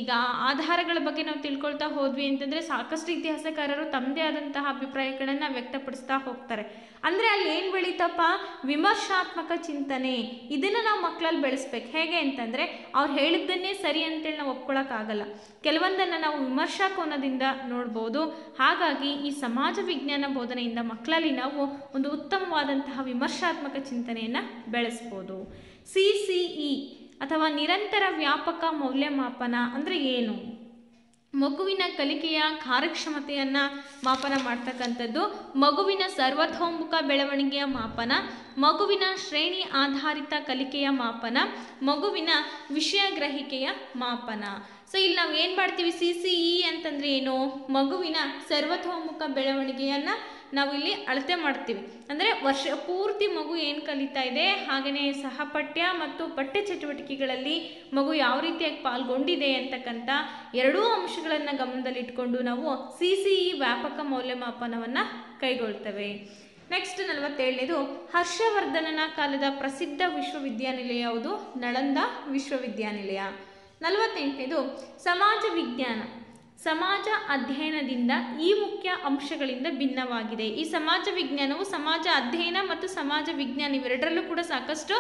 ಈಗ ಆಧಾರಗಳ ಬಗ್ಗೆ ನಾವು ತಿಳ್ಕೊಳ್ತಾ ಹೋದ್ವಿ ಅಂತಂದರೆ ಸಾಕಷ್ಟು ಇತಿಹಾಸಕಾರರು ತಮ್ಮದೇ ಆದಂತಹ ಅಭಿಪ್ರಾಯಗಳನ್ನು ವ್ಯಕ್ತಪಡಿಸ್ತಾ ಹೋಗ್ತಾರೆ ಅಂದರೆ ಅಲ್ಲಿ ಏನು ಬೆಳೀತಪ್ಪ ವಿಮರ್ಶಾತ್ಮಕ ಚಿಂತನೆ ಇದನ್ನು ನಾವು ಮಕ್ಕಳಲ್ಲಿ ಬೆಳೆಸ್ಬೇಕು ಹೇಗೆ ಅಂತಂದರೆ ಅವ್ರು ಹೇಳಿದ್ದನ್ನೇ ಸರಿ ಅಂತೇಳಿ ನಾವು ಒಪ್ಕೊಳ್ಳೋಕ್ಕಾಗಲ್ಲ ಕೆಲವೊಂದನ್ನು ನಾವು ವಿಮರ್ಶಾ ಕೋನದಿಂದ ನೋಡ್ಬೋದು ಹಾಗಾಗಿ ಈ ಸಮಾಜ ವಿಜ್ಞಾನ ಬೋಧನೆಯಿಂದ ಮಕ್ಕಳಲ್ಲಿ ನಾವು ಒಂದು ಉತ್ತಮವಾದಂತಹ ವಿಮರ್ಶಾತ್ಮಕ ಚಿಂತನೆಯನ್ನು ಬೆಳೆಸ್ಬೋದು ಸಿ ಸಿ ಇ ಅಥವಾ ನಿರಂತರ ವ್ಯಾಪಕ ಮೌಲ್ಯಮಾಪನ ಅಂದರೆ ಏನು ಮಗುವಿನ ಕಲಿಕೆಯ ಕಾರ್ಯಕ್ಷಮತೆಯನ್ನು ಮಾಪನ ಮಾಡ್ತಕ್ಕಂಥದ್ದು ಮಗುವಿನ ಸರ್ವತೋಮುಖ ಬೆಳವಣಿಗೆಯ ಮಾಪನ ಮಗುವಿನ ಶ್ರೇಣಿ ಆಧಾರಿತ ಕಲಿಕೆಯ ಮಾಪನ ಮಗುವಿನ ವಿಷಯ ಗ್ರಹಿಕೆಯ ಮಾಪನ ಸೊ ಇಲ್ಲಿ ನಾವು ಏನು ಮಾಡ್ತೀವಿ ಸಿ ಸಿ ಇ e ಅಂತಂದರೆ ಏನು ಮಗುವಿನ ಸರ್ವತೋಮುಖ ಬೆಳವಣಿಗೆಯನ್ನು ನಾವಿಲ್ಲಿ ಅಳತೆ ಮಾಡ್ತೀವಿ ಅಂದರೆ ವರ್ಷ ಪೂರ್ತಿ ಮಗು ಏನು ಕಲಿತಾ ಇದೆ ಹಾಗೆಯೇ ಸಹಪಠ್ಯ ಮತ್ತು ಪಠ್ಯ ಚಟುವಟಿಕೆಗಳಲ್ಲಿ ಮಗು ಯಾವ ರೀತಿಯಾಗಿ ಪಾಲ್ಗೊಂಡಿದೆ ಅಂತಕ್ಕಂಥ ಎರಡೂ ಅಂಶಗಳನ್ನು ಗಮನದಲ್ಲಿಟ್ಕೊಂಡು ನಾವು ಸಿ ಸಿ ವ್ಯಾಪಕ ಮೌಲ್ಯಮಾಪನವನ್ನು ಕೈಗೊಳ್ತೇವೆ ನೆಕ್ಸ್ಟ್ ನಲವತ್ತೇಳನೇದು ಹರ್ಷವರ್ಧನನ ಕಾಲದ ಪ್ರಸಿದ್ಧ ವಿಶ್ವವಿದ್ಯಾನಿಲಯ ಯಾವುದು ನಳಂದ ವಿಶ್ವವಿದ್ಯಾನಿಲಯ ನಲವತ್ತೆಂಟನೇದು ಸಮಾಜ ವಿಜ್ಞಾನ ಸಮಾಜ ಅಧ್ಯಯನದಿಂದ ಈ ಮುಖ್ಯ ಅಂಶಗಳಿಂದ ಭಿನ್ನವಾಗಿದೆ ಈ ಸಮಾಜ ವಿಜ್ಞಾನವು ಸಮಾಜ ಅಧ್ಯಯನ ಮತ್ತು ಸಮಾಜ ವಿಜ್ಞಾನ ಇವೆರಡರಲ್ಲೂ ಕೂಡ ಸಾಕಷ್ಟು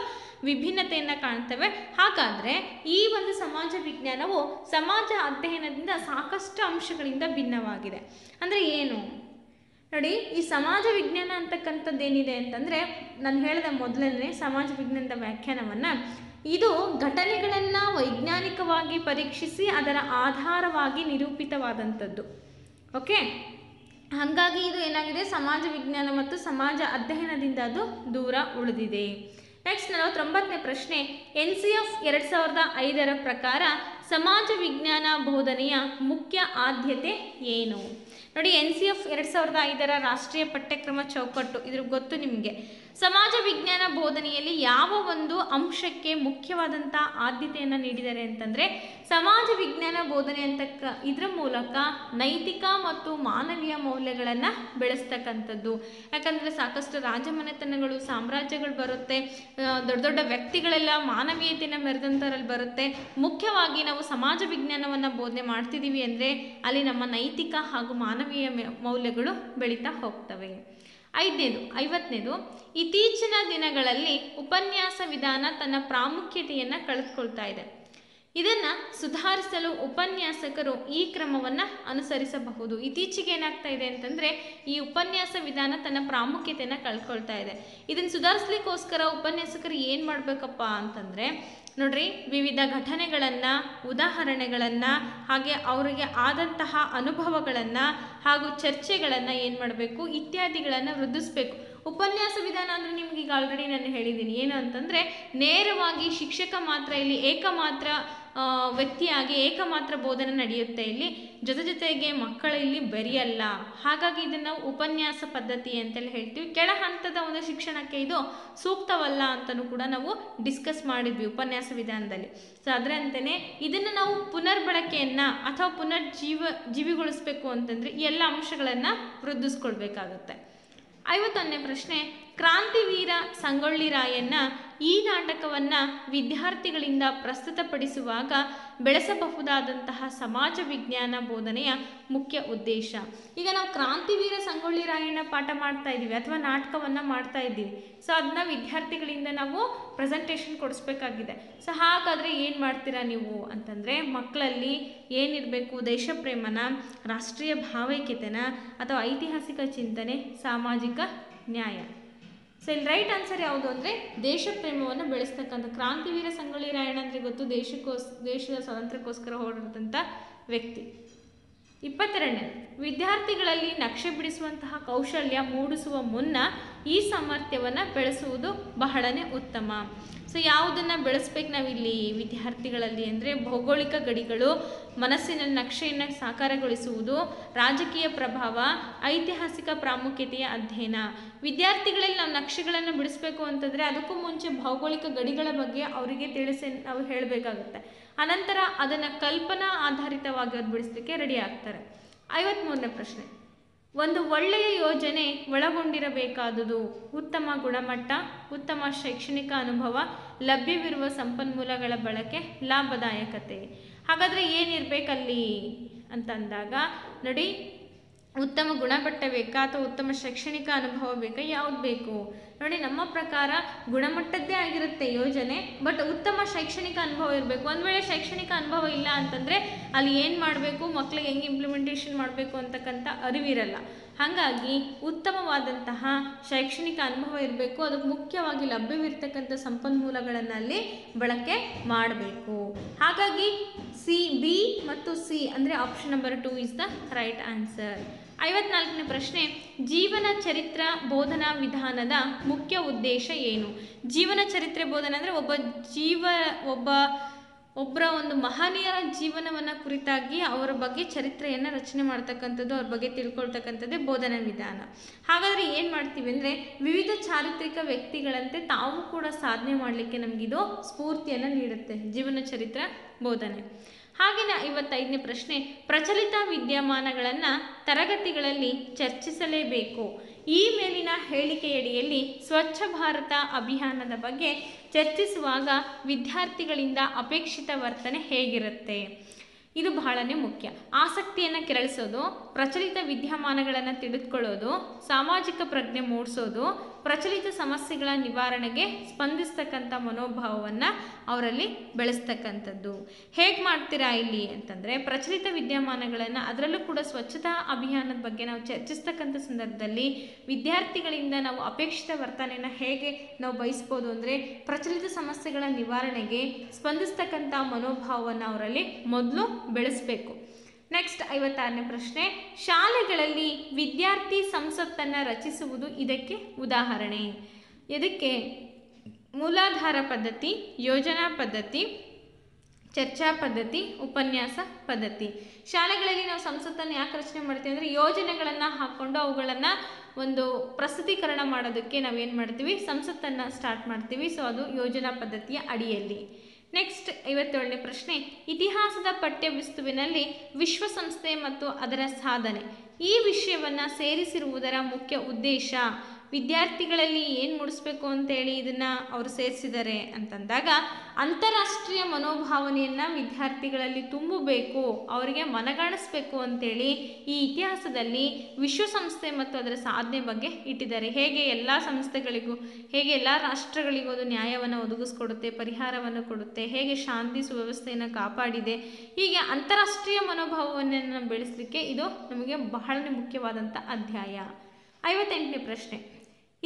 ವಿಭಿನ್ನತೆಯನ್ನು ಕಾಣ್ತವೆ ಹಾಗಾದರೆ ಈ ಒಂದು ಸಮಾಜ ವಿಜ್ಞಾನವು ಸಮಾಜ ಅಧ್ಯಯನದಿಂದ ಸಾಕಷ್ಟು ಅಂಶಗಳಿಂದ ಭಿನ್ನವಾಗಿದೆ ಅಂದರೆ ಏನು ನೋಡಿ ಈ ಸಮಾಜ ವಿಜ್ಞಾನ ಅಂತಕ್ಕಂಥದ್ದು ಏನಿದೆ ಅಂತಂದರೆ ನಾನು ಹೇಳಿದ ಮೊದಲನೇ ಸಮಾಜ ವಿಜ್ಞಾನದ ವ್ಯಾಖ್ಯಾನವನ್ನು ಇದು ಘಟನೆಗಳನ್ನು ವೈಜ್ಞಾನಿಕವಾಗಿ ಪರೀಕ್ಷಿಸಿ ಅದರ ಆಧಾರವಾಗಿ ನಿರೂಪಿತವಾದಂಥದ್ದು ಓಕೆ ಹಾಗಾಗಿ ಇದು ಏನಾಗಿದೆ ಸಮಾಜ ವಿಜ್ಞಾನ ಮತ್ತು ಸಮಾಜ ಅಧ್ಯಯನದಿಂದ ಅದು ದೂರ ಉಳಿದಿದೆ ನೆಕ್ಸ್ಟ್ ನಲವತ್ತೊಂಬತ್ತನೇ ಪ್ರಶ್ನೆ ಎನ್ ಸಿ ಎಫ್ ಎರಡು ಸಾವಿರದ ಐದರ ಪ್ರಕಾರ ಸಮಾಜ ವಿಜ್ಞಾನ ಬೋಧನೆಯ ಮುಖ್ಯ ಆದ್ಯತೆ ಏನು ನೋಡಿ ಎನ್ ಸಿ ಎಫ್ ಎರಡು ಸಾವಿರದ ಐದರ ರಾಷ್ಟ್ರೀಯ ಪಠ್ಯಕ್ರಮ ಚೌಕಟ್ಟು ಇದ್ರ ಗೊತ್ತು ನಿಮಗೆ ಸಮಾಜ ವಿಜ್ಞಾನ ಬೋಧನೆಯಲ್ಲಿ ಯಾವ ಒಂದು ಅಂಶಕ್ಕೆ ಮುಖ್ಯವಾದಂಥ ಆದ್ಯತೆಯನ್ನು ನೀಡಿದ್ದಾರೆ ಅಂತಂದರೆ ಸಮಾಜ ವಿಜ್ಞಾನ ಬೋಧನೆ ಅಂತಕ್ಕ ಇದರ ಮೂಲಕ ನೈತಿಕ ಮತ್ತು ಮಾನವೀಯ ಮೌಲ್ಯಗಳನ್ನು ಬೆಳೆಸ್ತಕ್ಕಂಥದ್ದು ಯಾಕಂದರೆ ಸಾಕಷ್ಟು ರಾಜಮನೆತನಗಳು ಸಾಮ್ರಾಜ್ಯಗಳು ಬರುತ್ತೆ ದೊಡ್ಡ ದೊಡ್ಡ ವ್ಯಕ್ತಿಗಳೆಲ್ಲ ಮಾನವೀಯತೆಯನ್ನು ಮೆರೆದಂಥರಲ್ಲಿ ಬರುತ್ತೆ ಮುಖ್ಯವಾಗಿ ನಾವು ಸಮಾಜ ವಿಜ್ಞಾನವನ್ನು ಬೋಧನೆ ಮಾಡ್ತಿದ್ದೀವಿ ಅಂದರೆ ಅಲ್ಲಿ ನಮ್ಮ ನೈತಿಕ ಹಾಗೂ ಮಾನವೀಯ ಮೌಲ್ಯಗಳು ಬೆಳೀತಾ ಹೋಗ್ತವೆ ಐದನೇದು ಐವತ್ತನೇದು ಇತ್ತೀಚಿನ ದಿನಗಳಲ್ಲಿ ಉಪನ್ಯಾಸ ವಿಧಾನ ತನ್ನ ಪ್ರಾಮುಖ್ಯತೆಯನ್ನು ಕಳೆದುಕೊಳ್ತಾ ಇದೆ ಇದನ್ನು ಸುಧಾರಿಸಲು ಉಪನ್ಯಾಸಕರು ಈ ಕ್ರಮವನ್ನು ಅನುಸರಿಸಬಹುದು ಇತ್ತೀಚೆಗೆ ಏನಾಗ್ತಾ ಇದೆ ಅಂತಂದರೆ ಈ ಉಪನ್ಯಾಸ ವಿಧಾನ ತನ್ನ ಪ್ರಾಮುಖ್ಯತೆಯನ್ನು ಕಳ್ಕೊಳ್ತಾ ಇದೆ ಇದನ್ನು ಸುಧಾರಿಸ್ಲಿಕ್ಕೋಸ್ಕರ ಉಪನ್ಯಾಸಕರು ಏನು ಮಾಡಬೇಕಪ್ಪ ಅಂತಂದರೆ ನೋಡ್ರಿ ವಿವಿಧ ಘಟನೆಗಳನ್ನು ಉದಾಹರಣೆಗಳನ್ನು ಹಾಗೆ ಅವರಿಗೆ ಆದಂತಹ ಅನುಭವಗಳನ್ನು ಹಾಗೂ ಚರ್ಚೆಗಳನ್ನು ಏನು ಮಾಡಬೇಕು ಇತ್ಯಾದಿಗಳನ್ನು ವೃದ್ಧಿಸಬೇಕು ಉಪನ್ಯಾಸ ವಿಧಾನ ಅಂದರೆ ನಿಮ್ಗೆ ಈಗ ಆಲ್ರೆಡಿ ನಾನು ಹೇಳಿದ್ದೀನಿ ಏನು ಅಂತಂದರೆ ನೇರವಾಗಿ ಶಿಕ್ಷಕ ಮಾತ್ರ ಇಲ್ಲಿ ಏಕಮಾತ್ರ ವ್ಯಕ್ತಿಯಾಗಿ ಏಕಮಾತ್ರ ಬೋಧನೆ ನಡೆಯುತ್ತೆ ಇಲ್ಲಿ ಜೊತೆ ಜೊತೆಗೆ ಮಕ್ಕಳು ಇಲ್ಲಿ ಬರೆಯಲ್ಲ ಹಾಗಾಗಿ ಇದನ್ನು ನಾವು ಉಪನ್ಯಾಸ ಪದ್ಧತಿ ಅಂತೇಳಿ ಹೇಳ್ತೀವಿ ಕೆಳ ಹಂತದ ಒಂದು ಶಿಕ್ಷಣಕ್ಕೆ ಇದು ಸೂಕ್ತವಲ್ಲ ಅಂತಲೂ ಕೂಡ ನಾವು ಡಿಸ್ಕಸ್ ಮಾಡಿದ್ವಿ ಉಪನ್ಯಾಸ ವಿಧಾನದಲ್ಲಿ ಸೊ ಅದರಂತೆಯೇ ಇದನ್ನು ನಾವು ಪುನರ್ ಬಳಕೆಯನ್ನು ಅಥವಾ ಪುನರ್ ಜೀವ ಜೀವಿಗೊಳಿಸ್ಬೇಕು ಅಂತಂದರೆ ಈ ಎಲ್ಲ ಅಂಶಗಳನ್ನು ವೃದ್ಧಿಸ್ಕೊಳ್ಬೇಕಾಗುತ್ತೆ ಐವತ್ತೊಂದನೇ ಪ್ರಶ್ನೆ ಕ್ರಾಂತಿವೀರ ಸಂಗೊಳ್ಳಿ ರಾಯಣ್ಣ ಈ ನಾಟಕವನ್ನು ವಿದ್ಯಾರ್ಥಿಗಳಿಂದ ಪ್ರಸ್ತುತಪಡಿಸುವಾಗ ಬೆಳೆಸಬಹುದಾದಂತಹ ಸಮಾಜ ವಿಜ್ಞಾನ ಬೋಧನೆಯ ಮುಖ್ಯ ಉದ್ದೇಶ ಈಗ ನಾವು ಕ್ರಾಂತಿವೀರ ಸಂಗೊಳ್ಳಿ ರಾಯಣ್ಣ ಪಾಠ ಮಾಡ್ತಾ ಇದ್ದೀವಿ ಅಥವಾ ನಾಟಕವನ್ನು ಮಾಡ್ತಾ ಇದ್ದೀವಿ ಸೊ ಅದನ್ನ ವಿದ್ಯಾರ್ಥಿಗಳಿಂದ ನಾವು ಪ್ರೆಸೆಂಟೇಷನ್ ಕೊಡಿಸ್ಬೇಕಾಗಿದೆ ಸೊ ಹಾಗಾದರೆ ಏನು ಮಾಡ್ತೀರಾ ನೀವು ಅಂತಂದರೆ ಮಕ್ಕಳಲ್ಲಿ ಏನಿರಬೇಕು ದೇಶಪ್ರೇಮನ ರಾಷ್ಟ್ರೀಯ ಭಾವೈಕ್ಯತೆನ ಅಥವಾ ಐತಿಹಾಸಿಕ ಚಿಂತನೆ ಸಾಮಾಜಿಕ ನ್ಯಾಯ ಸೊ ಇಲ್ಲಿ ರೈಟ್ ಆನ್ಸರ್ ಯಾವುದು ಅಂದರೆ ದೇಶ ಪ್ರೇಮವನ್ನು ಬೆಳೆಸ್ತಕ್ಕಂಥ ಕ್ರಾಂತಿವೀರ ಸಂಗೊಳ್ಳಿ ರಾಯಣ್ಣ ಅಂದರೆ ಗೊತ್ತು ದೇಶಕ್ಕೋಸ್ ದೇಶದ ಸ್ವಾತಂತ್ರ್ಯಕ್ಕೋಸ್ಕರ ಹೋರಾಡಿದಂಥ ವ್ಯಕ್ತಿ ಇಪ್ಪತ್ತೆರಡನೇ ವಿದ್ಯಾರ್ಥಿಗಳಲ್ಲಿ ನಕ್ಷೆ ಬಿಡಿಸುವಂತಹ ಕೌಶಲ್ಯ ಮೂಡಿಸುವ ಮುನ್ನ ಈ ಸಾಮರ್ಥ್ಯವನ್ನು ಬೆಳೆಸುವುದು ಬಹಳನೇ ಉತ್ತಮ ಸೊ ಯಾವುದನ್ನು ಬೆಳೆಸ್ಬೇಕು ನಾವಿಲ್ಲಿ ವಿದ್ಯಾರ್ಥಿಗಳಲ್ಲಿ ಅಂದರೆ ಭೌಗೋಳಿಕ ಗಡಿಗಳು ಮನಸ್ಸಿನ ನಕ್ಷೆಯನ್ನು ಸಾಕಾರಗೊಳಿಸುವುದು ರಾಜಕೀಯ ಪ್ರಭಾವ ಐತಿಹಾಸಿಕ ಪ್ರಾಮುಖ್ಯತೆಯ ಅಧ್ಯಯನ ವಿದ್ಯಾರ್ಥಿಗಳಲ್ಲಿ ನಾವು ನಕ್ಷೆಗಳನ್ನು ಬಿಡಿಸ್ಬೇಕು ಅಂತಂದರೆ ಅದಕ್ಕೂ ಮುಂಚೆ ಭೌಗೋಳಿಕ ಗಡಿಗಳ ಬಗ್ಗೆ ಅವರಿಗೆ ತಿಳಿಸಿ ನಾವು ಹೇಳಬೇಕಾಗುತ್ತೆ ಅನಂತರ ಅದನ್ನು ಕಲ್ಪನಾ ಆಧಾರಿತವಾಗಿ ಅವ್ರು ಬಿಡಿಸ್ಲಿಕ್ಕೆ ರೆಡಿ ಆಗ್ತಾರೆ ಮೂರನೇ ಪ್ರಶ್ನೆ ಒಂದು ಒಳ್ಳೆಯ ಯೋಜನೆ ಒಳಗೊಂಡಿರಬೇಕಾದುದು ಉತ್ತಮ ಗುಣಮಟ್ಟ ಉತ್ತಮ ಶೈಕ್ಷಣಿಕ ಅನುಭವ ಲಭ್ಯವಿರುವ ಸಂಪನ್ಮೂಲಗಳ ಬಳಕೆ ಲಾಭದಾಯಕತೆ ಹಾಗಾದರೆ ಏನಿರಬೇಕಲ್ಲಿ ಅಂತಂದಾಗ ನೋಡಿ ಉತ್ತಮ ಗುಣಮಟ್ಟ ಬೇಕಾ ಅಥವಾ ಉತ್ತಮ ಶೈಕ್ಷಣಿಕ ಅನುಭವ ಬೇಕಾ ಯಾವುದು ಬೇಕು ನೋಡಿ ನಮ್ಮ ಪ್ರಕಾರ ಗುಣಮಟ್ಟದ್ದೇ ಆಗಿರುತ್ತೆ ಯೋಜನೆ ಬಟ್ ಉತ್ತಮ ಶೈಕ್ಷಣಿಕ ಅನುಭವ ಇರಬೇಕು ಒಂದು ವೇಳೆ ಶೈಕ್ಷಣಿಕ ಅನುಭವ ಇಲ್ಲ ಅಂತಂದರೆ ಅಲ್ಲಿ ಏನು ಮಾಡಬೇಕು ಮಕ್ಳಿಗೆ ಹೆಂಗೆ ಇಂಪ್ಲಿಮೆಂಟೇಷನ್ ಮಾಡಬೇಕು ಅಂತಕ್ಕಂಥ ಅರಿವಿರಲ್ಲ ಹಾಗಾಗಿ ಉತ್ತಮವಾದಂತಹ ಶೈಕ್ಷಣಿಕ ಅನುಭವ ಇರಬೇಕು ಅದಕ್ಕೆ ಮುಖ್ಯವಾಗಿ ಲಭ್ಯವಿರ್ತಕ್ಕಂಥ ಸಂಪನ್ಮೂಲಗಳನ್ನು ಅಲ್ಲಿ ಬಳಕೆ ಮಾಡಬೇಕು ಹಾಗಾಗಿ ಸಿ ಬಿ ಮತ್ತು ಸಿ ಅಂದರೆ option number two is the right answer ಐವತ್ನಾಲ್ಕನೇ ಪ್ರಶ್ನೆ ಜೀವನ ಚರಿತ್ರ ಬೋಧನಾ ವಿಧಾನದ ಮುಖ್ಯ ಉದ್ದೇಶ ಏನು ಜೀವನ ಚರಿತ್ರೆ ಬೋಧನೆ ಅಂದರೆ ಒಬ್ಬ ಜೀವ ಒಬ್ಬ ಒಬ್ಬರ ಒಂದು ಮಹನೀಯ ಜೀವನವನ್ನು ಕುರಿತಾಗಿ ಅವರ ಬಗ್ಗೆ ಚರಿತ್ರೆಯನ್ನು ರಚನೆ ಮಾಡ್ತಕ್ಕಂಥದ್ದು ಅವ್ರ ಬಗ್ಗೆ ತಿಳ್ಕೊಳ್ತಕ್ಕಂಥದ್ದೇ ಬೋಧನಾ ವಿಧಾನ ಹಾಗಾದರೆ ಏನು ಮಾಡ್ತೀವಿ ಅಂದರೆ ವಿವಿಧ ಚಾರಿತ್ರಿಕ ವ್ಯಕ್ತಿಗಳಂತೆ ತಾವು ಕೂಡ ಸಾಧನೆ ಮಾಡಲಿಕ್ಕೆ ನಮಗಿದು ಸ್ಫೂರ್ತಿಯನ್ನು ನೀಡುತ್ತೆ ಜೀವನ ಚರಿತ್ರ ಬೋಧನೆ ಹಾಗಿನ ಐವತ್ತೈದನೇ ಪ್ರಶ್ನೆ ಪ್ರಚಲಿತ ವಿದ್ಯಮಾನಗಳನ್ನು ತರಗತಿಗಳಲ್ಲಿ ಚರ್ಚಿಸಲೇಬೇಕು ಈ ಮೇಲಿನ ಹೇಳಿಕೆಯಡಿಯಲ್ಲಿ ಸ್ವಚ್ಛ ಭಾರತ ಅಭಿಯಾನದ ಬಗ್ಗೆ ಚರ್ಚಿಸುವಾಗ ವಿದ್ಯಾರ್ಥಿಗಳಿಂದ ಅಪೇಕ್ಷಿತ ವರ್ತನೆ ಹೇಗಿರುತ್ತೆ ಇದು ಬಹಳನೇ ಮುಖ್ಯ ಆಸಕ್ತಿಯನ್ನು ಕೆರಳಿಸೋದು ಪ್ರಚಲಿತ ವಿದ್ಯಮಾನಗಳನ್ನು ತಿಳಿದುಕೊಳ್ಳೋದು ಸಾಮಾಜಿಕ ಪ್ರಜ್ಞೆ ಮೂಡಿಸೋದು ಪ್ರಚಲಿತ ಸಮಸ್ಯೆಗಳ ನಿವಾರಣೆಗೆ ಸ್ಪಂದಿಸ್ತಕ್ಕಂಥ ಮನೋಭಾವವನ್ನು ಅವರಲ್ಲಿ ಬೆಳೆಸ್ತಕ್ಕಂಥದ್ದು ಹೇಗೆ ಮಾಡ್ತೀರಾ ಇಲ್ಲಿ ಅಂತಂದರೆ ಪ್ರಚಲಿತ ವಿದ್ಯಮಾನಗಳನ್ನು ಅದರಲ್ಲೂ ಕೂಡ ಸ್ವಚ್ಛತಾ ಅಭಿಯಾನದ ಬಗ್ಗೆ ನಾವು ಚರ್ಚಿಸ್ತಕ್ಕಂಥ ಸಂದರ್ಭದಲ್ಲಿ ವಿದ್ಯಾರ್ಥಿಗಳಿಂದ ನಾವು ಅಪೇಕ್ಷಿತ ವರ್ತನೆಯನ್ನು ಹೇಗೆ ನಾವು ಬಯಸ್ಬೋದು ಅಂದರೆ ಪ್ರಚಲಿತ ಸಮಸ್ಯೆಗಳ ನಿವಾರಣೆಗೆ ಸ್ಪಂದಿಸ್ತಕ್ಕಂಥ ಮನೋಭಾವವನ್ನು ಅವರಲ್ಲಿ ಮೊದಲು ಬೆಳೆಸಬೇಕು ನೆಕ್ಸ್ಟ್ ಐವತ್ತಾರನೇ ಪ್ರಶ್ನೆ ಶಾಲೆಗಳಲ್ಲಿ ವಿದ್ಯಾರ್ಥಿ ಸಂಸತ್ತನ್ನು ರಚಿಸುವುದು ಇದಕ್ಕೆ ಉದಾಹರಣೆ ಇದಕ್ಕೆ ಮೂಲಾಧಾರ ಪದ್ಧತಿ ಯೋಜನಾ ಪದ್ಧತಿ ಚರ್ಚಾ ಪದ್ಧತಿ ಉಪನ್ಯಾಸ ಪದ್ಧತಿ ಶಾಲೆಗಳಲ್ಲಿ ನಾವು ಸಂಸತ್ತನ್ನು ಯಾಕೆ ರಚನೆ ಮಾಡ್ತೀವಿ ಅಂದರೆ ಯೋಜನೆಗಳನ್ನು ಹಾಕ್ಕೊಂಡು ಅವುಗಳನ್ನು ಒಂದು ಪ್ರಸ್ತುತೀಕರಣ ಮಾಡೋದಕ್ಕೆ ನಾವು ಏನು ಮಾಡ್ತೀವಿ ಸಂಸತ್ತನ್ನು ಸ್ಟಾರ್ಟ್ ಮಾಡ್ತೀವಿ ಸೊ ಅದು ಯೋಜನಾ ಪದ್ಧತಿಯ ಅಡಿಯಲ್ಲಿ ನೆಕ್ಸ್ಟ್ ಐವತ್ತೇಳನೇ ಪ್ರಶ್ನೆ ಇತಿಹಾಸದ ಪಠ್ಯವಸ್ತುವಿನಲ್ಲಿ ವಿಶ್ವಸಂಸ್ಥೆ ಮತ್ತು ಅದರ ಸಾಧನೆ ಈ ವಿಷಯವನ್ನು ಸೇರಿಸಿರುವುದರ ಮುಖ್ಯ ಉದ್ದೇಶ ವಿದ್ಯಾರ್ಥಿಗಳಲ್ಲಿ ಏನು ಮೂಡಿಸ್ಬೇಕು ಅಂತೇಳಿ ಇದನ್ನು ಅವರು ಸೇರಿಸಿದ್ದಾರೆ ಅಂತಂದಾಗ ಅಂತಾರಾಷ್ಟ್ರೀಯ ಮನೋಭಾವನೆಯನ್ನು ವಿದ್ಯಾರ್ಥಿಗಳಲ್ಲಿ ತುಂಬಬೇಕು ಅವರಿಗೆ ಮನಗಾಣಿಸ್ಬೇಕು ಅಂತೇಳಿ ಈ ಇತಿಹಾಸದಲ್ಲಿ ವಿಶ್ವಸಂಸ್ಥೆ ಮತ್ತು ಅದರ ಸಾಧನೆ ಬಗ್ಗೆ ಇಟ್ಟಿದ್ದಾರೆ ಹೇಗೆ ಎಲ್ಲ ಸಂಸ್ಥೆಗಳಿಗೂ ಹೇಗೆ ಎಲ್ಲ ರಾಷ್ಟ್ರಗಳಿಗೂ ಅದು ನ್ಯಾಯವನ್ನು ಒದಗಿಸ್ಕೊಡುತ್ತೆ ಪರಿಹಾರವನ್ನು ಕೊಡುತ್ತೆ ಹೇಗೆ ಶಾಂತಿ ಸುವ್ಯವಸ್ಥೆಯನ್ನು ಕಾಪಾಡಿದೆ ಹೀಗೆ ಅಂತಾರಾಷ್ಟ್ರೀಯ ಮನೋಭಾವವನ್ನು ಬೆಳೆಸಲಿಕ್ಕೆ ಇದು ನಮಗೆ ಬಹಳ ಮುಖ್ಯವಾದಂಥ ಅಧ್ಯಾಯ ಐವತ್ತೆಂಟನೇ ಪ್ರಶ್ನೆ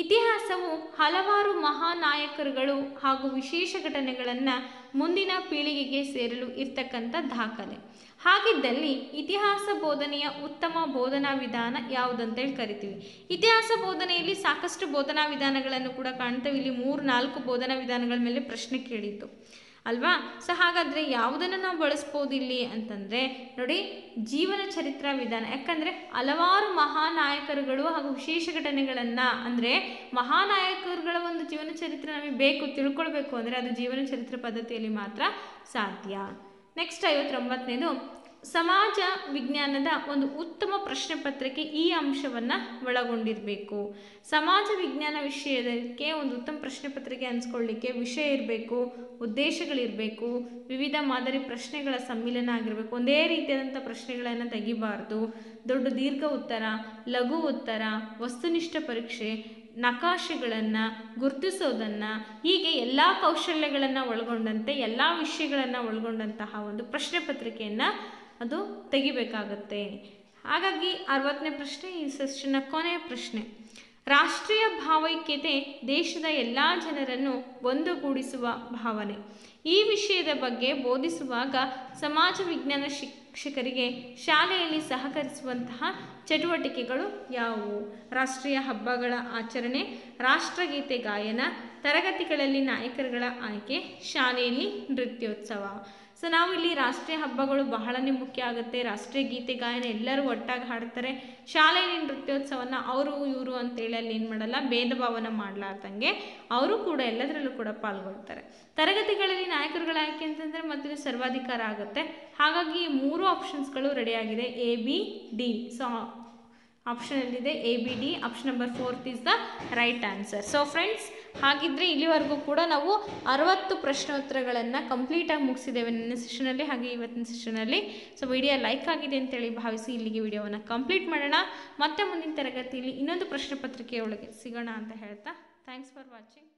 ಇತಿಹಾಸವು ಹಲವಾರು ಮಹಾನಾಯಕರುಗಳು ಹಾಗೂ ವಿಶೇಷ ಘಟನೆಗಳನ್ನು ಮುಂದಿನ ಪೀಳಿಗೆಗೆ ಸೇರಲು ಇರ್ತಕ್ಕಂಥ ದಾಖಲೆ ಹಾಗಿದ್ದಲ್ಲಿ ಇತಿಹಾಸ ಬೋಧನೆಯ ಉತ್ತಮ ಬೋಧನಾ ವಿಧಾನ ಯಾವುದಂತೇಳಿ ಕರಿತೀವಿ ಇತಿಹಾಸ ಬೋಧನೆಯಲ್ಲಿ ಸಾಕಷ್ಟು ಬೋಧನಾ ವಿಧಾನಗಳನ್ನು ಕೂಡ ಕಾಣ್ತೇವೆ ಇಲ್ಲಿ ಮೂರು ನಾಲ್ಕು ಬೋಧನಾ ವಿಧಾನಗಳ ಮೇಲೆ ಪ್ರಶ್ನೆ ಕೇಳಿತ್ತು ಅಲ್ವಾ ಸೊ ಹಾಗಾದರೆ ಯಾವುದನ್ನು ನಾವು ಬಳಸ್ಬೋದು ಇಲ್ಲಿ ಅಂತಂದರೆ ನೋಡಿ ಜೀವನ ಚರಿತ್ರ ವಿಧಾನ ಯಾಕಂದರೆ ಹಲವಾರು ಮಹಾನಾಯಕರುಗಳು ಹಾಗೂ ವಿಶೇಷ ಘಟನೆಗಳನ್ನು ಅಂದರೆ ಮಹಾನಾಯಕರುಗಳ ಒಂದು ಜೀವನ ಚರಿತ್ರೆ ನಮಗೆ ಬೇಕು ತಿಳ್ಕೊಳ್ಬೇಕು ಅಂದರೆ ಅದು ಜೀವನ ಚರಿತ್ರೆ ಪದ್ಧತಿಯಲ್ಲಿ ಮಾತ್ರ ಸಾಧ್ಯ ನೆಕ್ಸ್ಟ್ ಐವತ್ತೊಂಬತ್ತನೇದು ಸಮಾಜ ವಿಜ್ಞಾನದ ಒಂದು ಉತ್ತಮ ಪ್ರಶ್ನೆ ಪತ್ರಿಕೆ ಈ ಅಂಶವನ್ನು ಒಳಗೊಂಡಿರಬೇಕು ಸಮಾಜ ವಿಜ್ಞಾನ ವಿಷಯಕ್ಕೆ ಒಂದು ಉತ್ತಮ ಪ್ರಶ್ನೆ ಪತ್ರಿಕೆ ಅನ್ಸ್ಕೊಳ್ಳಿಕ್ಕೆ ವಿಷಯ ಇರಬೇಕು ಉದ್ದೇಶಗಳಿರಬೇಕು ವಿವಿಧ ಮಾದರಿ ಪ್ರಶ್ನೆಗಳ ಸಮ್ಮಿಲನ ಆಗಿರಬೇಕು ಒಂದೇ ರೀತಿಯಾದಂಥ ಪ್ರಶ್ನೆಗಳನ್ನು ತೆಗಿಬಾರ್ದು ದೊಡ್ಡ ದೀರ್ಘ ಉತ್ತರ ಲಘು ಉತ್ತರ ವಸ್ತುನಿಷ್ಠ ಪರೀಕ್ಷೆ ನಕಾಶೆಗಳನ್ನು ಗುರುತಿಸೋದನ್ನು ಹೀಗೆ ಎಲ್ಲ ಕೌಶಲ್ಯಗಳನ್ನು ಒಳಗೊಂಡಂತೆ ಎಲ್ಲ ವಿಷಯಗಳನ್ನು ಒಳಗೊಂಡಂತಹ ಒಂದು ಪ್ರಶ್ನೆ ಪತ್ರಿಕೆಯನ್ನು ಅದು ತೆಗಿಬೇಕಾಗತ್ತೆ ಹಾಗಾಗಿ ಅರವತ್ತನೇ ಪ್ರಶ್ನೆ ಈ ಸೆಷನ್ನ ಕೊನೆಯ ಪ್ರಶ್ನೆ ರಾಷ್ಟ್ರೀಯ ಭಾವೈಕ್ಯತೆ ದೇಶದ ಎಲ್ಲ ಜನರನ್ನು ಒಂದುಗೂಡಿಸುವ ಭಾವನೆ ಈ ವಿಷಯದ ಬಗ್ಗೆ ಬೋಧಿಸುವಾಗ ಸಮಾಜ ವಿಜ್ಞಾನ ಶಿಕ್ಷಕರಿಗೆ ಶಾಲೆಯಲ್ಲಿ ಸಹಕರಿಸುವಂತಹ ಚಟುವಟಿಕೆಗಳು ಯಾವುವು ರಾಷ್ಟ್ರೀಯ ಹಬ್ಬಗಳ ಆಚರಣೆ ರಾಷ್ಟ್ರಗೀತೆ ಗಾಯನ ತರಗತಿಗಳಲ್ಲಿ ನಾಯಕರುಗಳ ಆಯ್ಕೆ ಶಾಲೆಯಲ್ಲಿ ನೃತ್ಯೋತ್ಸವ ಸೊ ನಾವು ಇಲ್ಲಿ ರಾಷ್ಟ್ರೀಯ ಹಬ್ಬಗಳು ಬಹಳನೇ ಮುಖ್ಯ ಆಗುತ್ತೆ ರಾಷ್ಟ್ರೀಯ ಗೀತೆ ಗಾಯನ ಎಲ್ಲರೂ ಒಟ್ಟಾಗಿ ಹಾಡ್ತಾರೆ ಶಾಲೆಯಲ್ಲಿ ನೃತ್ಯೋತ್ಸವನ ಅವರು ಇವರು ಅಂತೇಳಿ ಅಲ್ಲಿ ಏನು ಮಾಡಲ್ಲ ಭೇದ ಭಾವನ ಮಾಡಲಾರ್ದಂಗೆ ಅವರು ಕೂಡ ಎಲ್ಲದರಲ್ಲೂ ಕೂಡ ಪಾಲ್ಗೊಳ್ತಾರೆ ತರಗತಿಗಳಲ್ಲಿ ನಾಯಕರುಗಳ ಆಯ್ಕೆ ಅಂತಂದರೆ ಮತ್ತೆ ಸರ್ವಾಧಿಕಾರ ಆಗುತ್ತೆ ಹಾಗಾಗಿ ಮೂರು ಆಪ್ಷನ್ಸ್ಗಳು ರೆಡಿಯಾಗಿದೆ ಎ ಬಿ ಡಿ ಸೊ ಆಪ್ಷನಲ್ಲಿದೆ A B D option number fourth is the right answer so friends ಹಾಗಿದ್ರೆ ಇಲ್ಲಿವರೆಗೂ ಕೂಡ ನಾವು ಅರವತ್ತು ಪ್ರಶ್ನೋತ್ತರಗಳನ್ನು ಕಂಪ್ಲೀಟಾಗಿ ಮುಗಿಸಿದ್ದೇವೆ ನನ್ನ ಸೆಷನಲ್ಲಿ ಹಾಗೆ ಇವತ್ತಿನ ಸೆಷನಲ್ಲಿ ಸೊ ವಿಡಿಯೋ ಲೈಕ್ ಆಗಿದೆ ಅಂತೇಳಿ ಭಾವಿಸಿ ಇಲ್ಲಿಗೆ ವಿಡಿಯೋವನ್ನು ಕಂಪ್ಲೀಟ್ ಮಾಡೋಣ ಮತ್ತೆ ಮುಂದಿನ ತರಗತಿಯಲ್ಲಿ ಇನ್ನೊಂದು ಪ್ರಶ್ನೆ ಪತ್ರಿಕೆಯೊಳಗೆ ಸಿಗೋಣ ಅಂತ ಹೇಳ್ತಾ ಥ್ಯಾಂಕ್ಸ್ ಫಾರ್ ವಾಚಿಂಗ್